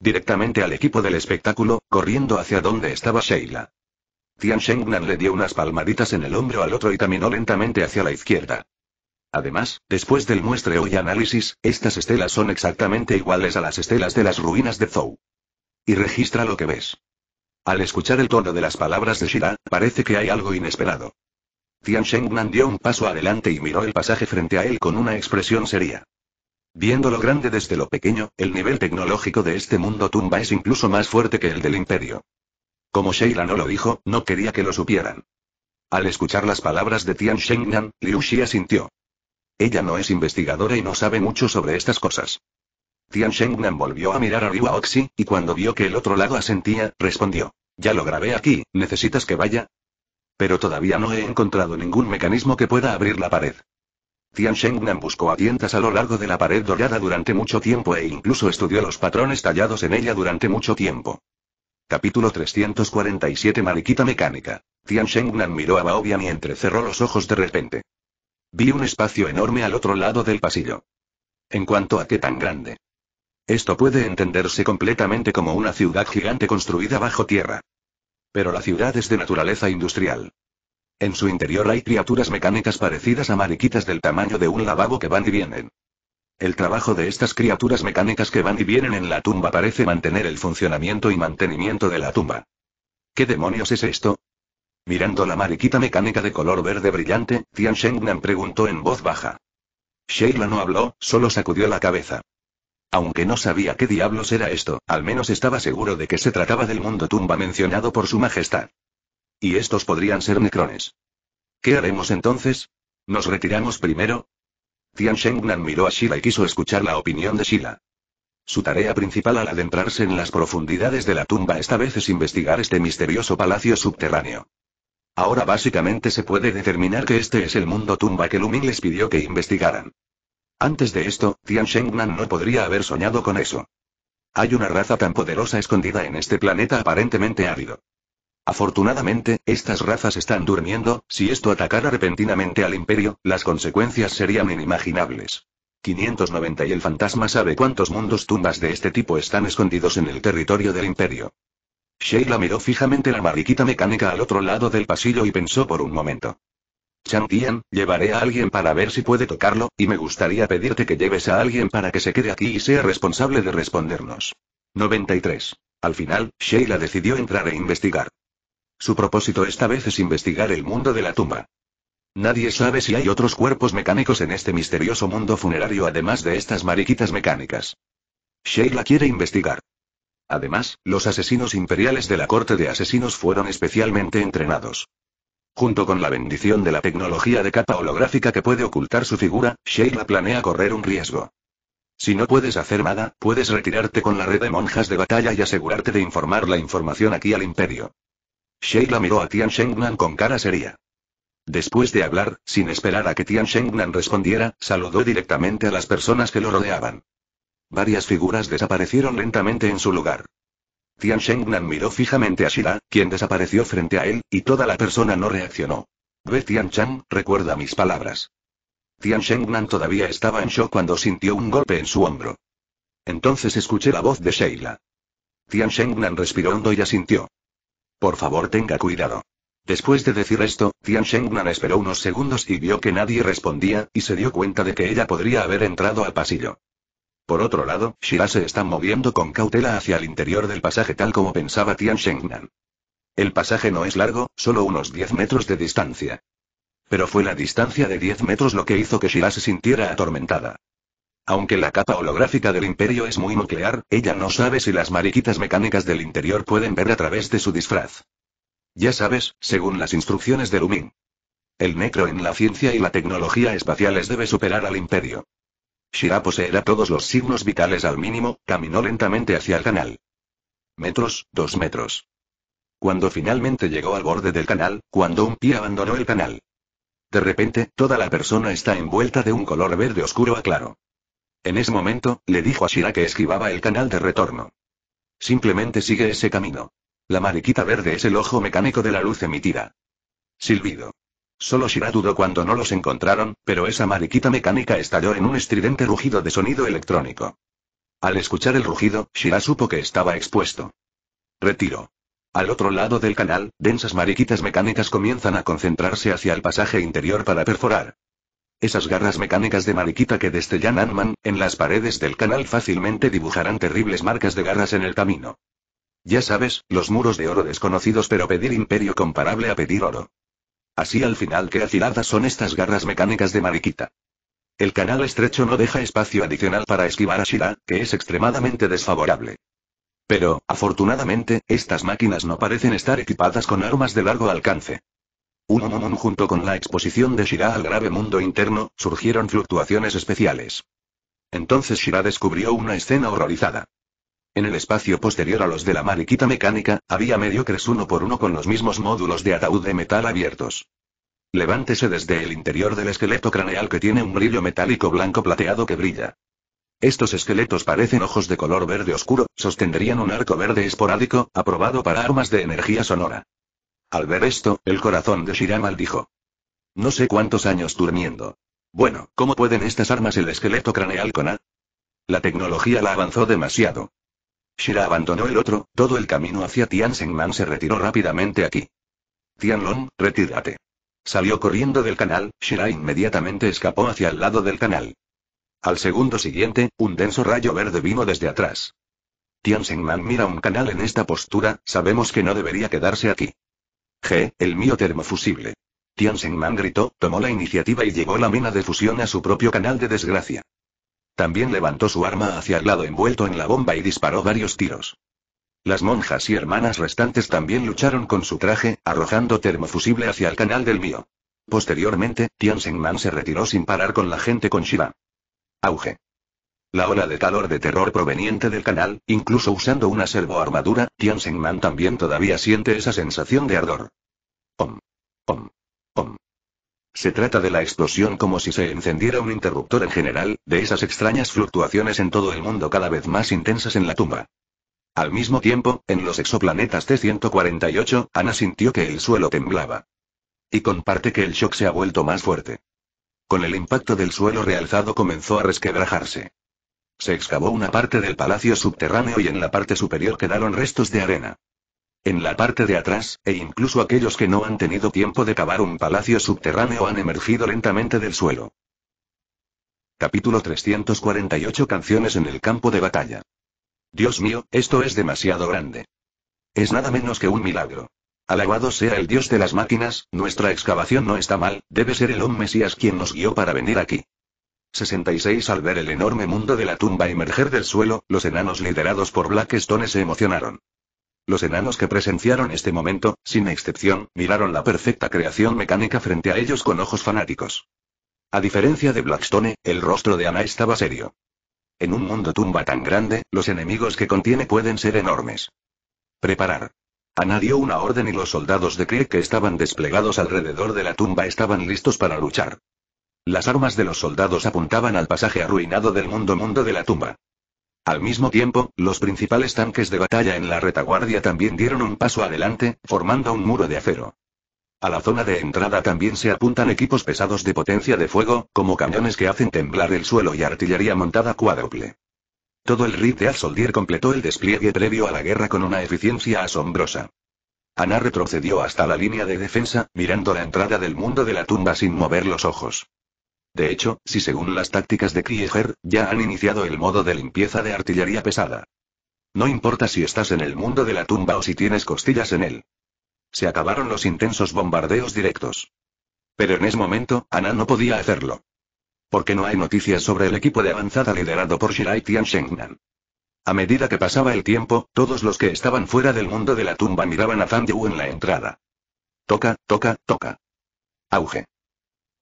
Directamente al equipo del espectáculo, corriendo hacia donde estaba Sheila. Tian Shengnan le dio unas palmaditas en el hombro al otro y caminó lentamente hacia la izquierda. Además, después del muestreo y análisis, estas estelas son exactamente iguales a las estelas de las ruinas de Zhou. Y registra lo que ves. Al escuchar el tono de las palabras de Shira, parece que hay algo inesperado. Tian Shengnan dio un paso adelante y miró el pasaje frente a él con una expresión seria. Viendo lo grande desde lo pequeño, el nivel tecnológico de este mundo tumba es incluso más fuerte que el del imperio. Como Sheila no lo dijo, no quería que lo supieran. Al escuchar las palabras de Tian Shengnan, Liu Xia sintió. Ella no es investigadora y no sabe mucho sobre estas cosas. Tian Shengnan volvió a mirar arriba a Oxy, y cuando vio que el otro lado asentía, respondió. Ya lo grabé aquí, ¿necesitas que vaya? Pero todavía no he encontrado ningún mecanismo que pueda abrir la pared. Tian Shengnan buscó a tientas a lo largo de la pared dorada durante mucho tiempo e incluso estudió los patrones tallados en ella durante mucho tiempo. Capítulo 347 Mariquita mecánica. Tian Shengnan miró a Baobian mientras cerró los ojos de repente. Vi un espacio enorme al otro lado del pasillo. En cuanto a qué tan grande, esto puede entenderse completamente como una ciudad gigante construida bajo tierra. Pero la ciudad es de naturaleza industrial. En su interior hay criaturas mecánicas parecidas a mariquitas del tamaño de un lavabo que van y vienen. El trabajo de estas criaturas mecánicas que van y vienen en la tumba parece mantener el funcionamiento y mantenimiento de la tumba. ¿Qué demonios es esto? Mirando la mariquita mecánica de color verde brillante, Tian Shengnan preguntó en voz baja. Sheila no habló, solo sacudió la cabeza. Aunque no sabía qué diablos era esto, al menos estaba seguro de que se trataba del mundo tumba mencionado por su majestad. Y estos podrían ser necrones. ¿Qué haremos entonces? ¿Nos retiramos primero? Tian Shengnan miró a Shila y quiso escuchar la opinión de Shila. Su tarea principal al adentrarse en las profundidades de la tumba esta vez es investigar este misterioso palacio subterráneo. Ahora básicamente se puede determinar que este es el mundo tumba que Lumin les pidió que investigaran. Antes de esto, Tian Shengnan no podría haber soñado con eso. Hay una raza tan poderosa escondida en este planeta aparentemente árido. Afortunadamente, estas razas están durmiendo, si esto atacara repentinamente al imperio, las consecuencias serían inimaginables. 590 y el fantasma sabe cuántos mundos tumbas de este tipo están escondidos en el territorio del imperio. Sheila miró fijamente la mariquita mecánica al otro lado del pasillo y pensó por un momento. Tian, llevaré a alguien para ver si puede tocarlo, y me gustaría pedirte que lleves a alguien para que se quede aquí y sea responsable de respondernos. 93. Al final, Sheila decidió entrar e investigar. Su propósito esta vez es investigar el mundo de la tumba. Nadie sabe si hay otros cuerpos mecánicos en este misterioso mundo funerario además de estas mariquitas mecánicas. Sheila quiere investigar. Además, los asesinos imperiales de la corte de asesinos fueron especialmente entrenados. Junto con la bendición de la tecnología de capa holográfica que puede ocultar su figura, Sheila planea correr un riesgo. Si no puedes hacer nada, puedes retirarte con la red de monjas de batalla y asegurarte de informar la información aquí al imperio. Sheila miró a Tian Shengnan con cara seria. Después de hablar, sin esperar a que Tian Shengnan respondiera, saludó directamente a las personas que lo rodeaban. Varias figuras desaparecieron lentamente en su lugar. Tian Shengnan miró fijamente a Shira, quien desapareció frente a él, y toda la persona no reaccionó. Ve Tian Chang, recuerda mis palabras. Tian Shengnan todavía estaba en shock cuando sintió un golpe en su hombro. Entonces escuché la voz de Sheila. Tian Shengnan respiró hondo y asintió. Por favor tenga cuidado. Después de decir esto, Tian Shengnan esperó unos segundos y vio que nadie respondía, y se dio cuenta de que ella podría haber entrado al pasillo. Por otro lado, Shira se está moviendo con cautela hacia el interior del pasaje tal como pensaba Tian Shengnan. El pasaje no es largo, solo unos 10 metros de distancia. Pero fue la distancia de 10 metros lo que hizo que Shira se sintiera atormentada. Aunque la capa holográfica del imperio es muy nuclear, ella no sabe si las mariquitas mecánicas del interior pueden ver a través de su disfraz. Ya sabes, según las instrucciones de Lumin. El necro en la ciencia y la tecnología espaciales debe superar al imperio. Shira poseerá todos los signos vitales al mínimo, caminó lentamente hacia el canal. Metros, dos metros. Cuando finalmente llegó al borde del canal, cuando un pie abandonó el canal. De repente, toda la persona está envuelta de un color verde oscuro a claro. En ese momento, le dijo a Shira que esquivaba el canal de retorno. Simplemente sigue ese camino. La mariquita verde es el ojo mecánico de la luz emitida. Silbido. Solo Shira dudó cuando no los encontraron, pero esa mariquita mecánica estalló en un estridente rugido de sonido electrónico. Al escuchar el rugido, Shira supo que estaba expuesto. Retiro. Al otro lado del canal, densas mariquitas mecánicas comienzan a concentrarse hacia el pasaje interior para perforar. Esas garras mecánicas de mariquita que destellan Anman, en las paredes del canal fácilmente dibujarán terribles marcas de garras en el camino. Ya sabes, los muros de oro desconocidos pero pedir imperio comparable a pedir oro. Así al final que afiladas son estas garras mecánicas de mariquita. El canal estrecho no deja espacio adicional para esquivar a Shira, que es extremadamente desfavorable. Pero, afortunadamente, estas máquinas no parecen estar equipadas con armas de largo alcance. Un junto con la exposición de Shira al grave mundo interno, surgieron fluctuaciones especiales. Entonces Shira descubrió una escena horrorizada. En el espacio posterior a los de la mariquita mecánica, había mediocres uno por uno con los mismos módulos de ataúd de metal abiertos. Levántese desde el interior del esqueleto craneal que tiene un brillo metálico blanco plateado que brilla. Estos esqueletos parecen ojos de color verde oscuro, sostendrían un arco verde esporádico, aprobado para armas de energía sonora. Al ver esto, el corazón de Shiramal dijo. No sé cuántos años durmiendo. Bueno, ¿cómo pueden estas armas el esqueleto craneal con A? La tecnología la avanzó demasiado. Shira abandonó el otro, todo el camino hacia Tian Man se retiró rápidamente aquí. Tian Long, retírate. Salió corriendo del canal, Shira inmediatamente escapó hacia el lado del canal. Al segundo siguiente, un denso rayo verde vino desde atrás. Tian Man mira un canal en esta postura, sabemos que no debería quedarse aquí. G, el mío termofusible. Tian Man gritó, tomó la iniciativa y llevó la mina de fusión a su propio canal de desgracia. También levantó su arma hacia el lado envuelto en la bomba y disparó varios tiros. Las monjas y hermanas restantes también lucharon con su traje, arrojando termofusible hacia el canal del mío. Posteriormente, Tian Man se retiró sin parar con la gente con Shiva. Auge. La ola de calor de terror proveniente del canal, incluso usando una servoarmadura, Man también todavía siente esa sensación de ardor. Om. Om. Se trata de la explosión como si se encendiera un interruptor en general, de esas extrañas fluctuaciones en todo el mundo cada vez más intensas en la tumba. Al mismo tiempo, en los exoplanetas T-148, Ana sintió que el suelo temblaba. Y comparte que el shock se ha vuelto más fuerte. Con el impacto del suelo realzado comenzó a resquebrajarse. Se excavó una parte del palacio subterráneo y en la parte superior quedaron restos de arena. En la parte de atrás, e incluso aquellos que no han tenido tiempo de cavar un palacio subterráneo han emergido lentamente del suelo. Capítulo 348 Canciones en el campo de batalla. Dios mío, esto es demasiado grande. Es nada menos que un milagro. Alabado sea el Dios de las máquinas, nuestra excavación no está mal, debe ser el hombre Mesías quien nos guió para venir aquí. 66 Al ver el enorme mundo de la tumba emerger del suelo, los enanos liderados por Blackstone se emocionaron. Los enanos que presenciaron este momento, sin excepción, miraron la perfecta creación mecánica frente a ellos con ojos fanáticos. A diferencia de Blackstone, el rostro de Ana estaba serio. En un mundo tumba tan grande, los enemigos que contiene pueden ser enormes. Preparar. Ana dio una orden y los soldados de Krieg que estaban desplegados alrededor de la tumba estaban listos para luchar. Las armas de los soldados apuntaban al pasaje arruinado del mundo mundo de la tumba. Al mismo tiempo, los principales tanques de batalla en la retaguardia también dieron un paso adelante, formando un muro de acero. A la zona de entrada también se apuntan equipos pesados de potencia de fuego, como cañones que hacen temblar el suelo y artillería montada cuádruple. Todo el RIT de Al-Soldier completó el despliegue previo a la guerra con una eficiencia asombrosa. Ana retrocedió hasta la línea de defensa, mirando la entrada del mundo de la tumba sin mover los ojos. De hecho, si según las tácticas de Krieger, ya han iniciado el modo de limpieza de artillería pesada. No importa si estás en el mundo de la tumba o si tienes costillas en él. Se acabaron los intensos bombardeos directos. Pero en ese momento, Ana no podía hacerlo. Porque no hay noticias sobre el equipo de avanzada liderado por Shirai Tian Shengnan. A medida que pasaba el tiempo, todos los que estaban fuera del mundo de la tumba miraban a Zhang Yu en la entrada. Toca, toca, toca. Auge.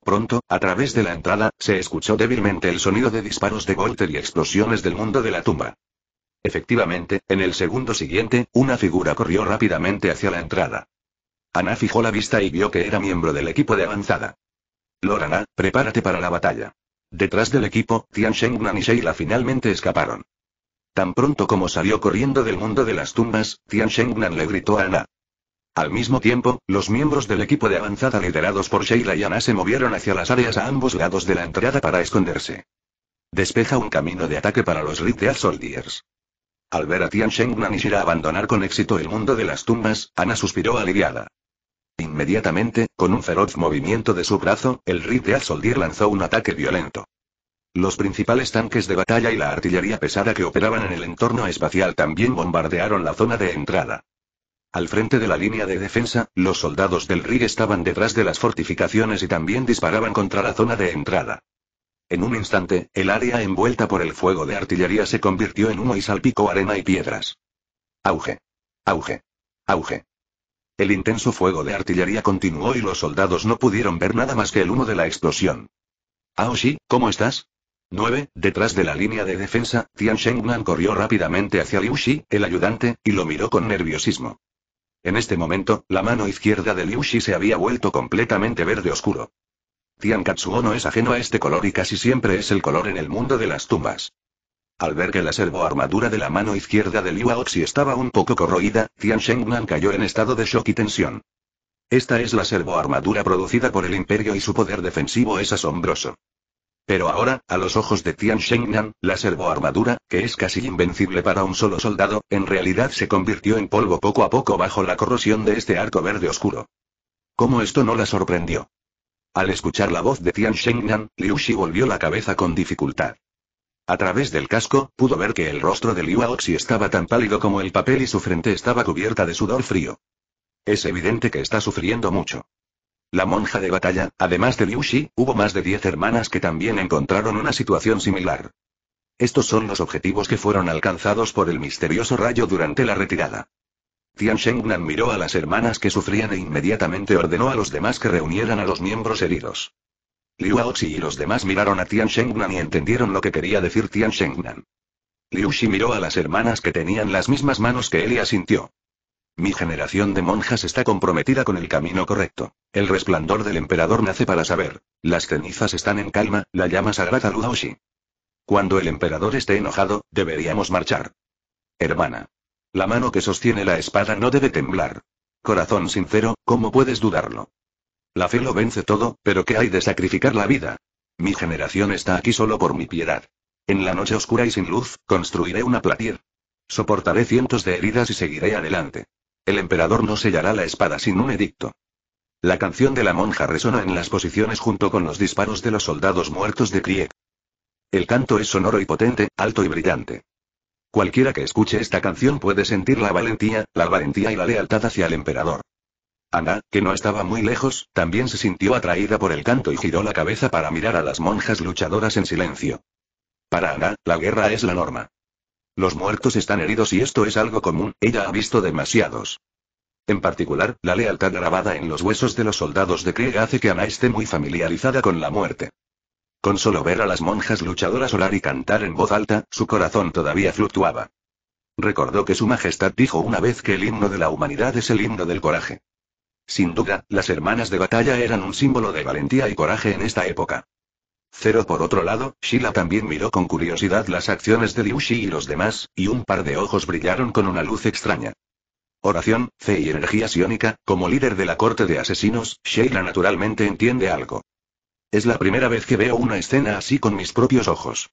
Pronto, a través de la entrada, se escuchó débilmente el sonido de disparos de Volter y explosiones del mundo de la tumba. Efectivamente, en el segundo siguiente, una figura corrió rápidamente hacia la entrada. Ana fijó la vista y vio que era miembro del equipo de avanzada. Lorana, prepárate para la batalla. Detrás del equipo, Tian Shengnan y Sheila finalmente escaparon. Tan pronto como salió corriendo del mundo de las tumbas, Tian Shengnan le gritó a Ana. Al mismo tiempo, los miembros del equipo de avanzada liderados por Sheila y Ana se movieron hacia las áreas a ambos lados de la entrada para esconderse. Despeja un camino de ataque para los de Soldiers. Al ver a Tian Sheng Nanishira abandonar con éxito el mundo de las tumbas, Ana suspiró aliviada. Inmediatamente, con un feroz movimiento de su brazo, el de Soldier lanzó un ataque violento. Los principales tanques de batalla y la artillería pesada que operaban en el entorno espacial también bombardearon la zona de entrada. Al frente de la línea de defensa, los soldados del RIG estaban detrás de las fortificaciones y también disparaban contra la zona de entrada. En un instante, el área envuelta por el fuego de artillería se convirtió en humo y salpicó arena y piedras. Auge. Auge. Auge. El intenso fuego de artillería continuó y los soldados no pudieron ver nada más que el humo de la explosión. Aoshi, ah, ¿cómo estás? 9. Detrás de la línea de defensa, Tian Shengnan corrió rápidamente hacia Liu Shi, el ayudante, y lo miró con nerviosismo. En este momento, la mano izquierda de Liu Liushi se había vuelto completamente verde oscuro. Tian Katsuo no es ajeno a este color y casi siempre es el color en el mundo de las tumbas. Al ver que la servoarmadura de la mano izquierda de Liu Aoxi estaba un poco corroída, Tian Shengnan cayó en estado de shock y tensión. Esta es la armadura producida por el Imperio y su poder defensivo es asombroso. Pero ahora, a los ojos de Tian Shengnan, la servoarmadura, que es casi invencible para un solo soldado, en realidad se convirtió en polvo poco a poco bajo la corrosión de este arco verde oscuro. ¿Cómo esto no la sorprendió? Al escuchar la voz de Tian Shengnan, Liu Xi volvió la cabeza con dificultad. A través del casco, pudo ver que el rostro de Liu Aoxi estaba tan pálido como el papel y su frente estaba cubierta de sudor frío. Es evidente que está sufriendo mucho. La monja de batalla, además de Liu Shi, hubo más de diez hermanas que también encontraron una situación similar. Estos son los objetivos que fueron alcanzados por el misterioso rayo durante la retirada. Tian Shengnan miró a las hermanas que sufrían e inmediatamente ordenó a los demás que reunieran a los miembros heridos. Liu Aoxi y los demás miraron a Tian Shengnan y entendieron lo que quería decir Tian Shengnan. Liu Shi miró a las hermanas que tenían las mismas manos que él y asintió. Mi generación de monjas está comprometida con el camino correcto. El resplandor del emperador nace para saber. Las cenizas están en calma, la llama sagrada Ludoshi. Cuando el emperador esté enojado, deberíamos marchar. Hermana. La mano que sostiene la espada no debe temblar. Corazón sincero, ¿cómo puedes dudarlo? La fe lo vence todo, pero ¿qué hay de sacrificar la vida? Mi generación está aquí solo por mi piedad. En la noche oscura y sin luz, construiré una platier. Soportaré cientos de heridas y seguiré adelante. El emperador no sellará la espada sin un edicto. La canción de la monja resona en las posiciones junto con los disparos de los soldados muertos de Krieg. El canto es sonoro y potente, alto y brillante. Cualquiera que escuche esta canción puede sentir la valentía, la valentía y la lealtad hacia el emperador. Ana, que no estaba muy lejos, también se sintió atraída por el canto y giró la cabeza para mirar a las monjas luchadoras en silencio. Para Ana, la guerra es la norma. Los muertos están heridos y esto es algo común, ella ha visto demasiados. En particular, la lealtad grabada en los huesos de los soldados de Krieg hace que Ana esté muy familiarizada con la muerte. Con solo ver a las monjas luchadoras orar y cantar en voz alta, su corazón todavía fluctuaba. Recordó que su majestad dijo una vez que el himno de la humanidad es el himno del coraje. Sin duda, las hermanas de batalla eran un símbolo de valentía y coraje en esta época. Cero por otro lado, Sheila también miró con curiosidad las acciones de Liu Shi y los demás, y un par de ojos brillaron con una luz extraña. Oración, fe y energía siónica, como líder de la corte de asesinos, Sheila naturalmente entiende algo. Es la primera vez que veo una escena así con mis propios ojos.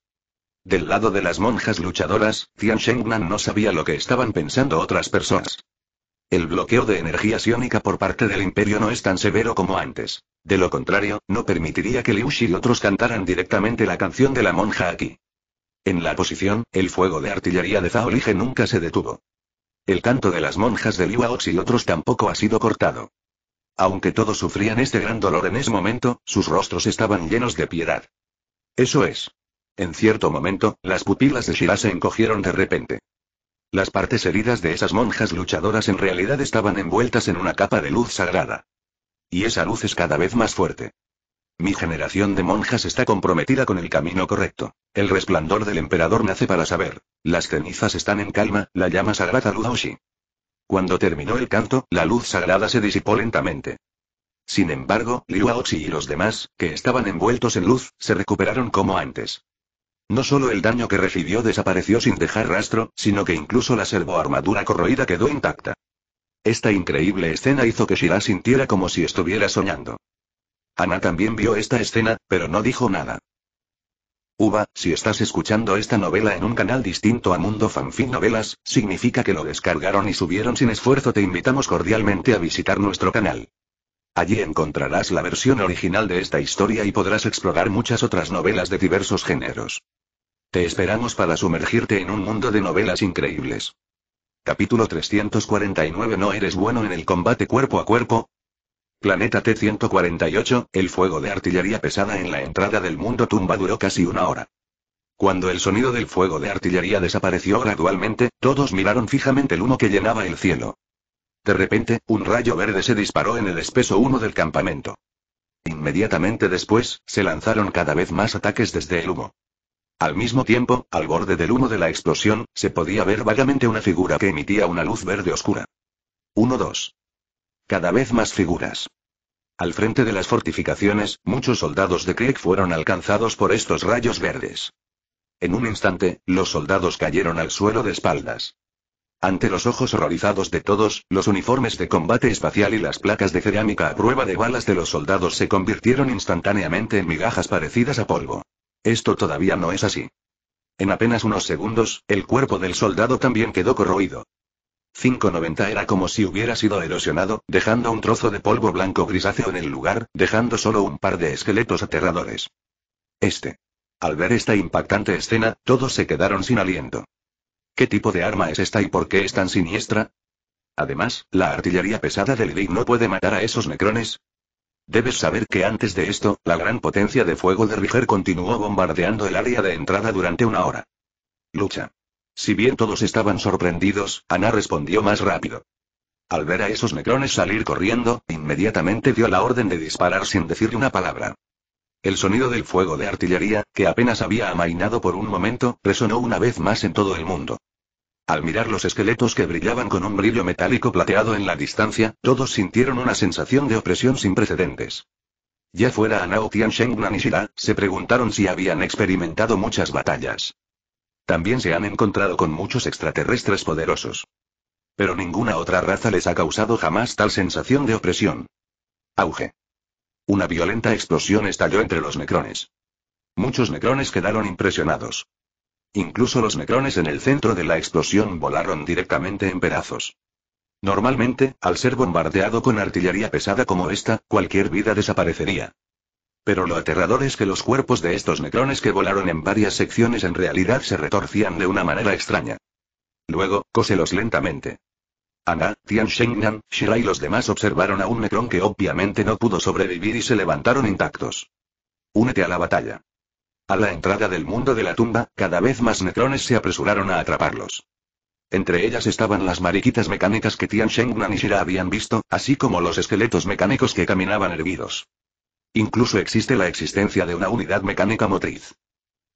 Del lado de las monjas luchadoras, Tian Shengnan no sabía lo que estaban pensando otras personas. El bloqueo de energía siónica por parte del imperio no es tan severo como antes. De lo contrario, no permitiría que Liu Shi y otros cantaran directamente la canción de la monja aquí. En la posición, el fuego de artillería de Zhao nunca se detuvo. El canto de las monjas de Liu Aox y otros tampoco ha sido cortado. Aunque todos sufrían este gran dolor en ese momento, sus rostros estaban llenos de piedad. Eso es. En cierto momento, las pupilas de Shira se encogieron de repente. Las partes heridas de esas monjas luchadoras en realidad estaban envueltas en una capa de luz sagrada. Y esa luz es cada vez más fuerte. Mi generación de monjas está comprometida con el camino correcto. El resplandor del emperador nace para saber. Las cenizas están en calma, la llama sagrada Ludoshi. Cuando terminó el canto, la luz sagrada se disipó lentamente. Sin embargo, Liu Aoxi y los demás, que estaban envueltos en luz, se recuperaron como antes. No solo el daño que recibió desapareció sin dejar rastro, sino que incluso la servoarmadura corroída quedó intacta. Esta increíble escena hizo que Shira sintiera como si estuviera soñando. Ana también vio esta escena, pero no dijo nada. Uva, si estás escuchando esta novela en un canal distinto a Mundo Fanfic Novelas, significa que lo descargaron y subieron sin esfuerzo. Te invitamos cordialmente a visitar nuestro canal. Allí encontrarás la versión original de esta historia y podrás explorar muchas otras novelas de diversos géneros. Te esperamos para sumergirte en un mundo de novelas increíbles. Capítulo 349 No eres bueno en el combate cuerpo a cuerpo. Planeta T-148, el fuego de artillería pesada en la entrada del mundo tumba duró casi una hora. Cuando el sonido del fuego de artillería desapareció gradualmente, todos miraron fijamente el humo que llenaba el cielo. De repente, un rayo verde se disparó en el espeso humo del campamento. Inmediatamente después, se lanzaron cada vez más ataques desde el humo. Al mismo tiempo, al borde del humo de la explosión, se podía ver vagamente una figura que emitía una luz verde oscura. 1-2. Cada vez más figuras. Al frente de las fortificaciones, muchos soldados de Krieg fueron alcanzados por estos rayos verdes. En un instante, los soldados cayeron al suelo de espaldas. Ante los ojos horrorizados de todos, los uniformes de combate espacial y las placas de cerámica a prueba de balas de los soldados se convirtieron instantáneamente en migajas parecidas a polvo. Esto todavía no es así. En apenas unos segundos, el cuerpo del soldado también quedó corroído. 590 era como si hubiera sido erosionado, dejando un trozo de polvo blanco grisáceo en el lugar, dejando solo un par de esqueletos aterradores. Este. Al ver esta impactante escena, todos se quedaron sin aliento. ¿Qué tipo de arma es esta y por qué es tan siniestra? Además, la artillería pesada del Big no puede matar a esos necrones. Debes saber que antes de esto, la gran potencia de fuego de Riger continuó bombardeando el área de entrada durante una hora. Lucha. Si bien todos estaban sorprendidos, Ana respondió más rápido. Al ver a esos necrones salir corriendo, inmediatamente dio la orden de disparar sin decir una palabra. El sonido del fuego de artillería, que apenas había amainado por un momento, resonó una vez más en todo el mundo. Al mirar los esqueletos que brillaban con un brillo metálico plateado en la distancia, todos sintieron una sensación de opresión sin precedentes. Ya fuera Anao Tiansheng y Shira, se preguntaron si habían experimentado muchas batallas. También se han encontrado con muchos extraterrestres poderosos. Pero ninguna otra raza les ha causado jamás tal sensación de opresión. Auge. Una violenta explosión estalló entre los necrones. Muchos necrones quedaron impresionados. Incluso los necrones en el centro de la explosión volaron directamente en pedazos. Normalmente, al ser bombardeado con artillería pesada como esta, cualquier vida desaparecería. Pero lo aterrador es que los cuerpos de estos necrones que volaron en varias secciones en realidad se retorcían de una manera extraña. Luego, cóselos lentamente. Ana, Tian Shengnan, Shira y los demás observaron a un necrón que obviamente no pudo sobrevivir y se levantaron intactos. Únete a la batalla. A la entrada del mundo de la tumba, cada vez más necrones se apresuraron a atraparlos. Entre ellas estaban las mariquitas mecánicas que Tian Shengnan y Shira habían visto, así como los esqueletos mecánicos que caminaban hervidos. Incluso existe la existencia de una unidad mecánica motriz.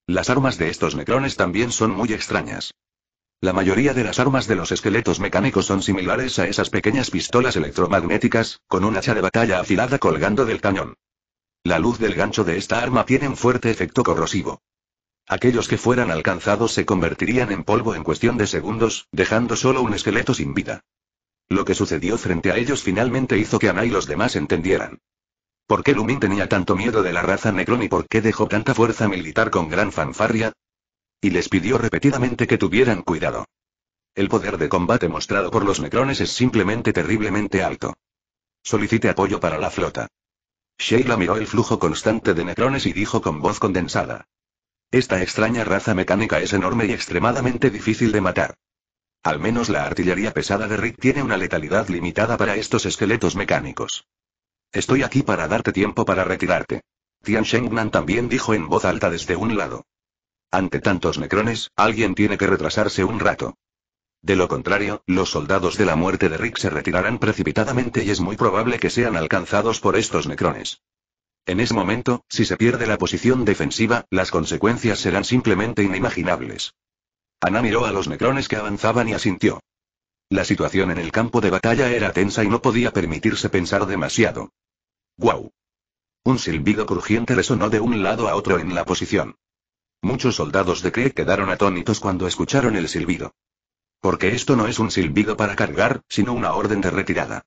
Las armas de estos necrones también son muy extrañas. La mayoría de las armas de los esqueletos mecánicos son similares a esas pequeñas pistolas electromagnéticas, con un hacha de batalla afilada colgando del cañón. La luz del gancho de esta arma tiene un fuerte efecto corrosivo. Aquellos que fueran alcanzados se convertirían en polvo en cuestión de segundos, dejando solo un esqueleto sin vida. Lo que sucedió frente a ellos finalmente hizo que Ana y los demás entendieran. ¿Por qué Lumin tenía tanto miedo de la raza Necron y por qué dejó tanta fuerza militar con gran fanfarria? Y les pidió repetidamente que tuvieran cuidado. El poder de combate mostrado por los necrones es simplemente terriblemente alto. Solicite apoyo para la flota. Sheila miró el flujo constante de necrones y dijo con voz condensada. Esta extraña raza mecánica es enorme y extremadamente difícil de matar. Al menos la artillería pesada de Rick tiene una letalidad limitada para estos esqueletos mecánicos. Estoy aquí para darte tiempo para retirarte. Tian Shengnan también dijo en voz alta desde un lado. Ante tantos necrones, alguien tiene que retrasarse un rato. De lo contrario, los soldados de la muerte de Rick se retirarán precipitadamente y es muy probable que sean alcanzados por estos necrones. En ese momento, si se pierde la posición defensiva, las consecuencias serán simplemente inimaginables. Ana miró a los necrones que avanzaban y asintió. La situación en el campo de batalla era tensa y no podía permitirse pensar demasiado. ¡Guau! Un silbido crujiente resonó de un lado a otro en la posición. Muchos soldados de Kree quedaron atónitos cuando escucharon el silbido. Porque esto no es un silbido para cargar, sino una orden de retirada.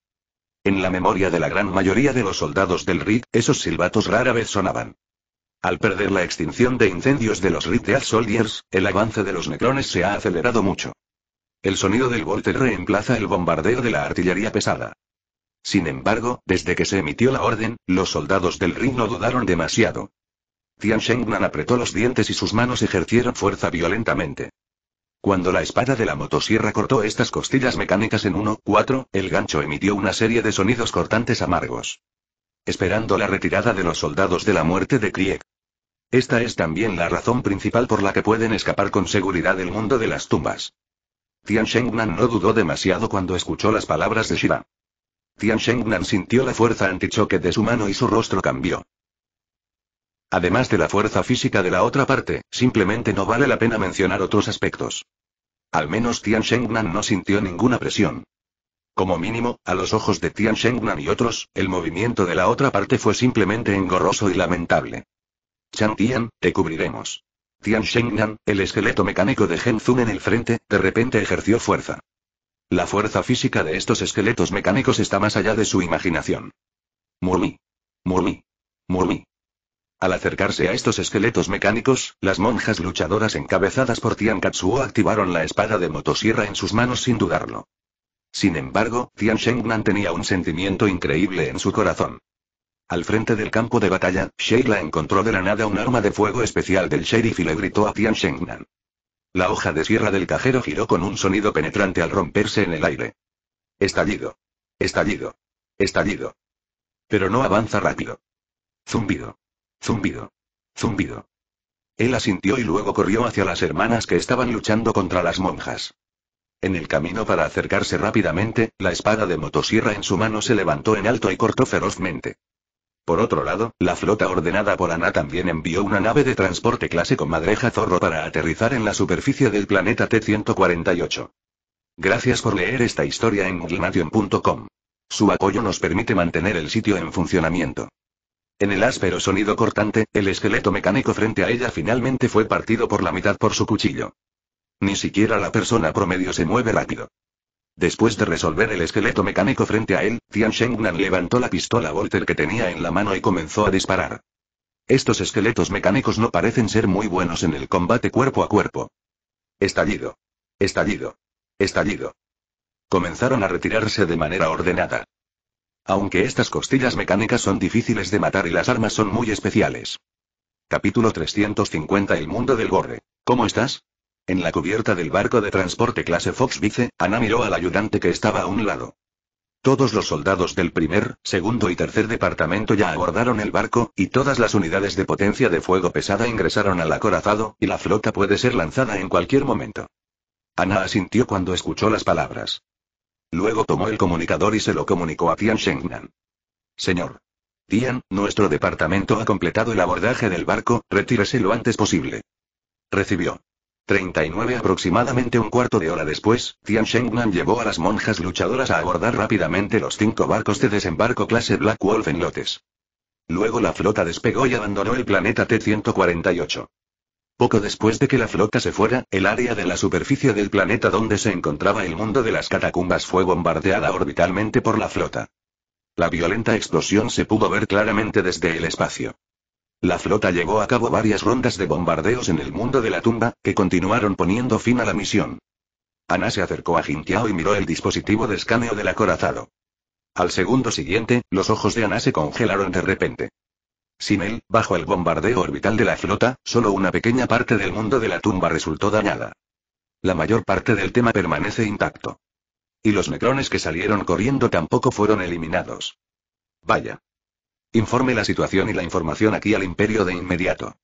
En la memoria de la gran mayoría de los soldados del RIT, esos silbatos rara vez sonaban. Al perder la extinción de incendios de los Al Soldiers, el avance de los necrones se ha acelerado mucho. El sonido del Volter reemplaza el bombardeo de la artillería pesada. Sin embargo, desde que se emitió la orden, los soldados del RIT no dudaron demasiado. Tian Shengnan apretó los dientes y sus manos ejercieron fuerza violentamente. Cuando la espada de la motosierra cortó estas costillas mecánicas en 1-4, el gancho emitió una serie de sonidos cortantes amargos. Esperando la retirada de los soldados de la muerte de Krieg. Esta es también la razón principal por la que pueden escapar con seguridad del mundo de las tumbas. Tian Shengnan no dudó demasiado cuando escuchó las palabras de Shiva. Tian Shengnan sintió la fuerza antichoque de su mano y su rostro cambió. Además de la fuerza física de la otra parte, simplemente no vale la pena mencionar otros aspectos. Al menos Tian Shengnan no sintió ninguna presión. Como mínimo, a los ojos de Tian Shengnan y otros, el movimiento de la otra parte fue simplemente engorroso y lamentable. Chan Tian, te cubriremos. Tian Shengnan, el esqueleto mecánico de Gen Zun en el frente, de repente ejerció fuerza. La fuerza física de estos esqueletos mecánicos está más allá de su imaginación. Murmi. Murmi. Murmi. Al acercarse a estos esqueletos mecánicos, las monjas luchadoras encabezadas por Tian Katsuo activaron la espada de motosierra en sus manos sin dudarlo. Sin embargo, Tian Shengnan tenía un sentimiento increíble en su corazón. Al frente del campo de batalla, Sheila encontró de la nada un arma de fuego especial del sheriff y le gritó a Tian Shengnan. La hoja de sierra del cajero giró con un sonido penetrante al romperse en el aire. Estallido. Estallido. Estallido. Pero no avanza rápido. Zumbido. Zumbido. Zumbido. Él asintió y luego corrió hacia las hermanas que estaban luchando contra las monjas. En el camino para acercarse rápidamente, la espada de motosierra en su mano se levantó en alto y cortó ferozmente. Por otro lado, la flota ordenada por Ana también envió una nave de transporte clase con madreja zorro para aterrizar en la superficie del planeta T-148. Gracias por leer esta historia en Glenation.com. Su apoyo nos permite mantener el sitio en funcionamiento. En el áspero sonido cortante, el esqueleto mecánico frente a ella finalmente fue partido por la mitad por su cuchillo. Ni siquiera la persona promedio se mueve rápido. Después de resolver el esqueleto mecánico frente a él, Tian Shengnan levantó la pistola Volter que tenía en la mano y comenzó a disparar. Estos esqueletos mecánicos no parecen ser muy buenos en el combate cuerpo a cuerpo. Estallido. Estallido. Estallido. Comenzaron a retirarse de manera ordenada. Aunque estas costillas mecánicas son difíciles de matar y las armas son muy especiales. Capítulo 350 El mundo del gorre. ¿Cómo estás? En la cubierta del barco de transporte clase Fox Vice, Ana miró al ayudante que estaba a un lado. Todos los soldados del primer, segundo y tercer departamento ya abordaron el barco, y todas las unidades de potencia de fuego pesada ingresaron al acorazado, y la flota puede ser lanzada en cualquier momento. Ana asintió cuando escuchó las palabras. Luego tomó el comunicador y se lo comunicó a Tian Shengnan. Señor. Tian, nuestro departamento ha completado el abordaje del barco, retírese lo antes posible. Recibió. 39 aproximadamente un cuarto de hora después, Tian Shengnan llevó a las monjas luchadoras a abordar rápidamente los cinco barcos de desembarco clase Black Wolf en lotes. Luego la flota despegó y abandonó el planeta T-148. Poco después de que la flota se fuera, el área de la superficie del planeta donde se encontraba el mundo de las catacumbas fue bombardeada orbitalmente por la flota. La violenta explosión se pudo ver claramente desde el espacio. La flota llevó a cabo varias rondas de bombardeos en el mundo de la tumba, que continuaron poniendo fin a la misión. Ana se acercó a Jintiao y miró el dispositivo de escaneo del acorazado. Al segundo siguiente, los ojos de Ana se congelaron de repente. Sin él, bajo el bombardeo orbital de la flota, solo una pequeña parte del mundo de la tumba resultó dañada. La mayor parte del tema permanece intacto. Y los necrones que salieron corriendo tampoco fueron eliminados. Vaya. Informe la situación y la información aquí al imperio de inmediato.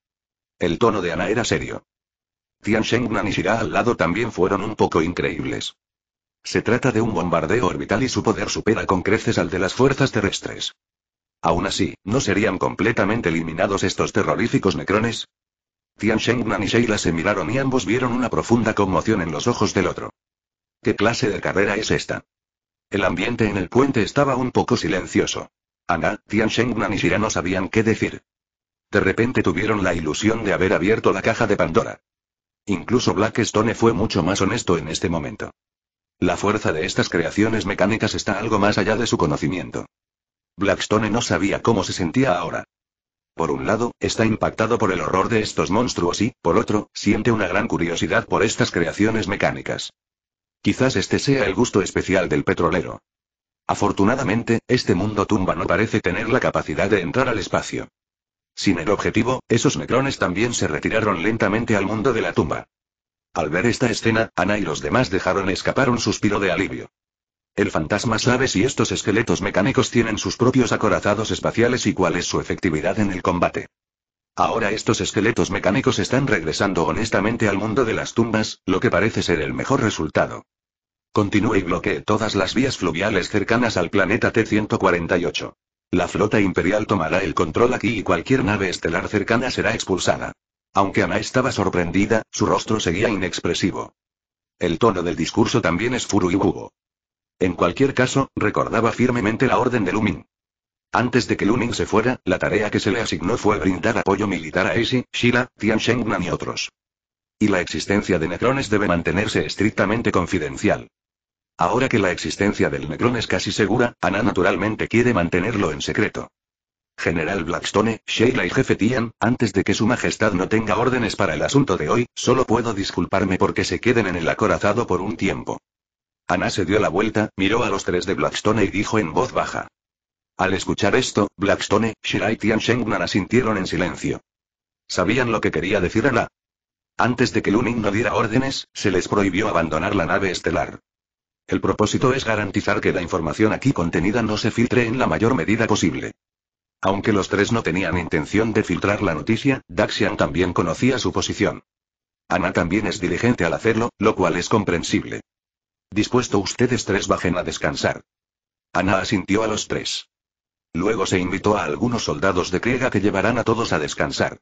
El tono de Ana era serio. Tian Shengnan y Shira al lado también fueron un poco increíbles. Se trata de un bombardeo orbital y su poder supera con creces al de las fuerzas terrestres. Aún así, ¿no serían completamente eliminados estos terroríficos necrones? Tian Shengnan y Sheila se miraron y ambos vieron una profunda conmoción en los ojos del otro. ¿Qué clase de carrera es esta? El ambiente en el puente estaba un poco silencioso. Ana, Tian Shengnan y Shira no sabían qué decir. De repente tuvieron la ilusión de haber abierto la caja de Pandora. Incluso Blackstone fue mucho más honesto en este momento. La fuerza de estas creaciones mecánicas está algo más allá de su conocimiento. Blackstone no sabía cómo se sentía ahora. Por un lado, está impactado por el horror de estos monstruos y, por otro, siente una gran curiosidad por estas creaciones mecánicas. Quizás este sea el gusto especial del petrolero. Afortunadamente, este mundo tumba no parece tener la capacidad de entrar al espacio. Sin el objetivo, esos necrones también se retiraron lentamente al mundo de la tumba. Al ver esta escena, Ana y los demás dejaron escapar un suspiro de alivio. El fantasma sabe si estos esqueletos mecánicos tienen sus propios acorazados espaciales y cuál es su efectividad en el combate. Ahora estos esqueletos mecánicos están regresando honestamente al mundo de las tumbas, lo que parece ser el mejor resultado. Continúe y bloquee todas las vías fluviales cercanas al planeta T-148. La flota imperial tomará el control aquí y cualquier nave estelar cercana será expulsada. Aunque Ana estaba sorprendida, su rostro seguía inexpresivo. El tono del discurso también es cubo. En cualquier caso, recordaba firmemente la orden de Lumin. Antes de que Luming se fuera, la tarea que se le asignó fue brindar apoyo militar a Acey, Sheila, Tian Shengnan y otros. Y la existencia de necrones debe mantenerse estrictamente confidencial. Ahora que la existencia del necron es casi segura, Ana naturalmente quiere mantenerlo en secreto. General Blackstone, Sheila y jefe Tian, antes de que su majestad no tenga órdenes para el asunto de hoy, solo puedo disculparme porque se queden en el acorazado por un tiempo. Ana se dio la vuelta, miró a los tres de Blackstone y dijo en voz baja. Al escuchar esto, Blackstone, Shirai y Tian Shengnan asintieron en silencio. Sabían lo que quería decir Ana. Antes de que Luning no diera órdenes, se les prohibió abandonar la nave estelar. El propósito es garantizar que la información aquí contenida no se filtre en la mayor medida posible. Aunque los tres no tenían intención de filtrar la noticia, Daxian también conocía su posición. Ana también es diligente al hacerlo, lo cual es comprensible. Dispuesto ustedes tres bajen a descansar. Ana asintió a los tres. Luego se invitó a algunos soldados de Kriega que llevarán a todos a descansar.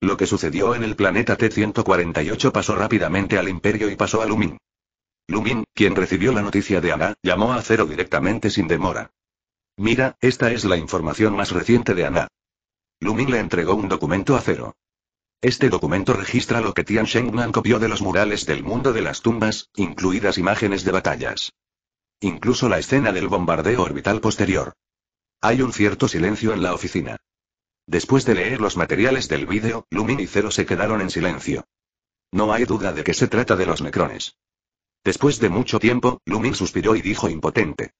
Lo que sucedió en el planeta T-148 pasó rápidamente al Imperio y pasó a Lumin. Lumin, quien recibió la noticia de Ana, llamó a Cero directamente sin demora. Mira, esta es la información más reciente de Ana. Lumin le entregó un documento a Cero. Este documento registra lo que Tian Shengman copió de los murales del mundo de las tumbas, incluidas imágenes de batallas. Incluso la escena del bombardeo orbital posterior. Hay un cierto silencio en la oficina. Después de leer los materiales del vídeo, Lumin y Zero se quedaron en silencio. No hay duda de que se trata de los necrones. Después de mucho tiempo, Lumin suspiró y dijo impotente.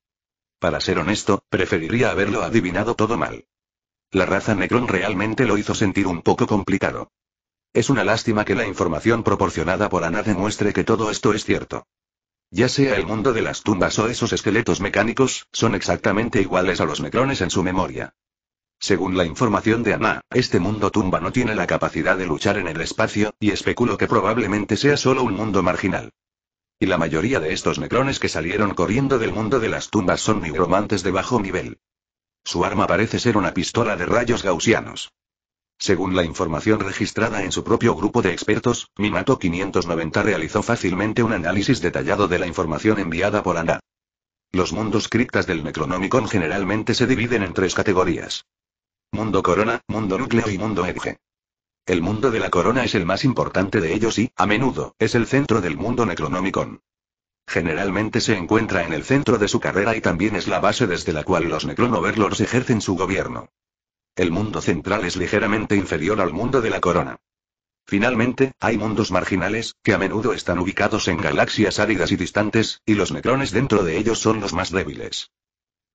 Para ser honesto, preferiría haberlo adivinado todo mal. La raza Necron realmente lo hizo sentir un poco complicado. Es una lástima que la información proporcionada por Ana demuestre que todo esto es cierto. Ya sea el mundo de las tumbas o esos esqueletos mecánicos, son exactamente iguales a los necrones en su memoria. Según la información de Ana, este mundo tumba no tiene la capacidad de luchar en el espacio, y especulo que probablemente sea solo un mundo marginal. Y la mayoría de estos necrones que salieron corriendo del mundo de las tumbas son nigromantes de bajo nivel. Su arma parece ser una pistola de rayos gaussianos. Según la información registrada en su propio grupo de expertos, Minato 590 realizó fácilmente un análisis detallado de la información enviada por Ana. Los mundos criptas del Necronomicon generalmente se dividen en tres categorías. Mundo corona, mundo núcleo y mundo Edge. El mundo de la corona es el más importante de ellos y, a menudo, es el centro del mundo Necronomicon. Generalmente se encuentra en el centro de su carrera y también es la base desde la cual los Necronoverlords ejercen su gobierno. El mundo central es ligeramente inferior al mundo de la corona. Finalmente, hay mundos marginales, que a menudo están ubicados en galaxias áridas y distantes, y los necrones dentro de ellos son los más débiles.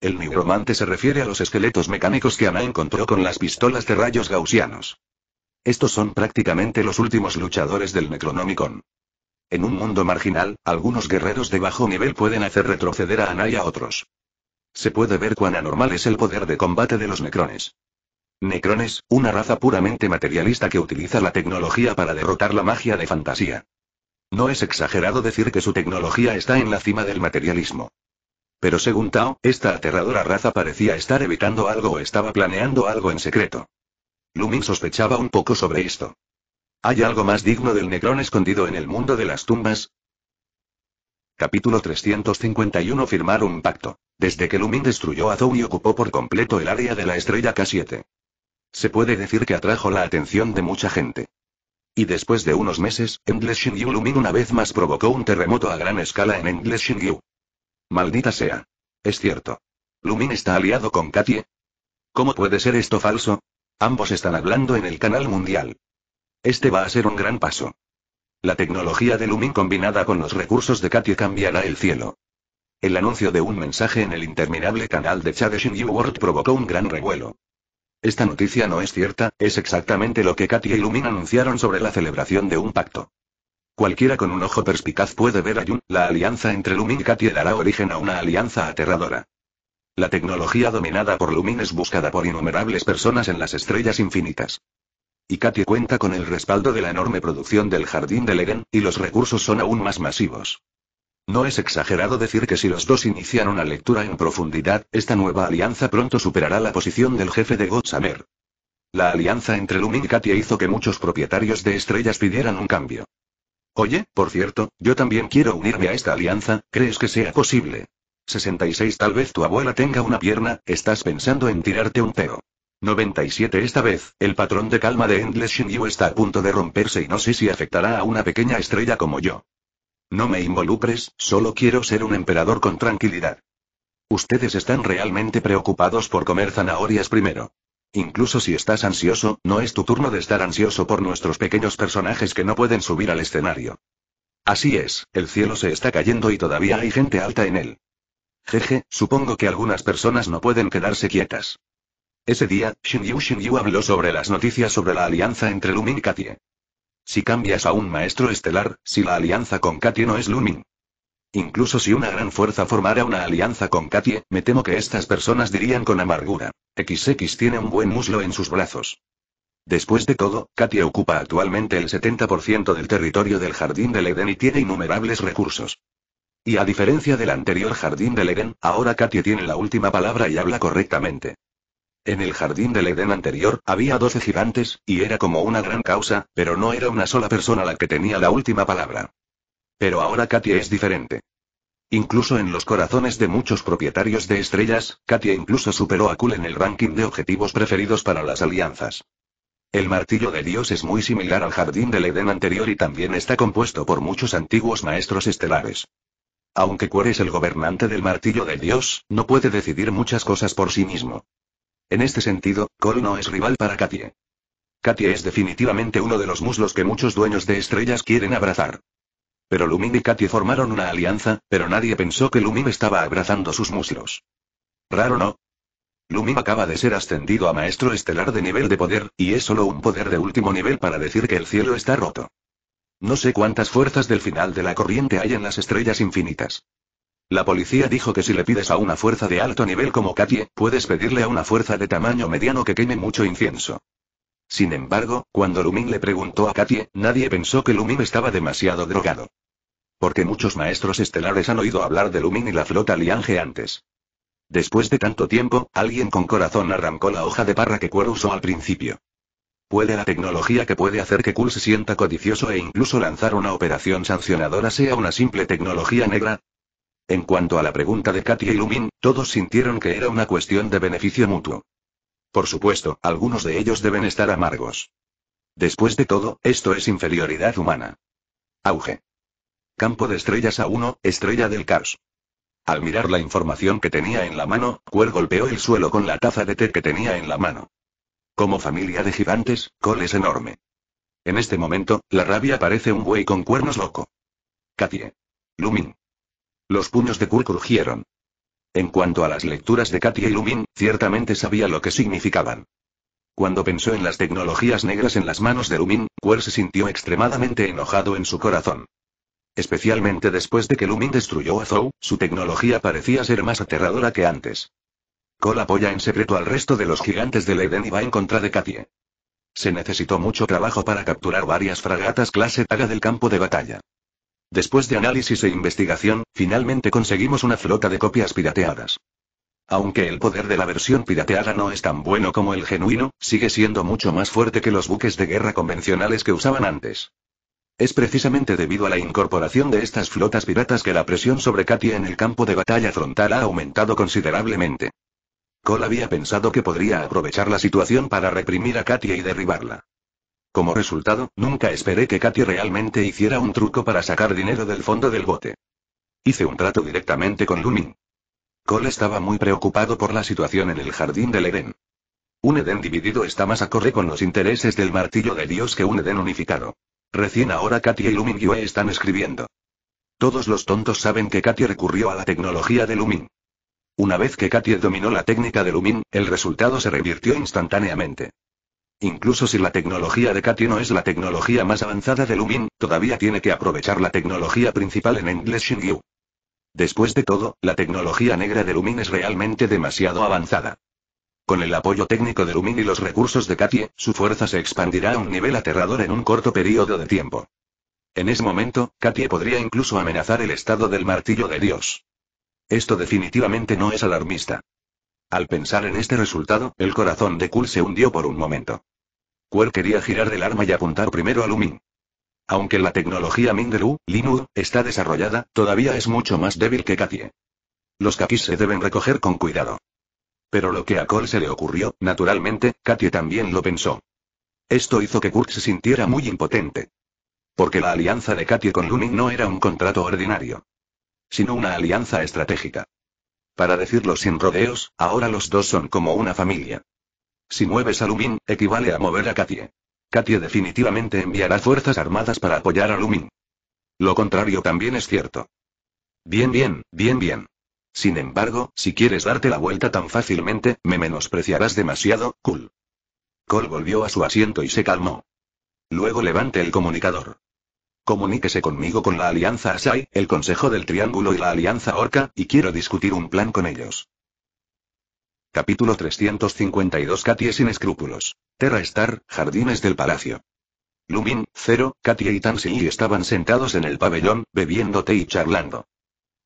El Neuromante se refiere a los esqueletos mecánicos que Ana encontró con las pistolas de rayos gaussianos. Estos son prácticamente los últimos luchadores del Necronomicon. En un mundo marginal, algunos guerreros de bajo nivel pueden hacer retroceder a Ana y a otros. Se puede ver cuán anormal es el poder de combate de los necrones. Necrones, una raza puramente materialista que utiliza la tecnología para derrotar la magia de fantasía. No es exagerado decir que su tecnología está en la cima del materialismo. Pero según Tao, esta aterradora raza parecía estar evitando algo o estaba planeando algo en secreto. Lumin sospechaba un poco sobre esto. ¿Hay algo más digno del Necrón escondido en el mundo de las tumbas? Capítulo 351 Firmar un pacto. Desde que Lumin destruyó a Zou y ocupó por completo el área de la estrella K7. Se puede decir que atrajo la atención de mucha gente. Y después de unos meses, English Yu Lumin una vez más provocó un terremoto a gran escala en English Yu. Maldita sea. Es cierto. Lumin está aliado con Katie. ¿Cómo puede ser esto falso? Ambos están hablando en el canal mundial. Este va a ser un gran paso. La tecnología de Lumin combinada con los recursos de Katie cambiará el cielo. El anuncio de un mensaje en el interminable canal de Chad Yu World provocó un gran revuelo. Esta noticia no es cierta, es exactamente lo que Katia y Lumin anunciaron sobre la celebración de un pacto. Cualquiera con un ojo perspicaz puede ver a Jun, la alianza entre Lumin y Katia dará origen a una alianza aterradora. La tecnología dominada por Lumin es buscada por innumerables personas en las estrellas infinitas. Y Katia cuenta con el respaldo de la enorme producción del Jardín de Eden, y los recursos son aún más masivos. No es exagerado decir que si los dos inician una lectura en profundidad, esta nueva alianza pronto superará la posición del jefe de Gotzamer. La alianza entre Lumin y Katia hizo que muchos propietarios de estrellas pidieran un cambio. Oye, por cierto, yo también quiero unirme a esta alianza, ¿crees que sea posible? 66 Tal vez tu abuela tenga una pierna, estás pensando en tirarte un peo. 97 Esta vez, el patrón de calma de Endless Shinyu está a punto de romperse y no sé si afectará a una pequeña estrella como yo. No me involucres, solo quiero ser un emperador con tranquilidad. Ustedes están realmente preocupados por comer zanahorias primero. Incluso si estás ansioso, no es tu turno de estar ansioso por nuestros pequeños personajes que no pueden subir al escenario. Así es, el cielo se está cayendo y todavía hay gente alta en él. Jeje, supongo que algunas personas no pueden quedarse quietas. Ese día, Shin Yu, Xin Yu habló sobre las noticias sobre la alianza entre Lumin y Katie. Si cambias a un maestro estelar, si la alianza con Katie no es looming. Incluso si una gran fuerza formara una alianza con Katie, me temo que estas personas dirían con amargura. XX tiene un buen muslo en sus brazos. Después de todo, Katie ocupa actualmente el 70% del territorio del Jardín del Edén y tiene innumerables recursos. Y a diferencia del anterior Jardín del Edén, ahora Katie tiene la última palabra y habla correctamente. En el jardín del Edén anterior había doce gigantes, y era como una gran causa, pero no era una sola persona la que tenía la última palabra. Pero ahora Katia es diferente. Incluso en los corazones de muchos propietarios de estrellas, Katia incluso superó a Kul en el ranking de objetivos preferidos para las alianzas. El martillo de Dios es muy similar al jardín del Edén anterior y también está compuesto por muchos antiguos maestros estelares. Aunque Kuer es el gobernante del martillo de Dios, no puede decidir muchas cosas por sí mismo. En este sentido, Cole no es rival para Katie. Katie es definitivamente uno de los muslos que muchos dueños de estrellas quieren abrazar. Pero Lumin y Katie formaron una alianza, pero nadie pensó que Lumin estaba abrazando sus muslos. Raro no. Lumin acaba de ser ascendido a maestro estelar de nivel de poder, y es solo un poder de último nivel para decir que el cielo está roto. No sé cuántas fuerzas del final de la corriente hay en las estrellas infinitas. La policía dijo que si le pides a una fuerza de alto nivel como Katie, puedes pedirle a una fuerza de tamaño mediano que queme mucho incienso. Sin embargo, cuando Lumin le preguntó a Katie, nadie pensó que Lumin estaba demasiado drogado. Porque muchos maestros estelares han oído hablar de Lumin y la flota Liange antes. Después de tanto tiempo, alguien con corazón arrancó la hoja de parra que Kool usó al principio. Puede la tecnología que puede hacer que Kul se sienta codicioso e incluso lanzar una operación sancionadora sea una simple tecnología negra, en cuanto a la pregunta de Katia y Lumin, todos sintieron que era una cuestión de beneficio mutuo. Por supuesto, algunos de ellos deben estar amargos. Después de todo, esto es inferioridad humana. Auge. Campo de estrellas a uno, estrella del caos. Al mirar la información que tenía en la mano, Cuer golpeó el suelo con la taza de té que tenía en la mano. Como familia de gigantes, Cole es enorme. En este momento, la rabia parece un buey con cuernos loco. Katie. Lumin. Los puños de Kur crujieron. En cuanto a las lecturas de Katia y Lumin, ciertamente sabía lo que significaban. Cuando pensó en las tecnologías negras en las manos de Lumin, Kuer se sintió extremadamente enojado en su corazón. Especialmente después de que Lumin destruyó a Zhou, su tecnología parecía ser más aterradora que antes. Cole apoya en secreto al resto de los gigantes del Eden y va en contra de Katia. Se necesitó mucho trabajo para capturar varias fragatas clase Taga del campo de batalla. Después de análisis e investigación, finalmente conseguimos una flota de copias pirateadas. Aunque el poder de la versión pirateada no es tan bueno como el genuino, sigue siendo mucho más fuerte que los buques de guerra convencionales que usaban antes. Es precisamente debido a la incorporación de estas flotas piratas que la presión sobre Katia en el campo de batalla frontal ha aumentado considerablemente. Cole había pensado que podría aprovechar la situación para reprimir a Katia y derribarla. Como resultado, nunca esperé que Katy realmente hiciera un truco para sacar dinero del fondo del bote. Hice un trato directamente con Lumin. Cole estaba muy preocupado por la situación en el jardín del Edén. Un Edén dividido está más acorde con los intereses del martillo de Dios que un Edén unificado. Recién ahora Katy y Lumin Yue están escribiendo. Todos los tontos saben que Katy recurrió a la tecnología de Lumin. Una vez que Katy dominó la técnica de Lumin, el resultado se revirtió instantáneamente. Incluso si la tecnología de Katie no es la tecnología más avanzada de Lumin, todavía tiene que aprovechar la tecnología principal en in Shingyu. Después de todo, la tecnología negra de Lumin es realmente demasiado avanzada. Con el apoyo técnico de Lumin y los recursos de Katie, su fuerza se expandirá a un nivel aterrador en un corto periodo de tiempo. En ese momento, Katie podría incluso amenazar el estado del martillo de Dios. Esto definitivamente no es alarmista. Al pensar en este resultado, el corazón de Kul se hundió por un momento. Quer quería girar el arma y apuntar primero a Lumin. Aunque la tecnología Mingru, Linu, está desarrollada, todavía es mucho más débil que Katie. Los kakis se deben recoger con cuidado. Pero lo que a Cole se le ocurrió, naturalmente, Katie también lo pensó. Esto hizo que Kurt se sintiera muy impotente. Porque la alianza de Katie con Lumin no era un contrato ordinario. Sino una alianza estratégica. Para decirlo sin rodeos, ahora los dos son como una familia. Si mueves a Lumin, equivale a mover a Katie. Katie definitivamente enviará fuerzas armadas para apoyar a Lumin. Lo contrario también es cierto. Bien, bien, bien, bien. Sin embargo, si quieres darte la vuelta tan fácilmente, me menospreciarás demasiado, cool. Cole volvió a su asiento y se calmó. Luego levante el comunicador. Comuníquese conmigo con la Alianza Asai, el Consejo del Triángulo y la Alianza Orca, y quiero discutir un plan con ellos. Capítulo 352 Katie sin escrúpulos. Terra Star, Jardines del Palacio. Lubin, Cero, Katie y Tansy estaban sentados en el pabellón, bebiendo té y charlando.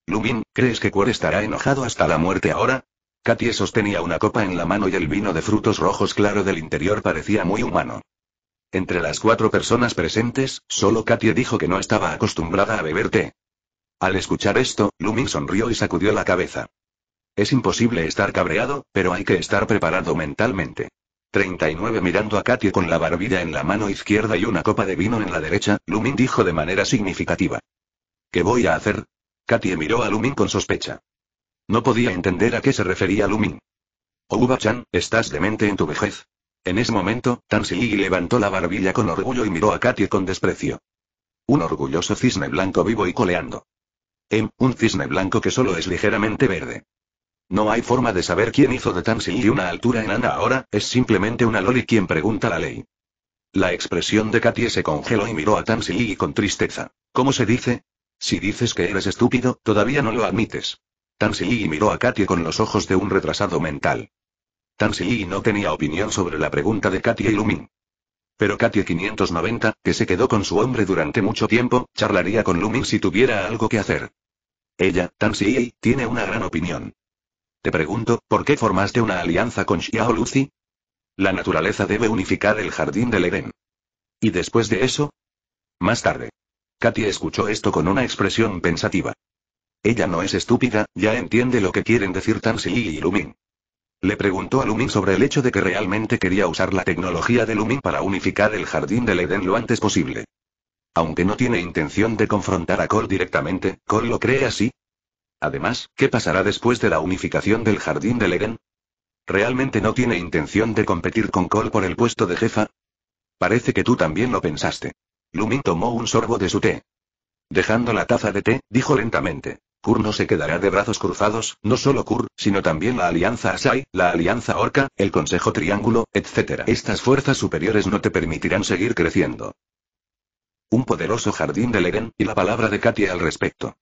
Lubin, ¿crees que Core estará enojado hasta la muerte ahora? Katie sostenía una copa en la mano y el vino de frutos rojos claro del interior parecía muy humano. Entre las cuatro personas presentes, solo Katie dijo que no estaba acostumbrada a beber té. Al escuchar esto, Lumin sonrió y sacudió la cabeza. Es imposible estar cabreado, pero hay que estar preparado mentalmente. 39 mirando a Katie con la barbilla en la mano izquierda y una copa de vino en la derecha, Lumin dijo de manera significativa. ¿Qué voy a hacer? Katie miró a Lumin con sospecha. No podía entender a qué se refería Lumin. Ouba-chan, ¿estás demente en tu vejez? En ese momento, Tansy levantó la barbilla con orgullo y miró a Katie con desprecio. Un orgulloso cisne blanco vivo y coleando. Em, un cisne blanco que solo es ligeramente verde. No hay forma de saber quién hizo de Tansy una altura enana ahora, es simplemente una loli quien pregunta la ley. La expresión de Katie se congeló y miró a Tansy con tristeza. ¿Cómo se dice? Si dices que eres estúpido, todavía no lo admites. Tansy miró a Katie con los ojos de un retrasado mental. Yi no tenía opinión sobre la pregunta de Katia y Lumin. Pero Katia 590, que se quedó con su hombre durante mucho tiempo, charlaría con Lumin si tuviera algo que hacer. Ella, Tansi, tiene una gran opinión. Te pregunto, ¿por qué formaste una alianza con Xiao Lucy? La naturaleza debe unificar el jardín del Edén. ¿Y después de eso? Más tarde. Katia escuchó esto con una expresión pensativa. Ella no es estúpida, ya entiende lo que quieren decir Tansi y Lumin. Le preguntó a Lumin sobre el hecho de que realmente quería usar la tecnología de Lumin para unificar el jardín del Edén lo antes posible. Aunque no tiene intención de confrontar a Cole directamente, Cole lo cree así. Además, ¿qué pasará después de la unificación del jardín del Edén? ¿Realmente no tiene intención de competir con Cole por el puesto de jefa? Parece que tú también lo pensaste. Lumin tomó un sorbo de su té. Dejando la taza de té, dijo lentamente. Kur no se quedará de brazos cruzados, no solo Kur, sino también la Alianza Asai, la Alianza Orca, el Consejo Triángulo, etc. Estas fuerzas superiores no te permitirán seguir creciendo. Un poderoso jardín de Eren, y la palabra de Katia al respecto.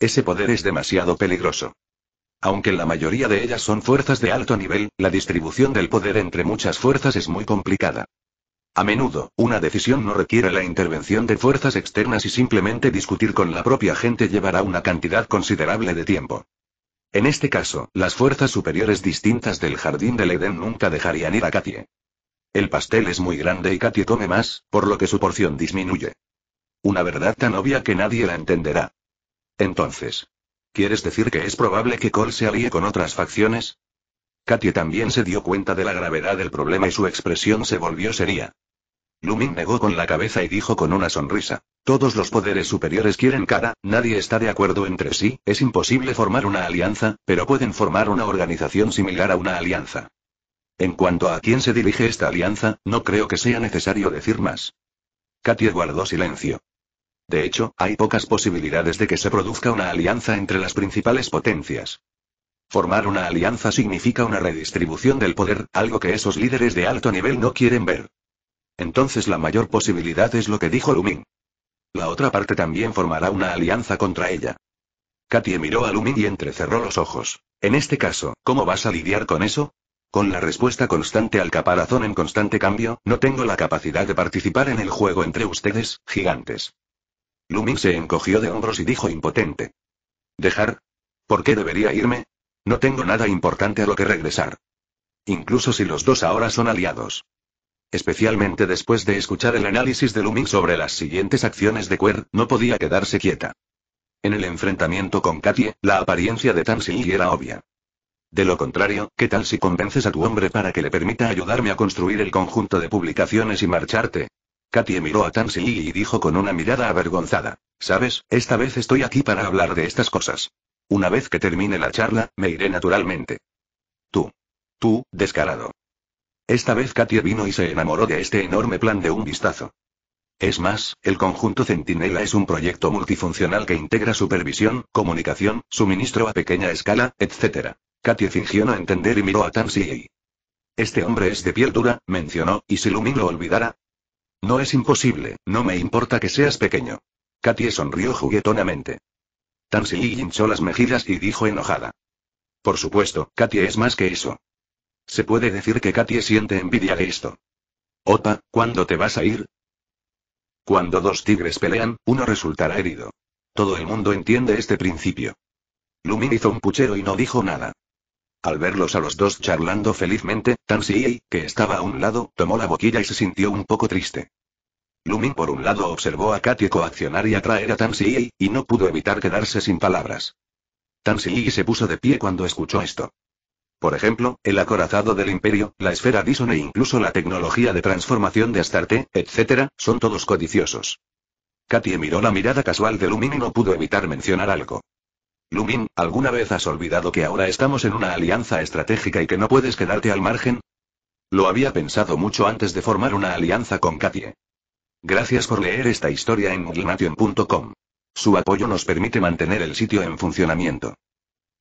Ese poder es demasiado peligroso. Aunque la mayoría de ellas son fuerzas de alto nivel, la distribución del poder entre muchas fuerzas es muy complicada. A menudo, una decisión no requiere la intervención de fuerzas externas y simplemente discutir con la propia gente llevará una cantidad considerable de tiempo. En este caso, las fuerzas superiores distintas del jardín del Edén nunca dejarían ir a Katie. El pastel es muy grande y Katie come más, por lo que su porción disminuye. Una verdad tan obvia que nadie la entenderá. Entonces, ¿quieres decir que es probable que Cole se alíe con otras facciones? Katie también se dio cuenta de la gravedad del problema y su expresión se volvió seria. Lumin negó con la cabeza y dijo con una sonrisa. Todos los poderes superiores quieren cara, nadie está de acuerdo entre sí, es imposible formar una alianza, pero pueden formar una organización similar a una alianza. En cuanto a quién se dirige esta alianza, no creo que sea necesario decir más. Katia guardó silencio. De hecho, hay pocas posibilidades de que se produzca una alianza entre las principales potencias. Formar una alianza significa una redistribución del poder, algo que esos líderes de alto nivel no quieren ver. Entonces la mayor posibilidad es lo que dijo Lumin. La otra parte también formará una alianza contra ella. Katie miró a Lumin y entrecerró los ojos. En este caso, ¿cómo vas a lidiar con eso? Con la respuesta constante al caparazón en constante cambio, no tengo la capacidad de participar en el juego entre ustedes, gigantes. Lumin se encogió de hombros y dijo impotente. ¿Dejar? ¿Por qué debería irme? No tengo nada importante a lo que regresar. Incluso si los dos ahora son aliados. Especialmente después de escuchar el análisis de Luming sobre las siguientes acciones de Quer, no podía quedarse quieta. En el enfrentamiento con Katie, la apariencia de Tansy era obvia. De lo contrario, ¿qué tal si convences a tu hombre para que le permita ayudarme a construir el conjunto de publicaciones y marcharte? Katie miró a Tansy y dijo con una mirada avergonzada. Sabes, esta vez estoy aquí para hablar de estas cosas. Una vez que termine la charla, me iré naturalmente. Tú. Tú, descarado. Esta vez Katia vino y se enamoró de este enorme plan de un vistazo. Es más, el conjunto Centinela es un proyecto multifuncional que integra supervisión, comunicación, suministro a pequeña escala, etc. Katia fingió no entender y miró a Tansy. Este hombre es de piel dura, mencionó, y si Lumin lo olvidara. No es imposible, no me importa que seas pequeño. Katie sonrió juguetonamente. Tansy hinchó las mejillas y dijo enojada. Por supuesto, Katie es más que eso. Se puede decir que Katie siente envidia de esto. Opa, ¿cuándo te vas a ir? Cuando dos tigres pelean, uno resultará herido. Todo el mundo entiende este principio. Lumin hizo un puchero y no dijo nada. Al verlos a los dos charlando felizmente, Si, que estaba a un lado, tomó la boquilla y se sintió un poco triste. Lumin por un lado observó a Katie coaccionar y atraer a Tansi, y no pudo evitar quedarse sin palabras. Yi se puso de pie cuando escuchó esto. Por ejemplo, el acorazado del Imperio, la esfera Dyson e incluso la tecnología de transformación de Astarte, etc., son todos codiciosos. Katie miró la mirada casual de Lumin y no pudo evitar mencionar algo. Lumin, ¿alguna vez has olvidado que ahora estamos en una alianza estratégica y que no puedes quedarte al margen? Lo había pensado mucho antes de formar una alianza con Katie. Gracias por leer esta historia en Glimation.com. Su apoyo nos permite mantener el sitio en funcionamiento.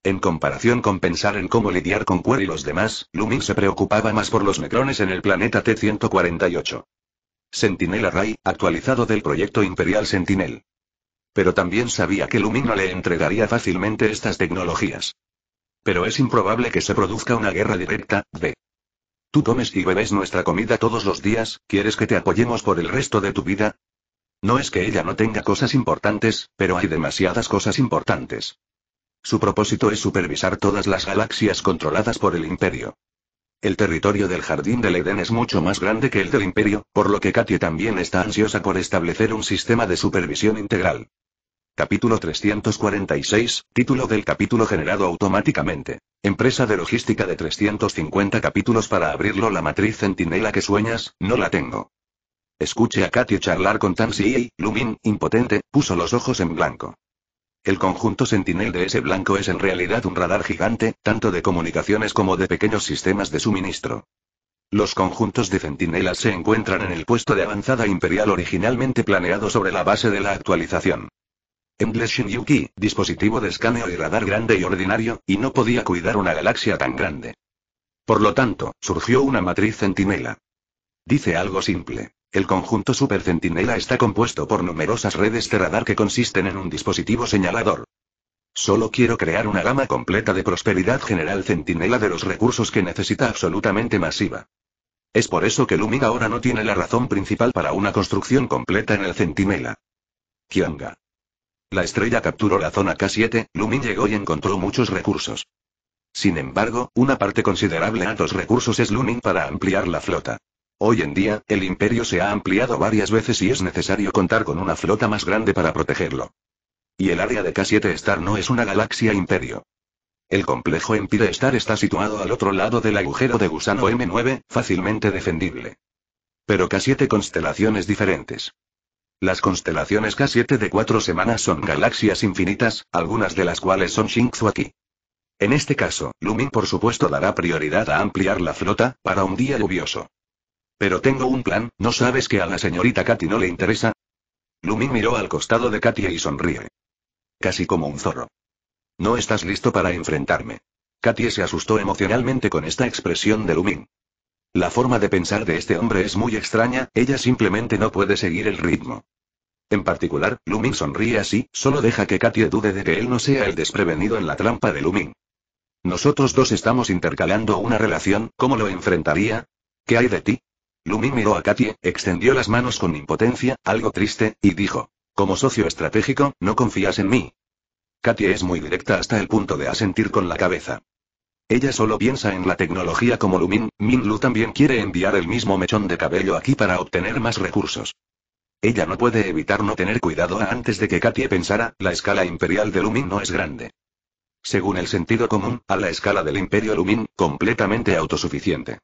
En comparación con pensar en cómo lidiar con Quer y los demás, Lumin se preocupaba más por los necrones en el planeta T-148. Sentinel Array, actualizado del proyecto Imperial Sentinel. Pero también sabía que Lumin no le entregaría fácilmente estas tecnologías. Pero es improbable que se produzca una guerra directa, B. Tú comes y bebes nuestra comida todos los días, ¿quieres que te apoyemos por el resto de tu vida? No es que ella no tenga cosas importantes, pero hay demasiadas cosas importantes. Su propósito es supervisar todas las galaxias controladas por el Imperio. El territorio del Jardín del Edén es mucho más grande que el del Imperio, por lo que Katia también está ansiosa por establecer un sistema de supervisión integral. Capítulo 346, título del capítulo generado automáticamente. Empresa de logística de 350 capítulos para abrirlo la matriz centinela que sueñas, no la tengo. Escuche a Katia charlar con Tansy y, Lumin, impotente, puso los ojos en blanco. El conjunto Sentinel de ese blanco es en realidad un radar gigante, tanto de comunicaciones como de pequeños sistemas de suministro. Los conjuntos de centinelas se encuentran en el puesto de avanzada imperial originalmente planeado sobre la base de la actualización. Endless yuki dispositivo de escaneo y radar grande y ordinario, y no podía cuidar una galaxia tan grande. Por lo tanto, surgió una matriz centinela. Dice algo simple. El conjunto Super Centinela está compuesto por numerosas redes de radar que consisten en un dispositivo señalador. Solo quiero crear una gama completa de prosperidad general centinela de los recursos que necesita absolutamente masiva. Es por eso que Lumin ahora no tiene la razón principal para una construcción completa en el centinela. Kianga. La estrella capturó la zona K7, Lumin llegó y encontró muchos recursos. Sin embargo, una parte considerable de dos recursos es Lumin para ampliar la flota. Hoy en día, el imperio se ha ampliado varias veces y es necesario contar con una flota más grande para protegerlo. Y el área de K7 Star no es una galaxia imperio. El complejo Empire Star está situado al otro lado del agujero de gusano M9, fácilmente defendible. Pero K7 constelaciones diferentes. Las constelaciones K7 de cuatro semanas son galaxias infinitas, algunas de las cuales son aquí. En este caso, Lumin por supuesto dará prioridad a ampliar la flota, para un día lluvioso. Pero tengo un plan, ¿no sabes que a la señorita Katy no le interesa? Lumin miró al costado de Katia y sonríe. Casi como un zorro. No estás listo para enfrentarme. Katia se asustó emocionalmente con esta expresión de Lumin. La forma de pensar de este hombre es muy extraña, ella simplemente no puede seguir el ritmo. En particular, Lumin sonríe así, solo deja que Katia dude de que él no sea el desprevenido en la trampa de Lumin. Nosotros dos estamos intercalando una relación, ¿cómo lo enfrentaría? ¿Qué hay de ti? Lumin miró a Katie, extendió las manos con impotencia, algo triste, y dijo. Como socio estratégico, no confías en mí. Katie es muy directa hasta el punto de asentir con la cabeza. Ella solo piensa en la tecnología como Lumin, Min Lu también quiere enviar el mismo mechón de cabello aquí para obtener más recursos. Ella no puede evitar no tener cuidado antes de que Katie pensara, la escala imperial de Lumin no es grande. Según el sentido común, a la escala del imperio Lumin, completamente autosuficiente.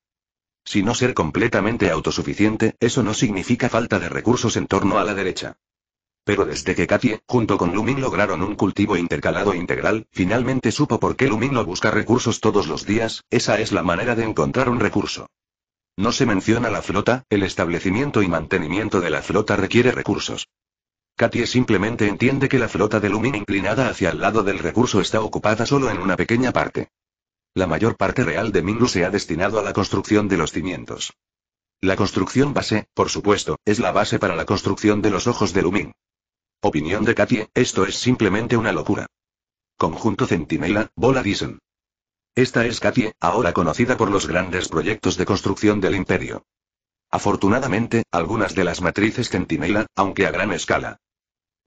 Si no ser completamente autosuficiente, eso no significa falta de recursos en torno a la derecha. Pero desde que Katie, junto con Lumin lograron un cultivo intercalado e integral, finalmente supo por qué Lumin no busca recursos todos los días, esa es la manera de encontrar un recurso. No se menciona la flota, el establecimiento y mantenimiento de la flota requiere recursos. Katie simplemente entiende que la flota de Lumin inclinada hacia el lado del recurso está ocupada solo en una pequeña parte. La mayor parte real de Minglu se ha destinado a la construcción de los cimientos. La construcción base, por supuesto, es la base para la construcción de los ojos de Lumin. Opinión de Katie, esto es simplemente una locura. Conjunto Centinela, Bola Dyson. Esta es Katie, ahora conocida por los grandes proyectos de construcción del imperio. Afortunadamente, algunas de las matrices centinela, aunque a gran escala.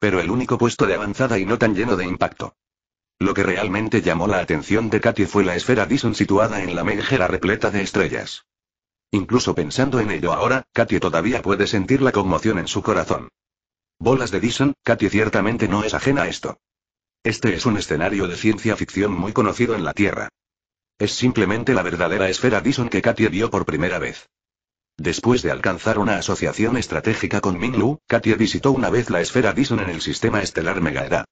Pero el único puesto de avanzada y no tan lleno de impacto. Lo que realmente llamó la atención de Katy fue la esfera Dyson situada en la mejera repleta de estrellas. Incluso pensando en ello ahora, Katie todavía puede sentir la conmoción en su corazón. Bolas de Dyson, Katy ciertamente no es ajena a esto. Este es un escenario de ciencia ficción muy conocido en la Tierra. Es simplemente la verdadera esfera Dyson que Katie vio por primera vez. Después de alcanzar una asociación estratégica con Minglu, Lu, Katie visitó una vez la esfera Dyson en el sistema estelar Megaera.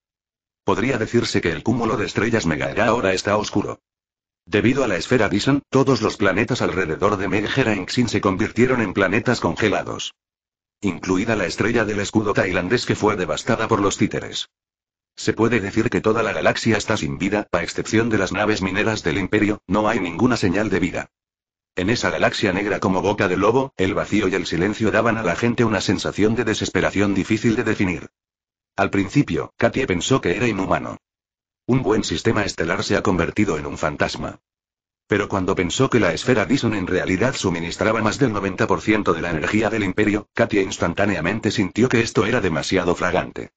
Podría decirse que el cúmulo de estrellas ya ahora está oscuro. Debido a la esfera Dyson, todos los planetas alrededor de en Xin se convirtieron en planetas congelados. Incluida la estrella del escudo tailandés que fue devastada por los títeres. Se puede decir que toda la galaxia está sin vida, a excepción de las naves mineras del imperio, no hay ninguna señal de vida. En esa galaxia negra como boca de lobo, el vacío y el silencio daban a la gente una sensación de desesperación difícil de definir. Al principio, Katie pensó que era inhumano. Un buen sistema estelar se ha convertido en un fantasma. Pero cuando pensó que la esfera Dyson en realidad suministraba más del 90% de la energía del imperio, Katia instantáneamente sintió que esto era demasiado fragante.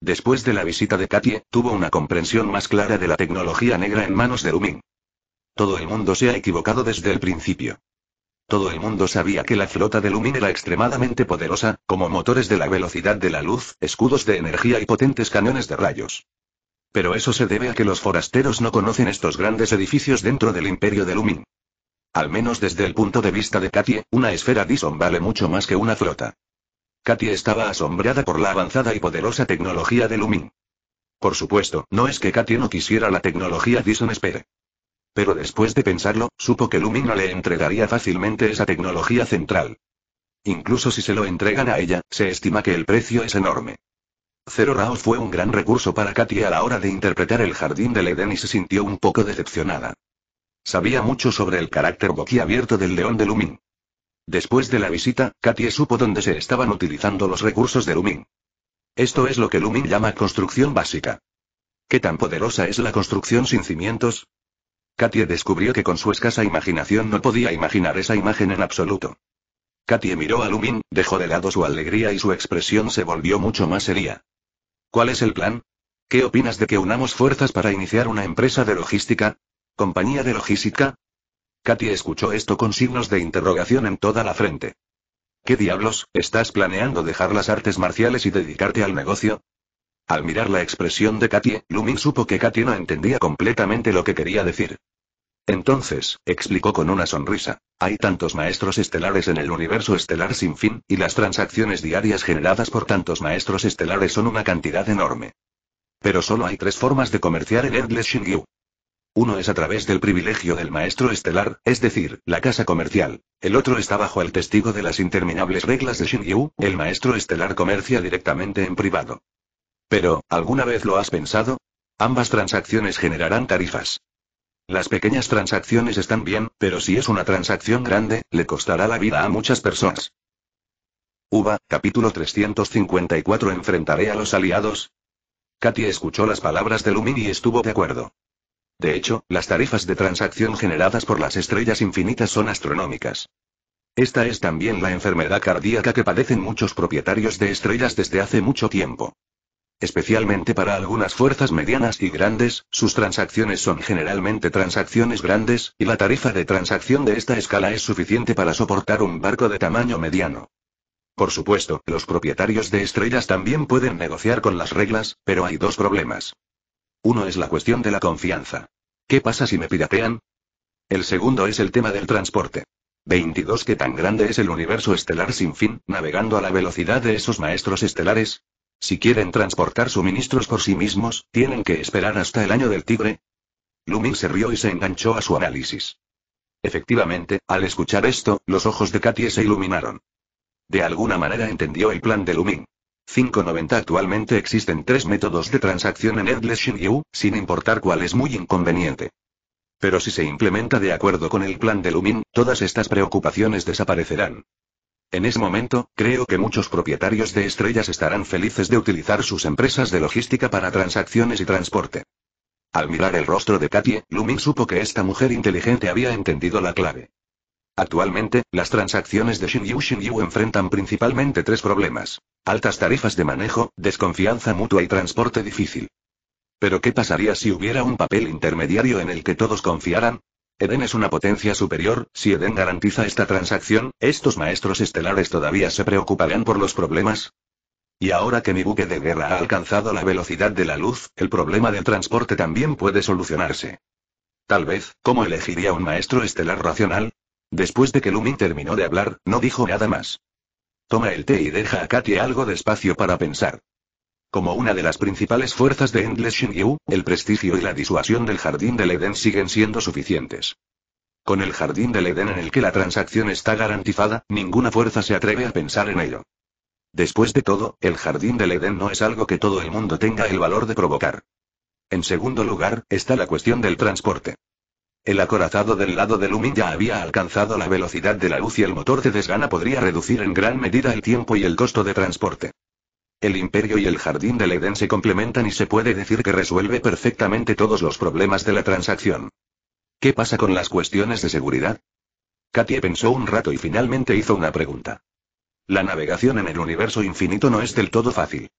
Después de la visita de Katie, tuvo una comprensión más clara de la tecnología negra en manos de Lumin. Todo el mundo se ha equivocado desde el principio. Todo el mundo sabía que la flota de Lumin era extremadamente poderosa, como motores de la velocidad de la luz, escudos de energía y potentes cañones de rayos. Pero eso se debe a que los forasteros no conocen estos grandes edificios dentro del imperio de Lumin. Al menos desde el punto de vista de Katie, una esfera Dyson vale mucho más que una flota. Katie estaba asombrada por la avanzada y poderosa tecnología de Lumin. Por supuesto, no es que Katie no quisiera la tecnología Dyson Espere. Pero después de pensarlo, supo que no le entregaría fácilmente esa tecnología central. Incluso si se lo entregan a ella, se estima que el precio es enorme. Zero Rao fue un gran recurso para Katy a la hora de interpretar el jardín del Eden y se sintió un poco decepcionada. Sabía mucho sobre el carácter boquiabierto del león de Lumin. Después de la visita, Katie supo dónde se estaban utilizando los recursos de Lumin. Esto es lo que Lumin llama construcción básica. ¿Qué tan poderosa es la construcción sin cimientos? Katie descubrió que con su escasa imaginación no podía imaginar esa imagen en absoluto. Katie miró a Lumin, dejó de lado su alegría y su expresión se volvió mucho más seria. ¿Cuál es el plan? ¿Qué opinas de que unamos fuerzas para iniciar una empresa de logística? ¿Compañía de logística? Katie escuchó esto con signos de interrogación en toda la frente. ¿Qué diablos, estás planeando dejar las artes marciales y dedicarte al negocio? Al mirar la expresión de Katie, Lumin supo que Katie no entendía completamente lo que quería decir. Entonces, explicó con una sonrisa, hay tantos maestros estelares en el universo estelar sin fin, y las transacciones diarias generadas por tantos maestros estelares son una cantidad enorme. Pero solo hay tres formas de comerciar en Endless Shingyu. Uno es a través del privilegio del maestro estelar, es decir, la casa comercial. El otro está bajo el testigo de las interminables reglas de Shingyu, el maestro estelar comercia directamente en privado. Pero, ¿alguna vez lo has pensado? Ambas transacciones generarán tarifas. Las pequeñas transacciones están bien, pero si es una transacción grande, le costará la vida a muchas personas. Uva, capítulo 354 Enfrentaré a los aliados. Katy escuchó las palabras de Lumin y estuvo de acuerdo. De hecho, las tarifas de transacción generadas por las estrellas infinitas son astronómicas. Esta es también la enfermedad cardíaca que padecen muchos propietarios de estrellas desde hace mucho tiempo. Especialmente para algunas fuerzas medianas y grandes, sus transacciones son generalmente transacciones grandes, y la tarifa de transacción de esta escala es suficiente para soportar un barco de tamaño mediano. Por supuesto, los propietarios de estrellas también pueden negociar con las reglas, pero hay dos problemas. Uno es la cuestión de la confianza. ¿Qué pasa si me piratean? El segundo es el tema del transporte. 22 ¿Qué tan grande es el universo estelar sin fin, navegando a la velocidad de esos maestros estelares? Si quieren transportar suministros por sí mismos, tienen que esperar hasta el año del tigre. Lumin se rió y se enganchó a su análisis. Efectivamente, al escuchar esto, los ojos de Katie se iluminaron. De alguna manera entendió el plan de Lumin. 590 Actualmente existen tres métodos de transacción en Endless Yu, sin importar cuál es muy inconveniente. Pero si se implementa de acuerdo con el plan de Lumin, todas estas preocupaciones desaparecerán. En ese momento, creo que muchos propietarios de estrellas estarán felices de utilizar sus empresas de logística para transacciones y transporte. Al mirar el rostro de Katie, Lumin supo que esta mujer inteligente había entendido la clave. Actualmente, las transacciones de Xinyu Xinyu enfrentan principalmente tres problemas. Altas tarifas de manejo, desconfianza mutua y transporte difícil. Pero ¿qué pasaría si hubiera un papel intermediario en el que todos confiaran? Eden es una potencia superior, si Eden garantiza esta transacción, estos maestros estelares todavía se preocuparán por los problemas. Y ahora que mi buque de guerra ha alcanzado la velocidad de la luz, el problema del transporte también puede solucionarse. Tal vez, ¿cómo elegiría un maestro estelar racional? Después de que Lumin terminó de hablar, no dijo nada más. Toma el té y deja a Katia algo de espacio para pensar. Como una de las principales fuerzas de Endless Shingyu, el prestigio y la disuasión del Jardín del Edén siguen siendo suficientes. Con el Jardín del Edén en el que la transacción está garantizada, ninguna fuerza se atreve a pensar en ello. Después de todo, el Jardín del Edén no es algo que todo el mundo tenga el valor de provocar. En segundo lugar, está la cuestión del transporte. El acorazado del lado de Lumin ya había alcanzado la velocidad de la luz y el motor de desgana podría reducir en gran medida el tiempo y el costo de transporte. El imperio y el jardín del Edén se complementan y se puede decir que resuelve perfectamente todos los problemas de la transacción. ¿Qué pasa con las cuestiones de seguridad? Katie pensó un rato y finalmente hizo una pregunta. La navegación en el universo infinito no es del todo fácil.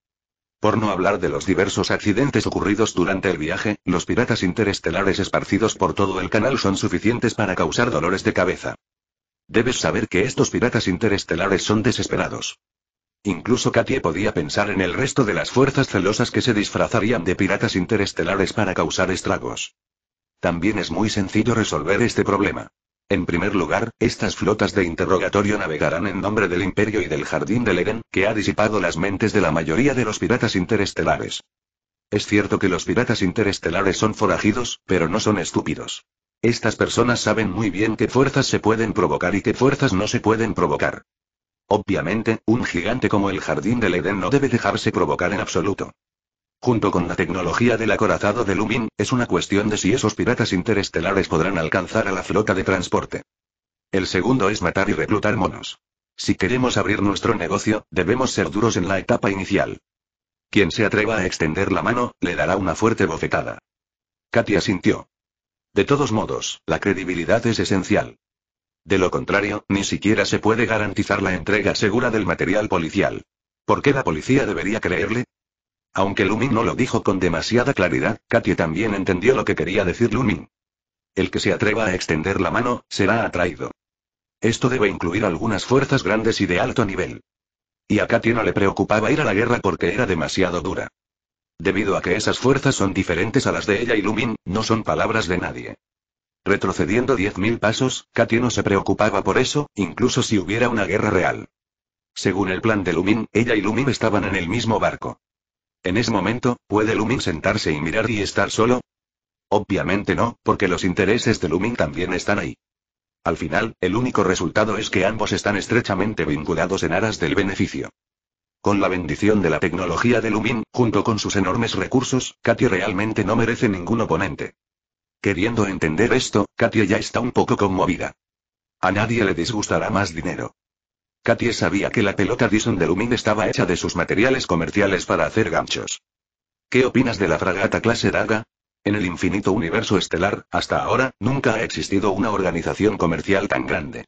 Por no hablar de los diversos accidentes ocurridos durante el viaje, los piratas interestelares esparcidos por todo el canal son suficientes para causar dolores de cabeza. Debes saber que estos piratas interestelares son desesperados. Incluso Katie podía pensar en el resto de las fuerzas celosas que se disfrazarían de piratas interestelares para causar estragos. También es muy sencillo resolver este problema. En primer lugar, estas flotas de interrogatorio navegarán en nombre del Imperio y del Jardín del Eden, que ha disipado las mentes de la mayoría de los piratas interestelares. Es cierto que los piratas interestelares son forajidos, pero no son estúpidos. Estas personas saben muy bien qué fuerzas se pueden provocar y qué fuerzas no se pueden provocar. Obviamente, un gigante como el Jardín del Edén no debe dejarse provocar en absoluto. Junto con la tecnología del acorazado de Lumin, es una cuestión de si esos piratas interestelares podrán alcanzar a la flota de transporte. El segundo es matar y reclutar monos. Si queremos abrir nuestro negocio, debemos ser duros en la etapa inicial. Quien se atreva a extender la mano, le dará una fuerte bofetada. Katia sintió. De todos modos, la credibilidad es esencial. De lo contrario, ni siquiera se puede garantizar la entrega segura del material policial. ¿Por qué la policía debería creerle? Aunque Lumin no lo dijo con demasiada claridad, Katie también entendió lo que quería decir Lumin. El que se atreva a extender la mano, será atraído. Esto debe incluir algunas fuerzas grandes y de alto nivel. Y a Katie no le preocupaba ir a la guerra porque era demasiado dura. Debido a que esas fuerzas son diferentes a las de ella y Lumin, no son palabras de nadie. Retrocediendo 10.000 pasos, Katy no se preocupaba por eso, incluso si hubiera una guerra real. Según el plan de Lumin, ella y Lumin estaban en el mismo barco. En ese momento, ¿puede Lumin sentarse y mirar y estar solo? Obviamente no, porque los intereses de Lumin también están ahí. Al final, el único resultado es que ambos están estrechamente vinculados en aras del beneficio. Con la bendición de la tecnología de Lumin, junto con sus enormes recursos, Katy realmente no merece ningún oponente. Queriendo entender esto, Katia ya está un poco conmovida. A nadie le disgustará más dinero. Katia sabía que la pelota Dyson de Lumin estaba hecha de sus materiales comerciales para hacer ganchos. ¿Qué opinas de la fragata clase Daga? En el infinito universo estelar, hasta ahora, nunca ha existido una organización comercial tan grande.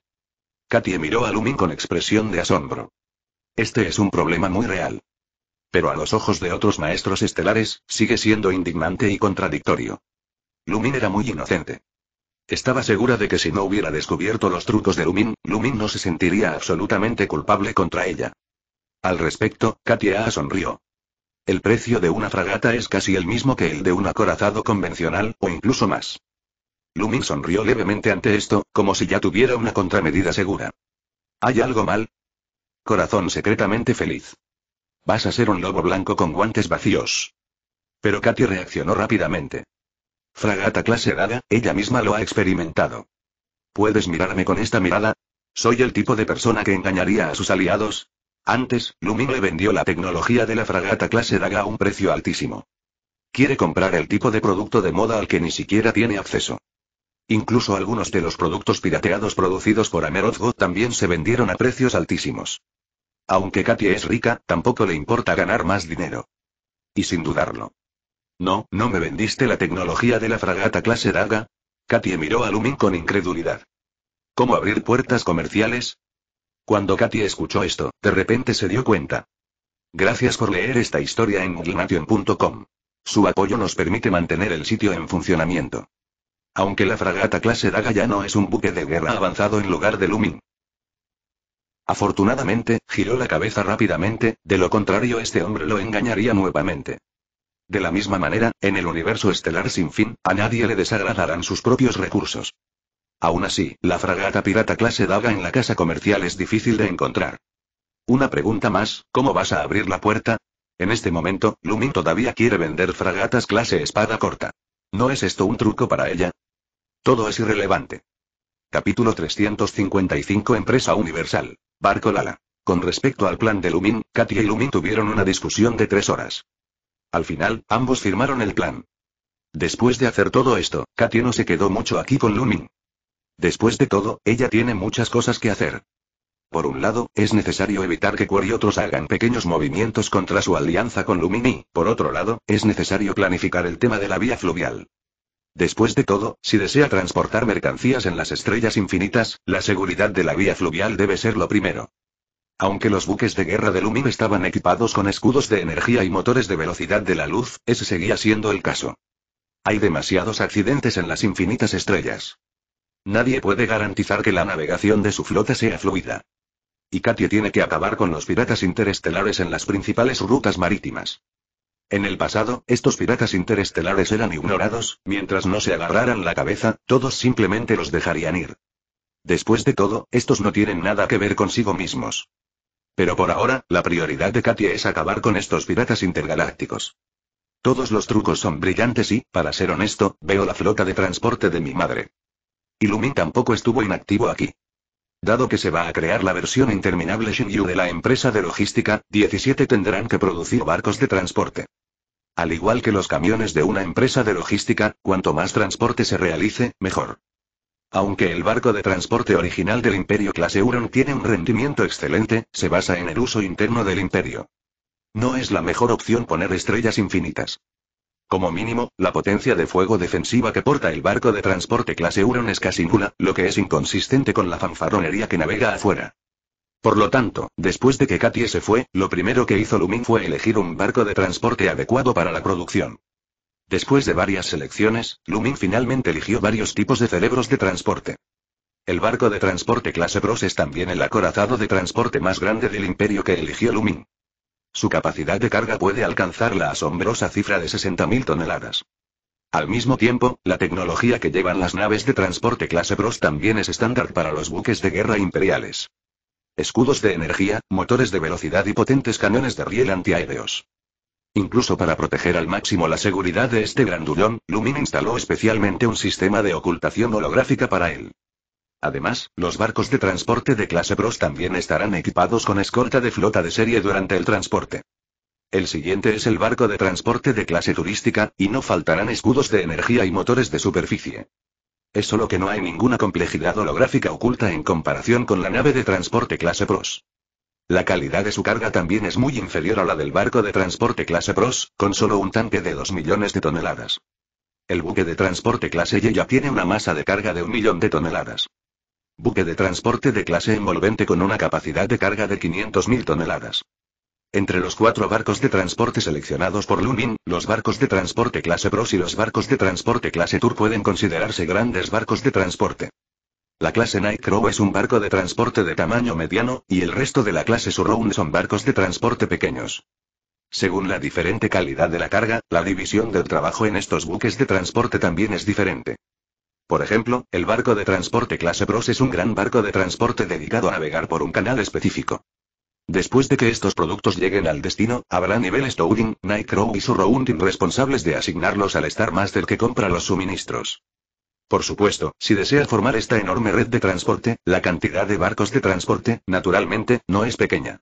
Katia miró a Lumin con expresión de asombro. Este es un problema muy real. Pero a los ojos de otros maestros estelares, sigue siendo indignante y contradictorio. Lumin era muy inocente. Estaba segura de que si no hubiera descubierto los trucos de Lumin, Lumin no se sentiría absolutamente culpable contra ella. Al respecto, Katia sonrió. El precio de una fragata es casi el mismo que el de un acorazado convencional, o incluso más. Lumin sonrió levemente ante esto, como si ya tuviera una contramedida segura. ¿Hay algo mal? Corazón secretamente feliz. Vas a ser un lobo blanco con guantes vacíos. Pero Katia reaccionó rápidamente. Fragata clase Daga, ella misma lo ha experimentado. ¿Puedes mirarme con esta mirada? ¿Soy el tipo de persona que engañaría a sus aliados? Antes, Lumin le vendió la tecnología de la fragata clase Daga a un precio altísimo. Quiere comprar el tipo de producto de moda al que ni siquiera tiene acceso. Incluso algunos de los productos pirateados producidos por Amerozgo también se vendieron a precios altísimos. Aunque Katia es rica, tampoco le importa ganar más dinero. Y sin dudarlo. No, no me vendiste la tecnología de la fragata clase Daga. Katie miró a Lumin con incredulidad. ¿Cómo abrir puertas comerciales? Cuando Katie escuchó esto, de repente se dio cuenta. Gracias por leer esta historia en Muglnation.com. Su apoyo nos permite mantener el sitio en funcionamiento. Aunque la fragata clase Daga ya no es un buque de guerra avanzado en lugar de Lumin. Afortunadamente, giró la cabeza rápidamente, de lo contrario este hombre lo engañaría nuevamente. De la misma manera, en el universo estelar sin fin, a nadie le desagradarán sus propios recursos. Aún así, la fragata pirata clase Daga en la casa comercial es difícil de encontrar. Una pregunta más, ¿cómo vas a abrir la puerta? En este momento, Lumin todavía quiere vender fragatas clase espada corta. ¿No es esto un truco para ella? Todo es irrelevante. Capítulo 355 Empresa Universal. Barco Lala. Con respecto al plan de Lumin, Katia y Lumin tuvieron una discusión de tres horas. Al final, ambos firmaron el plan. Después de hacer todo esto, Katia no se quedó mucho aquí con Lumin. Después de todo, ella tiene muchas cosas que hacer. Por un lado, es necesario evitar que Quar y otros hagan pequeños movimientos contra su alianza con y, por otro lado, es necesario planificar el tema de la vía fluvial. Después de todo, si desea transportar mercancías en las estrellas infinitas, la seguridad de la vía fluvial debe ser lo primero. Aunque los buques de guerra de Lumin estaban equipados con escudos de energía y motores de velocidad de la luz, ese seguía siendo el caso. Hay demasiados accidentes en las infinitas estrellas. Nadie puede garantizar que la navegación de su flota sea fluida. Y Katia tiene que acabar con los piratas interestelares en las principales rutas marítimas. En el pasado, estos piratas interestelares eran ignorados, mientras no se agarraran la cabeza, todos simplemente los dejarían ir. Después de todo, estos no tienen nada que ver consigo mismos. Pero por ahora, la prioridad de Katia es acabar con estos piratas intergalácticos. Todos los trucos son brillantes y, para ser honesto, veo la flota de transporte de mi madre. Illumin tampoco estuvo inactivo aquí. Dado que se va a crear la versión interminable Shinyu de la empresa de logística, 17 tendrán que producir barcos de transporte. Al igual que los camiones de una empresa de logística, cuanto más transporte se realice, mejor. Aunque el barco de transporte original del Imperio clase Huron tiene un rendimiento excelente, se basa en el uso interno del Imperio. No es la mejor opción poner estrellas infinitas. Como mínimo, la potencia de fuego defensiva que porta el barco de transporte clase Huron es casi nula, lo que es inconsistente con la fanfarronería que navega afuera. Por lo tanto, después de que Katie se fue, lo primero que hizo Lumin fue elegir un barco de transporte adecuado para la producción. Después de varias selecciones, Lumin finalmente eligió varios tipos de cerebros de transporte. El barco de transporte clase Bros es también el acorazado de transporte más grande del imperio que eligió Lumin. Su capacidad de carga puede alcanzar la asombrosa cifra de 60.000 toneladas. Al mismo tiempo, la tecnología que llevan las naves de transporte clase Bros también es estándar para los buques de guerra imperiales. Escudos de energía, motores de velocidad y potentes cañones de riel antiaéreos. Incluso para proteger al máximo la seguridad de este grandullón, Lumin instaló especialmente un sistema de ocultación holográfica para él. Además, los barcos de transporte de clase PROS también estarán equipados con escolta de flota de serie durante el transporte. El siguiente es el barco de transporte de clase turística, y no faltarán escudos de energía y motores de superficie. Es solo que no hay ninguna complejidad holográfica oculta en comparación con la nave de transporte clase PROS. La calidad de su carga también es muy inferior a la del barco de transporte clase Pros, con solo un tanque de 2 millones de toneladas. El buque de transporte clase Y ya tiene una masa de carga de un millón de toneladas. Buque de transporte de clase envolvente con una capacidad de carga de 500.000 toneladas. Entre los cuatro barcos de transporte seleccionados por Lumin, los barcos de transporte clase Pros y los barcos de transporte clase Tour pueden considerarse grandes barcos de transporte. La clase Nightcrow es un barco de transporte de tamaño mediano, y el resto de la clase Surround son barcos de transporte pequeños. Según la diferente calidad de la carga, la división del trabajo en estos buques de transporte también es diferente. Por ejemplo, el barco de transporte clase Pros es un gran barco de transporte dedicado a navegar por un canal específico. Después de que estos productos lleguen al destino, habrá nivel Stowing, Nightcrow y Surrounding responsables de asignarlos al Star Master que compra los suministros. Por supuesto, si desea formar esta enorme red de transporte, la cantidad de barcos de transporte, naturalmente, no es pequeña.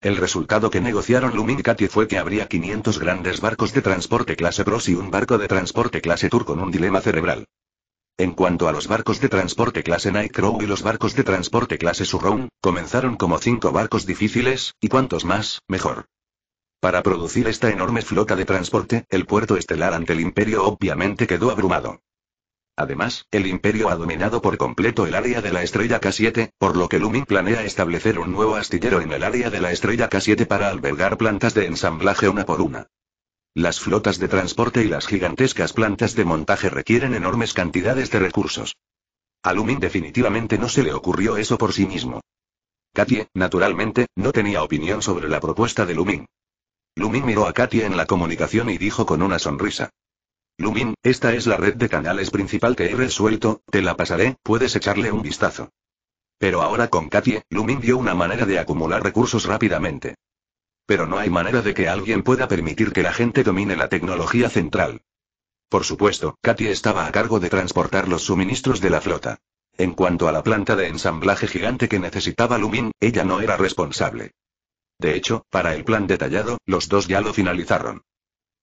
El resultado que negociaron Lumin y fue que habría 500 grandes barcos de transporte clase Bros y un barco de transporte clase Tour con un dilema cerebral. En cuanto a los barcos de transporte clase Nightcrow y los barcos de transporte clase Surround, comenzaron como cinco barcos difíciles, y cuantos más, mejor. Para producir esta enorme flota de transporte, el puerto estelar ante el imperio obviamente quedó abrumado. Además, el imperio ha dominado por completo el área de la estrella K7, por lo que Lumin planea establecer un nuevo astillero en el área de la estrella K7 para albergar plantas de ensamblaje una por una. Las flotas de transporte y las gigantescas plantas de montaje requieren enormes cantidades de recursos. A Lumin definitivamente no se le ocurrió eso por sí mismo. Katie, naturalmente, no tenía opinión sobre la propuesta de Lumin. Lumin miró a Katie en la comunicación y dijo con una sonrisa. Lumin, esta es la red de canales principal que he resuelto, te la pasaré, puedes echarle un vistazo. Pero ahora con Katie, Lumin vio una manera de acumular recursos rápidamente. Pero no hay manera de que alguien pueda permitir que la gente domine la tecnología central. Por supuesto, Katie estaba a cargo de transportar los suministros de la flota. En cuanto a la planta de ensamblaje gigante que necesitaba Lumin, ella no era responsable. De hecho, para el plan detallado, los dos ya lo finalizaron.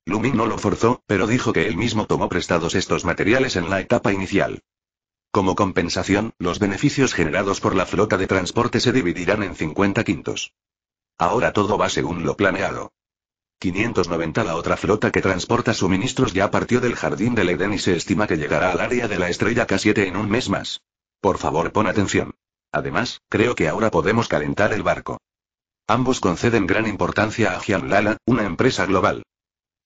Lumi no lo forzó, pero dijo que él mismo tomó prestados estos materiales en la etapa inicial. Como compensación, los beneficios generados por la flota de transporte se dividirán en 50 quintos. Ahora todo va según lo planeado. 590 La otra flota que transporta suministros ya partió del jardín del Edén y se estima que llegará al área de la estrella K7 en un mes más. Por favor, pon atención. Además, creo que ahora podemos calentar el barco. Ambos conceden gran importancia a Gianlala, una empresa global.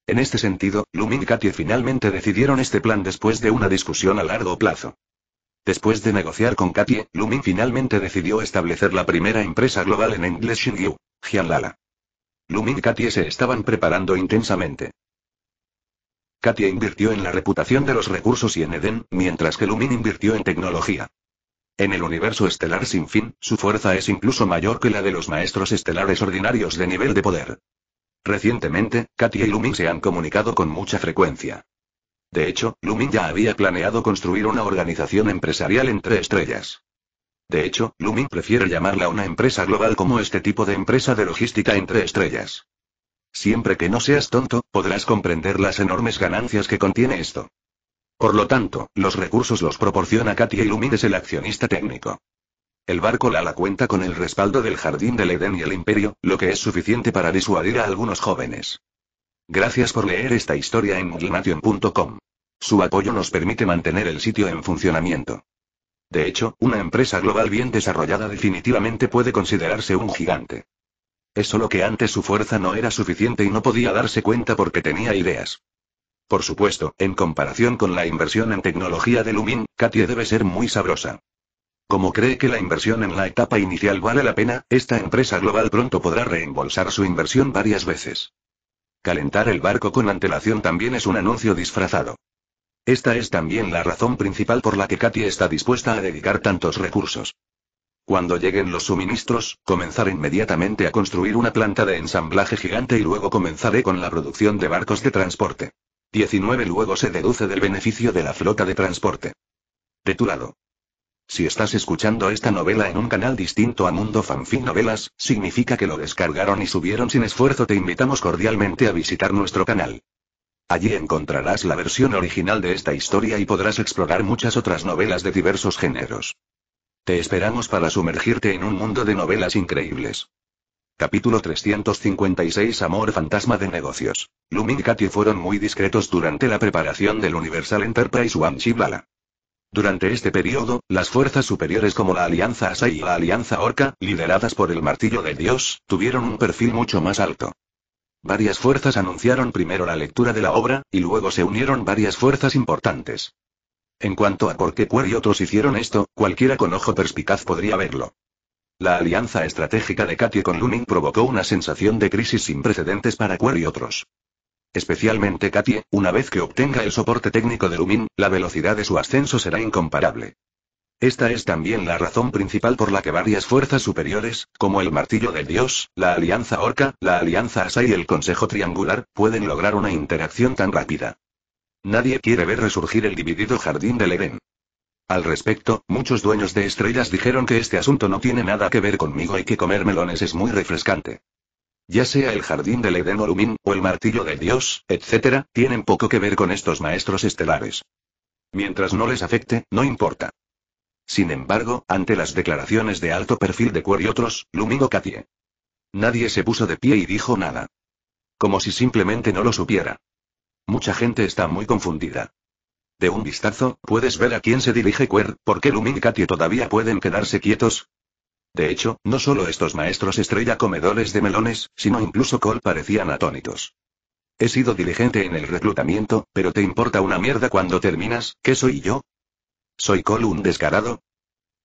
En este sentido, Lumin y Katie finalmente decidieron este plan después de una discusión a largo plazo. Después de negociar con Katie, Lumin finalmente decidió establecer la primera empresa global en English Xingyu, Jianlala. Lumin y Katie se estaban preparando intensamente. Katie invirtió en la reputación de los recursos y en Eden, mientras que Lumin invirtió en tecnología. En el universo estelar sin fin, su fuerza es incluso mayor que la de los maestros estelares ordinarios de nivel de poder. Recientemente, Katia y Lumin se han comunicado con mucha frecuencia. De hecho, Lumin ya había planeado construir una organización empresarial entre estrellas. De hecho, Lumin prefiere llamarla una empresa global como este tipo de empresa de logística entre estrellas. Siempre que no seas tonto, podrás comprender las enormes ganancias que contiene esto. Por lo tanto, los recursos los proporciona Katia y Lumin es el accionista técnico. El barco Lala cuenta con el respaldo del Jardín del Edén y el Imperio, lo que es suficiente para disuadir a algunos jóvenes. Gracias por leer esta historia en Glenation.com. Su apoyo nos permite mantener el sitio en funcionamiento. De hecho, una empresa global bien desarrollada definitivamente puede considerarse un gigante. Es solo que antes su fuerza no era suficiente y no podía darse cuenta porque tenía ideas. Por supuesto, en comparación con la inversión en tecnología de Lumin, Katia debe ser muy sabrosa. Como cree que la inversión en la etapa inicial vale la pena, esta empresa global pronto podrá reembolsar su inversión varias veces. Calentar el barco con antelación también es un anuncio disfrazado. Esta es también la razón principal por la que Katy está dispuesta a dedicar tantos recursos. Cuando lleguen los suministros, comenzaré inmediatamente a construir una planta de ensamblaje gigante y luego comenzaré con la producción de barcos de transporte. 19 luego se deduce del beneficio de la flota de transporte. De si estás escuchando esta novela en un canal distinto a Mundo Fanfic Novelas, significa que lo descargaron y subieron sin esfuerzo. Te invitamos cordialmente a visitar nuestro canal. Allí encontrarás la versión original de esta historia y podrás explorar muchas otras novelas de diversos géneros. Te esperamos para sumergirte en un mundo de novelas increíbles. Capítulo 356 Amor fantasma de negocios. Lumin y fueron muy discretos durante la preparación del Universal Enterprise One Chibala. Durante este periodo, las fuerzas superiores como la Alianza Asai y la Alianza Orca, lideradas por el Martillo de Dios, tuvieron un perfil mucho más alto. Varias fuerzas anunciaron primero la lectura de la obra, y luego se unieron varias fuerzas importantes. En cuanto a por qué Quer y otros hicieron esto, cualquiera con ojo perspicaz podría verlo. La alianza estratégica de Katie con Lunin provocó una sensación de crisis sin precedentes para Quer y otros. Especialmente Katie, una vez que obtenga el soporte técnico de Lumin, la velocidad de su ascenso será incomparable. Esta es también la razón principal por la que varias fuerzas superiores, como el Martillo del Dios, la Alianza Orca, la Alianza Asa y el Consejo Triangular, pueden lograr una interacción tan rápida. Nadie quiere ver resurgir el dividido jardín del Edén. Al respecto, muchos dueños de estrellas dijeron que este asunto no tiene nada que ver conmigo y que comer melones es muy refrescante ya sea el jardín del Edén Lumín, o el martillo de Dios, etc., tienen poco que ver con estos maestros estelares. Mientras no les afecte, no importa. Sin embargo, ante las declaraciones de alto perfil de Quer y otros, o Katie. Nadie se puso de pie y dijo nada. Como si simplemente no lo supiera. Mucha gente está muy confundida. De un vistazo, puedes ver a quién se dirige Quer, porque Lumín y Katie todavía pueden quedarse quietos, de hecho, no solo estos maestros estrella comedores de melones, sino incluso Cole parecían atónitos. He sido diligente en el reclutamiento, pero te importa una mierda cuando terminas, ¿qué soy yo? ¿Soy Cole un descarado?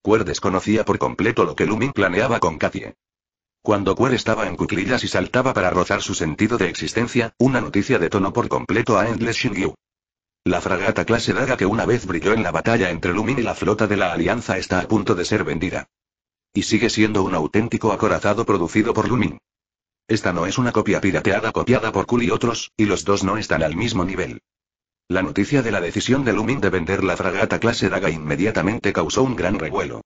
Quer desconocía por completo lo que Lumin planeaba con Katie. Cuando Quer estaba en cuclillas y saltaba para rozar su sentido de existencia, una noticia detonó por completo a Endless Shingyu. La fragata clase Daga que una vez brilló en la batalla entre Lumin y la flota de la Alianza está a punto de ser vendida. Y sigue siendo un auténtico acorazado producido por Lumin. Esta no es una copia pirateada copiada por Kul y otros, y los dos no están al mismo nivel. La noticia de la decisión de Lumin de vender la fragata clase Daga inmediatamente causó un gran revuelo.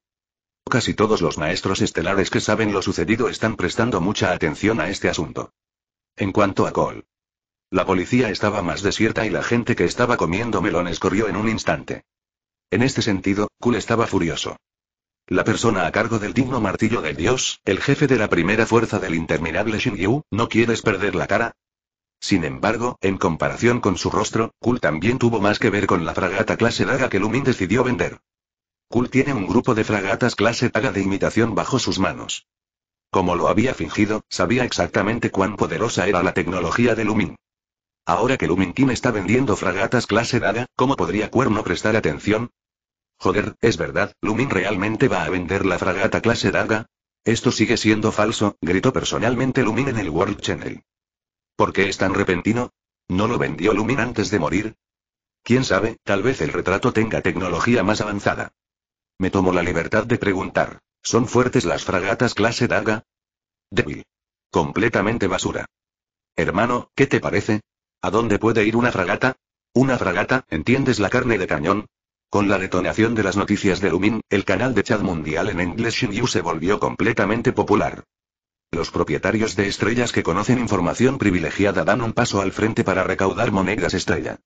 Casi todos los maestros estelares que saben lo sucedido están prestando mucha atención a este asunto. En cuanto a Cole. La policía estaba más desierta y la gente que estaba comiendo melones corrió en un instante. En este sentido, Kul estaba furioso. La persona a cargo del digno martillo del dios, el jefe de la primera fuerza del interminable Yu, ¿no quieres perder la cara? Sin embargo, en comparación con su rostro, Kul también tuvo más que ver con la fragata clase Daga que Lumin decidió vender. Kul tiene un grupo de fragatas clase Daga de imitación bajo sus manos. Como lo había fingido, sabía exactamente cuán poderosa era la tecnología de Lumin. Ahora que Lumin King está vendiendo fragatas clase Daga, ¿cómo podría Cuerno prestar atención? Joder, es verdad, Lumin realmente va a vender la fragata clase Daga. Esto sigue siendo falso, gritó personalmente Lumin en el World Channel. ¿Por qué es tan repentino? ¿No lo vendió Lumin antes de morir? Quién sabe, tal vez el retrato tenga tecnología más avanzada. Me tomo la libertad de preguntar. ¿Son fuertes las fragatas clase Daga? Débil. Completamente basura. Hermano, ¿qué te parece? ¿A dónde puede ir una fragata? Una fragata, ¿entiendes la carne de cañón? Con la detonación de las noticias de Lumin, el canal de chat mundial en English News se volvió completamente popular. Los propietarios de estrellas que conocen información privilegiada dan un paso al frente para recaudar monedas estrella.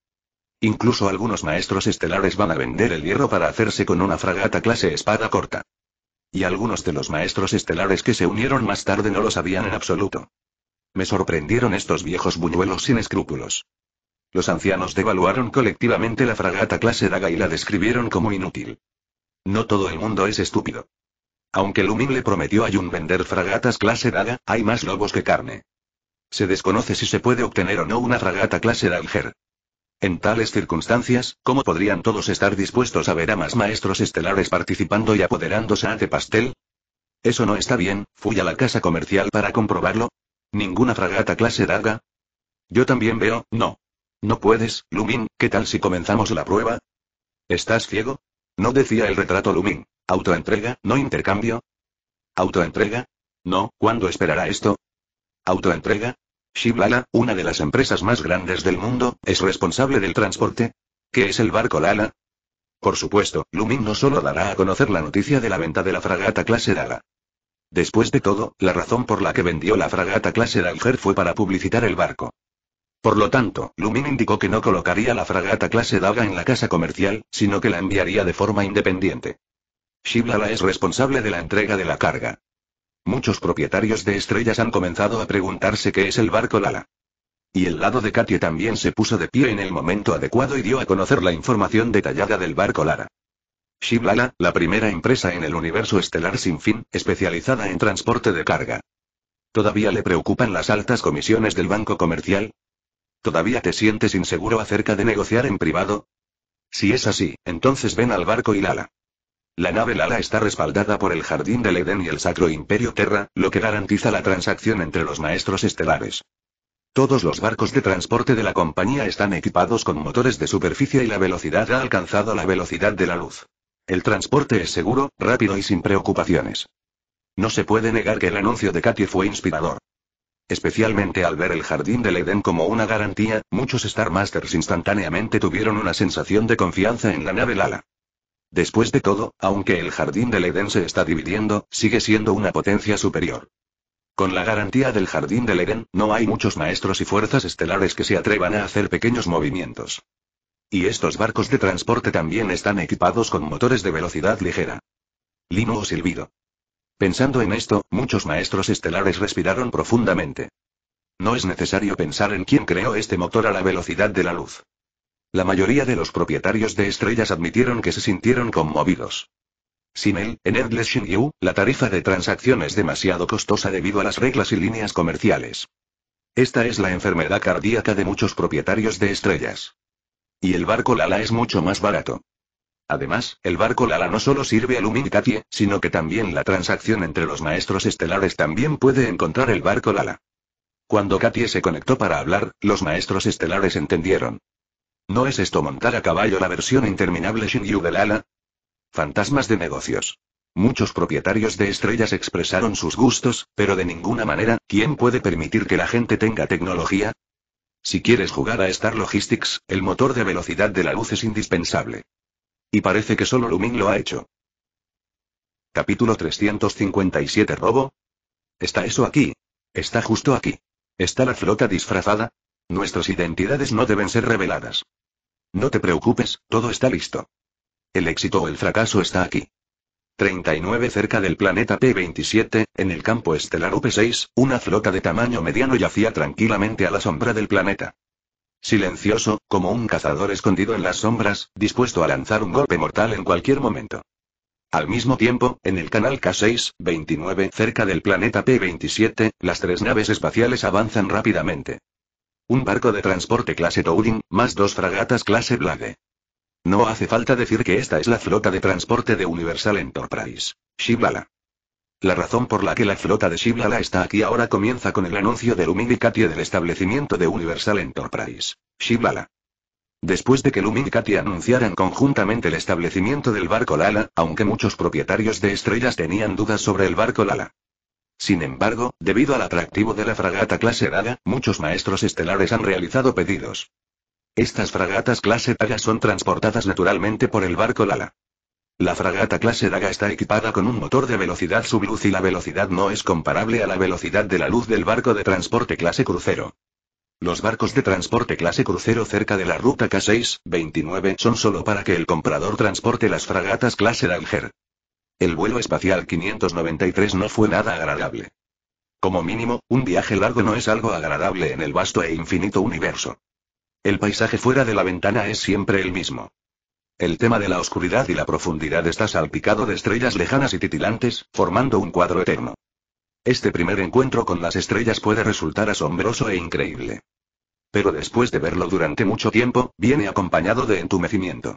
Incluso algunos maestros estelares van a vender el hierro para hacerse con una fragata clase espada corta. Y algunos de los maestros estelares que se unieron más tarde no lo sabían en absoluto. Me sorprendieron estos viejos buñuelos sin escrúpulos. Los ancianos devaluaron colectivamente la fragata clase Daga y la describieron como inútil. No todo el mundo es estúpido. Aunque Lumin le prometió a Jun vender fragatas clase Daga, hay más lobos que carne. Se desconoce si se puede obtener o no una fragata clase Dalger. En tales circunstancias, ¿cómo podrían todos estar dispuestos a ver a más maestros estelares participando y apoderándose a de pastel? Eso no está bien, fui a la casa comercial para comprobarlo. ¿Ninguna fragata clase daga? Yo también veo, no. No puedes, Lumin, ¿qué tal si comenzamos la prueba? ¿Estás ciego? No decía el retrato Lumin. Autoentrega, no intercambio. Autoentrega. No, ¿cuándo esperará esto? Autoentrega. Shiblala, una de las empresas más grandes del mundo, es responsable del transporte. ¿Qué es el barco Lala? Por supuesto, Lumin no solo dará a conocer la noticia de la venta de la fragata clase Lala. Después de todo, la razón por la que vendió la fragata clase Dalger fue para publicitar el barco. Por lo tanto, Lumin indicó que no colocaría la fragata clase Daga en la casa comercial, sino que la enviaría de forma independiente. Shiblala es responsable de la entrega de la carga. Muchos propietarios de estrellas han comenzado a preguntarse qué es el barco Lala. Y el lado de Katia también se puso de pie en el momento adecuado y dio a conocer la información detallada del barco Lara. Shiblala, la primera empresa en el universo estelar sin fin, especializada en transporte de carga. Todavía le preocupan las altas comisiones del banco comercial, ¿Todavía te sientes inseguro acerca de negociar en privado? Si es así, entonces ven al barco y Lala. La nave Lala está respaldada por el Jardín del Edén y el Sacro Imperio Terra, lo que garantiza la transacción entre los maestros estelares. Todos los barcos de transporte de la compañía están equipados con motores de superficie y la velocidad ha alcanzado la velocidad de la luz. El transporte es seguro, rápido y sin preocupaciones. No se puede negar que el anuncio de Katy fue inspirador. Especialmente al ver el jardín del Edén como una garantía, muchos Star Masters instantáneamente tuvieron una sensación de confianza en la nave Lala. Después de todo, aunque el jardín del Edén se está dividiendo, sigue siendo una potencia superior. Con la garantía del jardín del Edén, no hay muchos maestros y fuerzas estelares que se atrevan a hacer pequeños movimientos. Y estos barcos de transporte también están equipados con motores de velocidad ligera. Lino o silbido. Pensando en esto, muchos maestros estelares respiraron profundamente. No es necesario pensar en quién creó este motor a la velocidad de la luz. La mayoría de los propietarios de estrellas admitieron que se sintieron conmovidos. Sin él, en Endless la tarifa de transacción es demasiado costosa debido a las reglas y líneas comerciales. Esta es la enfermedad cardíaca de muchos propietarios de estrellas. Y el barco Lala es mucho más barato. Además, el barco Lala no solo sirve Lumin Katie, sino que también la transacción entre los maestros estelares también puede encontrar el barco Lala. Cuando Katie se conectó para hablar, los maestros estelares entendieron. ¿No es esto montar a caballo la versión interminable Yu de Lala? Fantasmas de negocios. Muchos propietarios de estrellas expresaron sus gustos, pero de ninguna manera, ¿quién puede permitir que la gente tenga tecnología? Si quieres jugar a Star Logistics, el motor de velocidad de la luz es indispensable. Y parece que solo Lumin lo ha hecho. Capítulo 357 Robo. ¿Está eso aquí? Está justo aquí. ¿Está la flota disfrazada? Nuestras identidades no deben ser reveladas. No te preocupes, todo está listo. El éxito o el fracaso está aquí. 39 cerca del planeta P27, en el campo estelar UP6, una flota de tamaño mediano yacía tranquilamente a la sombra del planeta. Silencioso, como un cazador escondido en las sombras, dispuesto a lanzar un golpe mortal en cualquier momento. Al mismo tiempo, en el canal K6-29 cerca del planeta P-27, las tres naves espaciales avanzan rápidamente. Un barco de transporte clase Touring, más dos fragatas clase Blade. No hace falta decir que esta es la flota de transporte de Universal Enterprise. Shibala. La razón por la que la flota de Shiblala está aquí ahora comienza con el anuncio de Luminicati del establecimiento de Universal Enterprise. Shiblala. Después de que Lumin anunciaran conjuntamente el establecimiento del barco Lala, aunque muchos propietarios de estrellas tenían dudas sobre el barco Lala. Sin embargo, debido al atractivo de la fragata clase Daga, muchos maestros estelares han realizado pedidos. Estas fragatas clase Daga son transportadas naturalmente por el barco Lala. La fragata clase Daga está equipada con un motor de velocidad subluz y la velocidad no es comparable a la velocidad de la luz del barco de transporte clase crucero. Los barcos de transporte clase crucero cerca de la ruta K6-29 son solo para que el comprador transporte las fragatas clase Dalger. El vuelo espacial 593 no fue nada agradable. Como mínimo, un viaje largo no es algo agradable en el vasto e infinito universo. El paisaje fuera de la ventana es siempre el mismo. El tema de la oscuridad y la profundidad está salpicado de estrellas lejanas y titilantes, formando un cuadro eterno. Este primer encuentro con las estrellas puede resultar asombroso e increíble. Pero después de verlo durante mucho tiempo, viene acompañado de entumecimiento.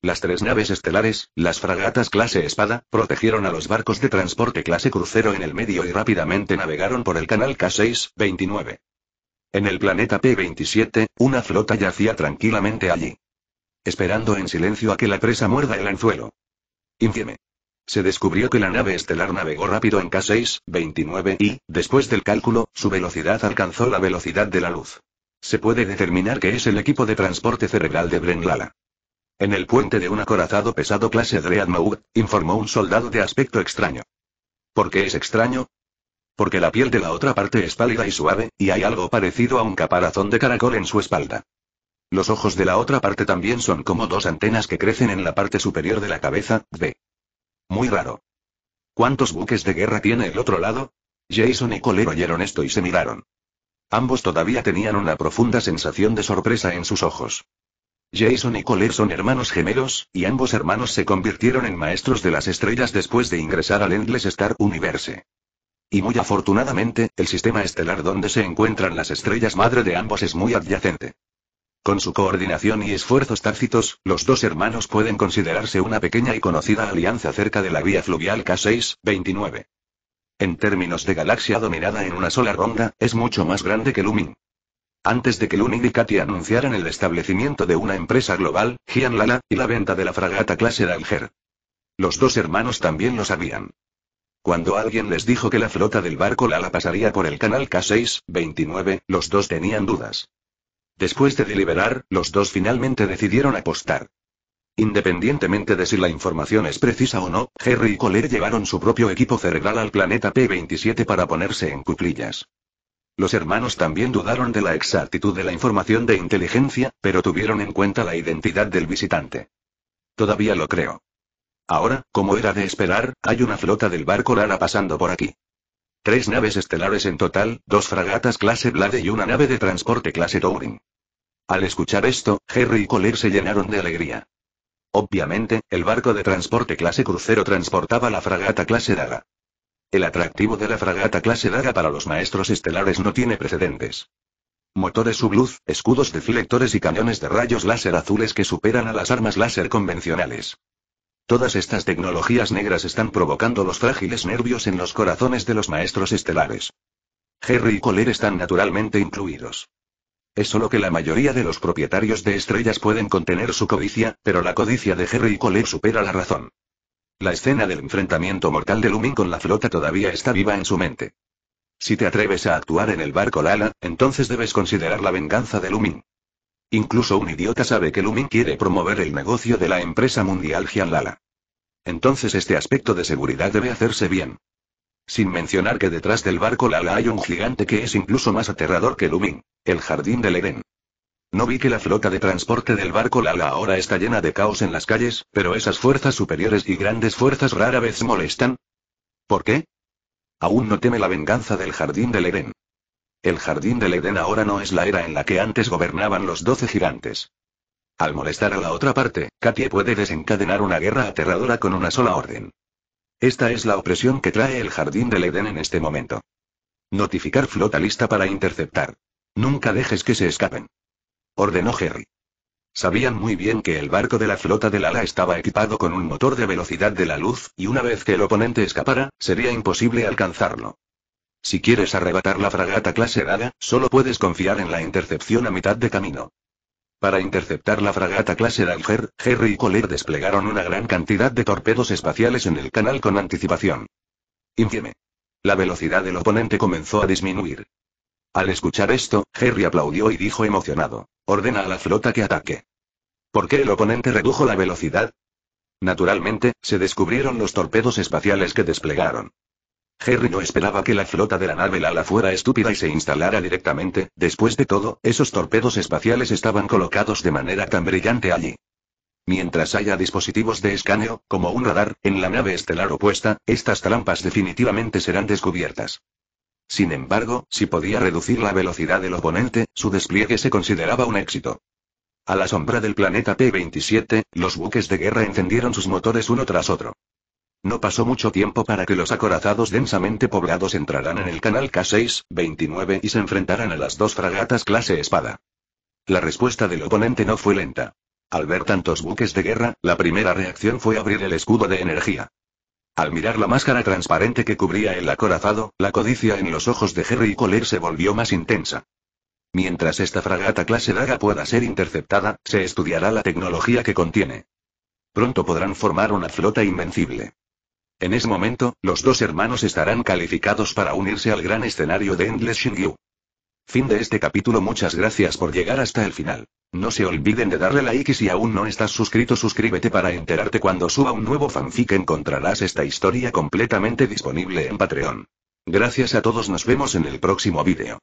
Las tres naves estelares, las fragatas clase espada, protegieron a los barcos de transporte clase crucero en el medio y rápidamente navegaron por el canal K6-29. En el planeta P-27, una flota yacía tranquilamente allí esperando en silencio a que la presa muerda el anzuelo. Infieme. Se descubrió que la nave estelar navegó rápido en K6, 29 y, después del cálculo, su velocidad alcanzó la velocidad de la luz. Se puede determinar que es el equipo de transporte cerebral de Brenlala. En el puente de un acorazado pesado clase Dreadnought, informó un soldado de aspecto extraño. ¿Por qué es extraño? Porque la piel de la otra parte es pálida y suave, y hay algo parecido a un caparazón de caracol en su espalda. Los ojos de la otra parte también son como dos antenas que crecen en la parte superior de la cabeza, ve. Muy raro. ¿Cuántos buques de guerra tiene el otro lado? Jason y Cole oyeron esto y se miraron. Ambos todavía tenían una profunda sensación de sorpresa en sus ojos. Jason y Cole son hermanos gemelos, y ambos hermanos se convirtieron en maestros de las estrellas después de ingresar al Endless Star Universe. Y muy afortunadamente, el sistema estelar donde se encuentran las estrellas madre de ambos es muy adyacente. Con su coordinación y esfuerzos tácitos, los dos hermanos pueden considerarse una pequeña y conocida alianza cerca de la vía fluvial K6-29. En términos de galaxia dominada en una sola ronda, es mucho más grande que Lumin. Antes de que Lumin y Katy anunciaran el establecimiento de una empresa global, Gian Lala, y la venta de la fragata clase Dalger. Los dos hermanos también lo sabían. Cuando alguien les dijo que la flota del barco Lala pasaría por el canal K6-29, los dos tenían dudas. Después de deliberar, los dos finalmente decidieron apostar. Independientemente de si la información es precisa o no, Harry y llevaron su propio equipo cerebral al planeta P-27 para ponerse en cuclillas. Los hermanos también dudaron de la exactitud de la información de inteligencia, pero tuvieron en cuenta la identidad del visitante. Todavía lo creo. Ahora, como era de esperar, hay una flota del barco Lara pasando por aquí. Tres naves estelares en total, dos fragatas clase Blade y una nave de transporte clase Touring. Al escuchar esto, Harry y Coller se llenaron de alegría. Obviamente, el barco de transporte clase crucero transportaba la fragata clase Daga. El atractivo de la fragata clase Daga para los maestros estelares no tiene precedentes. Motores subluz, escudos deflectores y cañones de rayos láser azules que superan a las armas láser convencionales. Todas estas tecnologías negras están provocando los frágiles nervios en los corazones de los maestros estelares. Jerry y Coler están naturalmente incluidos. Es solo que la mayoría de los propietarios de estrellas pueden contener su codicia, pero la codicia de Jerry y Coler supera la razón. La escena del enfrentamiento mortal de Lumin con la flota todavía está viva en su mente. Si te atreves a actuar en el barco Lala, entonces debes considerar la venganza de Lumin. Incluso un idiota sabe que Lumin quiere promover el negocio de la empresa mundial Gianlala. Entonces este aspecto de seguridad debe hacerse bien. Sin mencionar que detrás del barco Lala hay un gigante que es incluso más aterrador que Lumin, el jardín del Edén. No vi que la flota de transporte del barco Lala ahora está llena de caos en las calles, pero esas fuerzas superiores y grandes fuerzas rara vez molestan. ¿Por qué? Aún no teme la venganza del jardín del Edén. El jardín del Edén ahora no es la era en la que antes gobernaban los doce gigantes. Al molestar a la otra parte, Katie puede desencadenar una guerra aterradora con una sola orden. Esta es la opresión que trae el jardín del Edén en este momento. Notificar flota lista para interceptar. Nunca dejes que se escapen. Ordenó Harry. Sabían muy bien que el barco de la flota del ala estaba equipado con un motor de velocidad de la luz, y una vez que el oponente escapara, sería imposible alcanzarlo. Si quieres arrebatar la fragata clase Daga, solo puedes confiar en la intercepción a mitad de camino. Para interceptar la fragata clase Alger, Harry y Collier desplegaron una gran cantidad de torpedos espaciales en el canal con anticipación. Infieme. La velocidad del oponente comenzó a disminuir. Al escuchar esto, Harry aplaudió y dijo emocionado. Ordena a la flota que ataque. ¿Por qué el oponente redujo la velocidad? Naturalmente, se descubrieron los torpedos espaciales que desplegaron. Harry no esperaba que la flota de la nave Lala fuera estúpida y se instalara directamente, después de todo, esos torpedos espaciales estaban colocados de manera tan brillante allí. Mientras haya dispositivos de escaneo, como un radar, en la nave estelar opuesta, estas trampas definitivamente serán descubiertas. Sin embargo, si podía reducir la velocidad del oponente, su despliegue se consideraba un éxito. A la sombra del planeta P-27, los buques de guerra encendieron sus motores uno tras otro. No pasó mucho tiempo para que los acorazados densamente poblados entraran en el canal K6-29 y se enfrentaran a las dos fragatas clase espada. La respuesta del oponente no fue lenta. Al ver tantos buques de guerra, la primera reacción fue abrir el escudo de energía. Al mirar la máscara transparente que cubría el acorazado, la codicia en los ojos de y Coler se volvió más intensa. Mientras esta fragata clase Daga pueda ser interceptada, se estudiará la tecnología que contiene. Pronto podrán formar una flota invencible. En ese momento, los dos hermanos estarán calificados para unirse al gran escenario de Endless Shingyu. Fin de este capítulo Muchas gracias por llegar hasta el final. No se olviden de darle like y si aún no estás suscrito suscríbete para enterarte cuando suba un nuevo fanfic encontrarás esta historia completamente disponible en Patreon. Gracias a todos nos vemos en el próximo vídeo.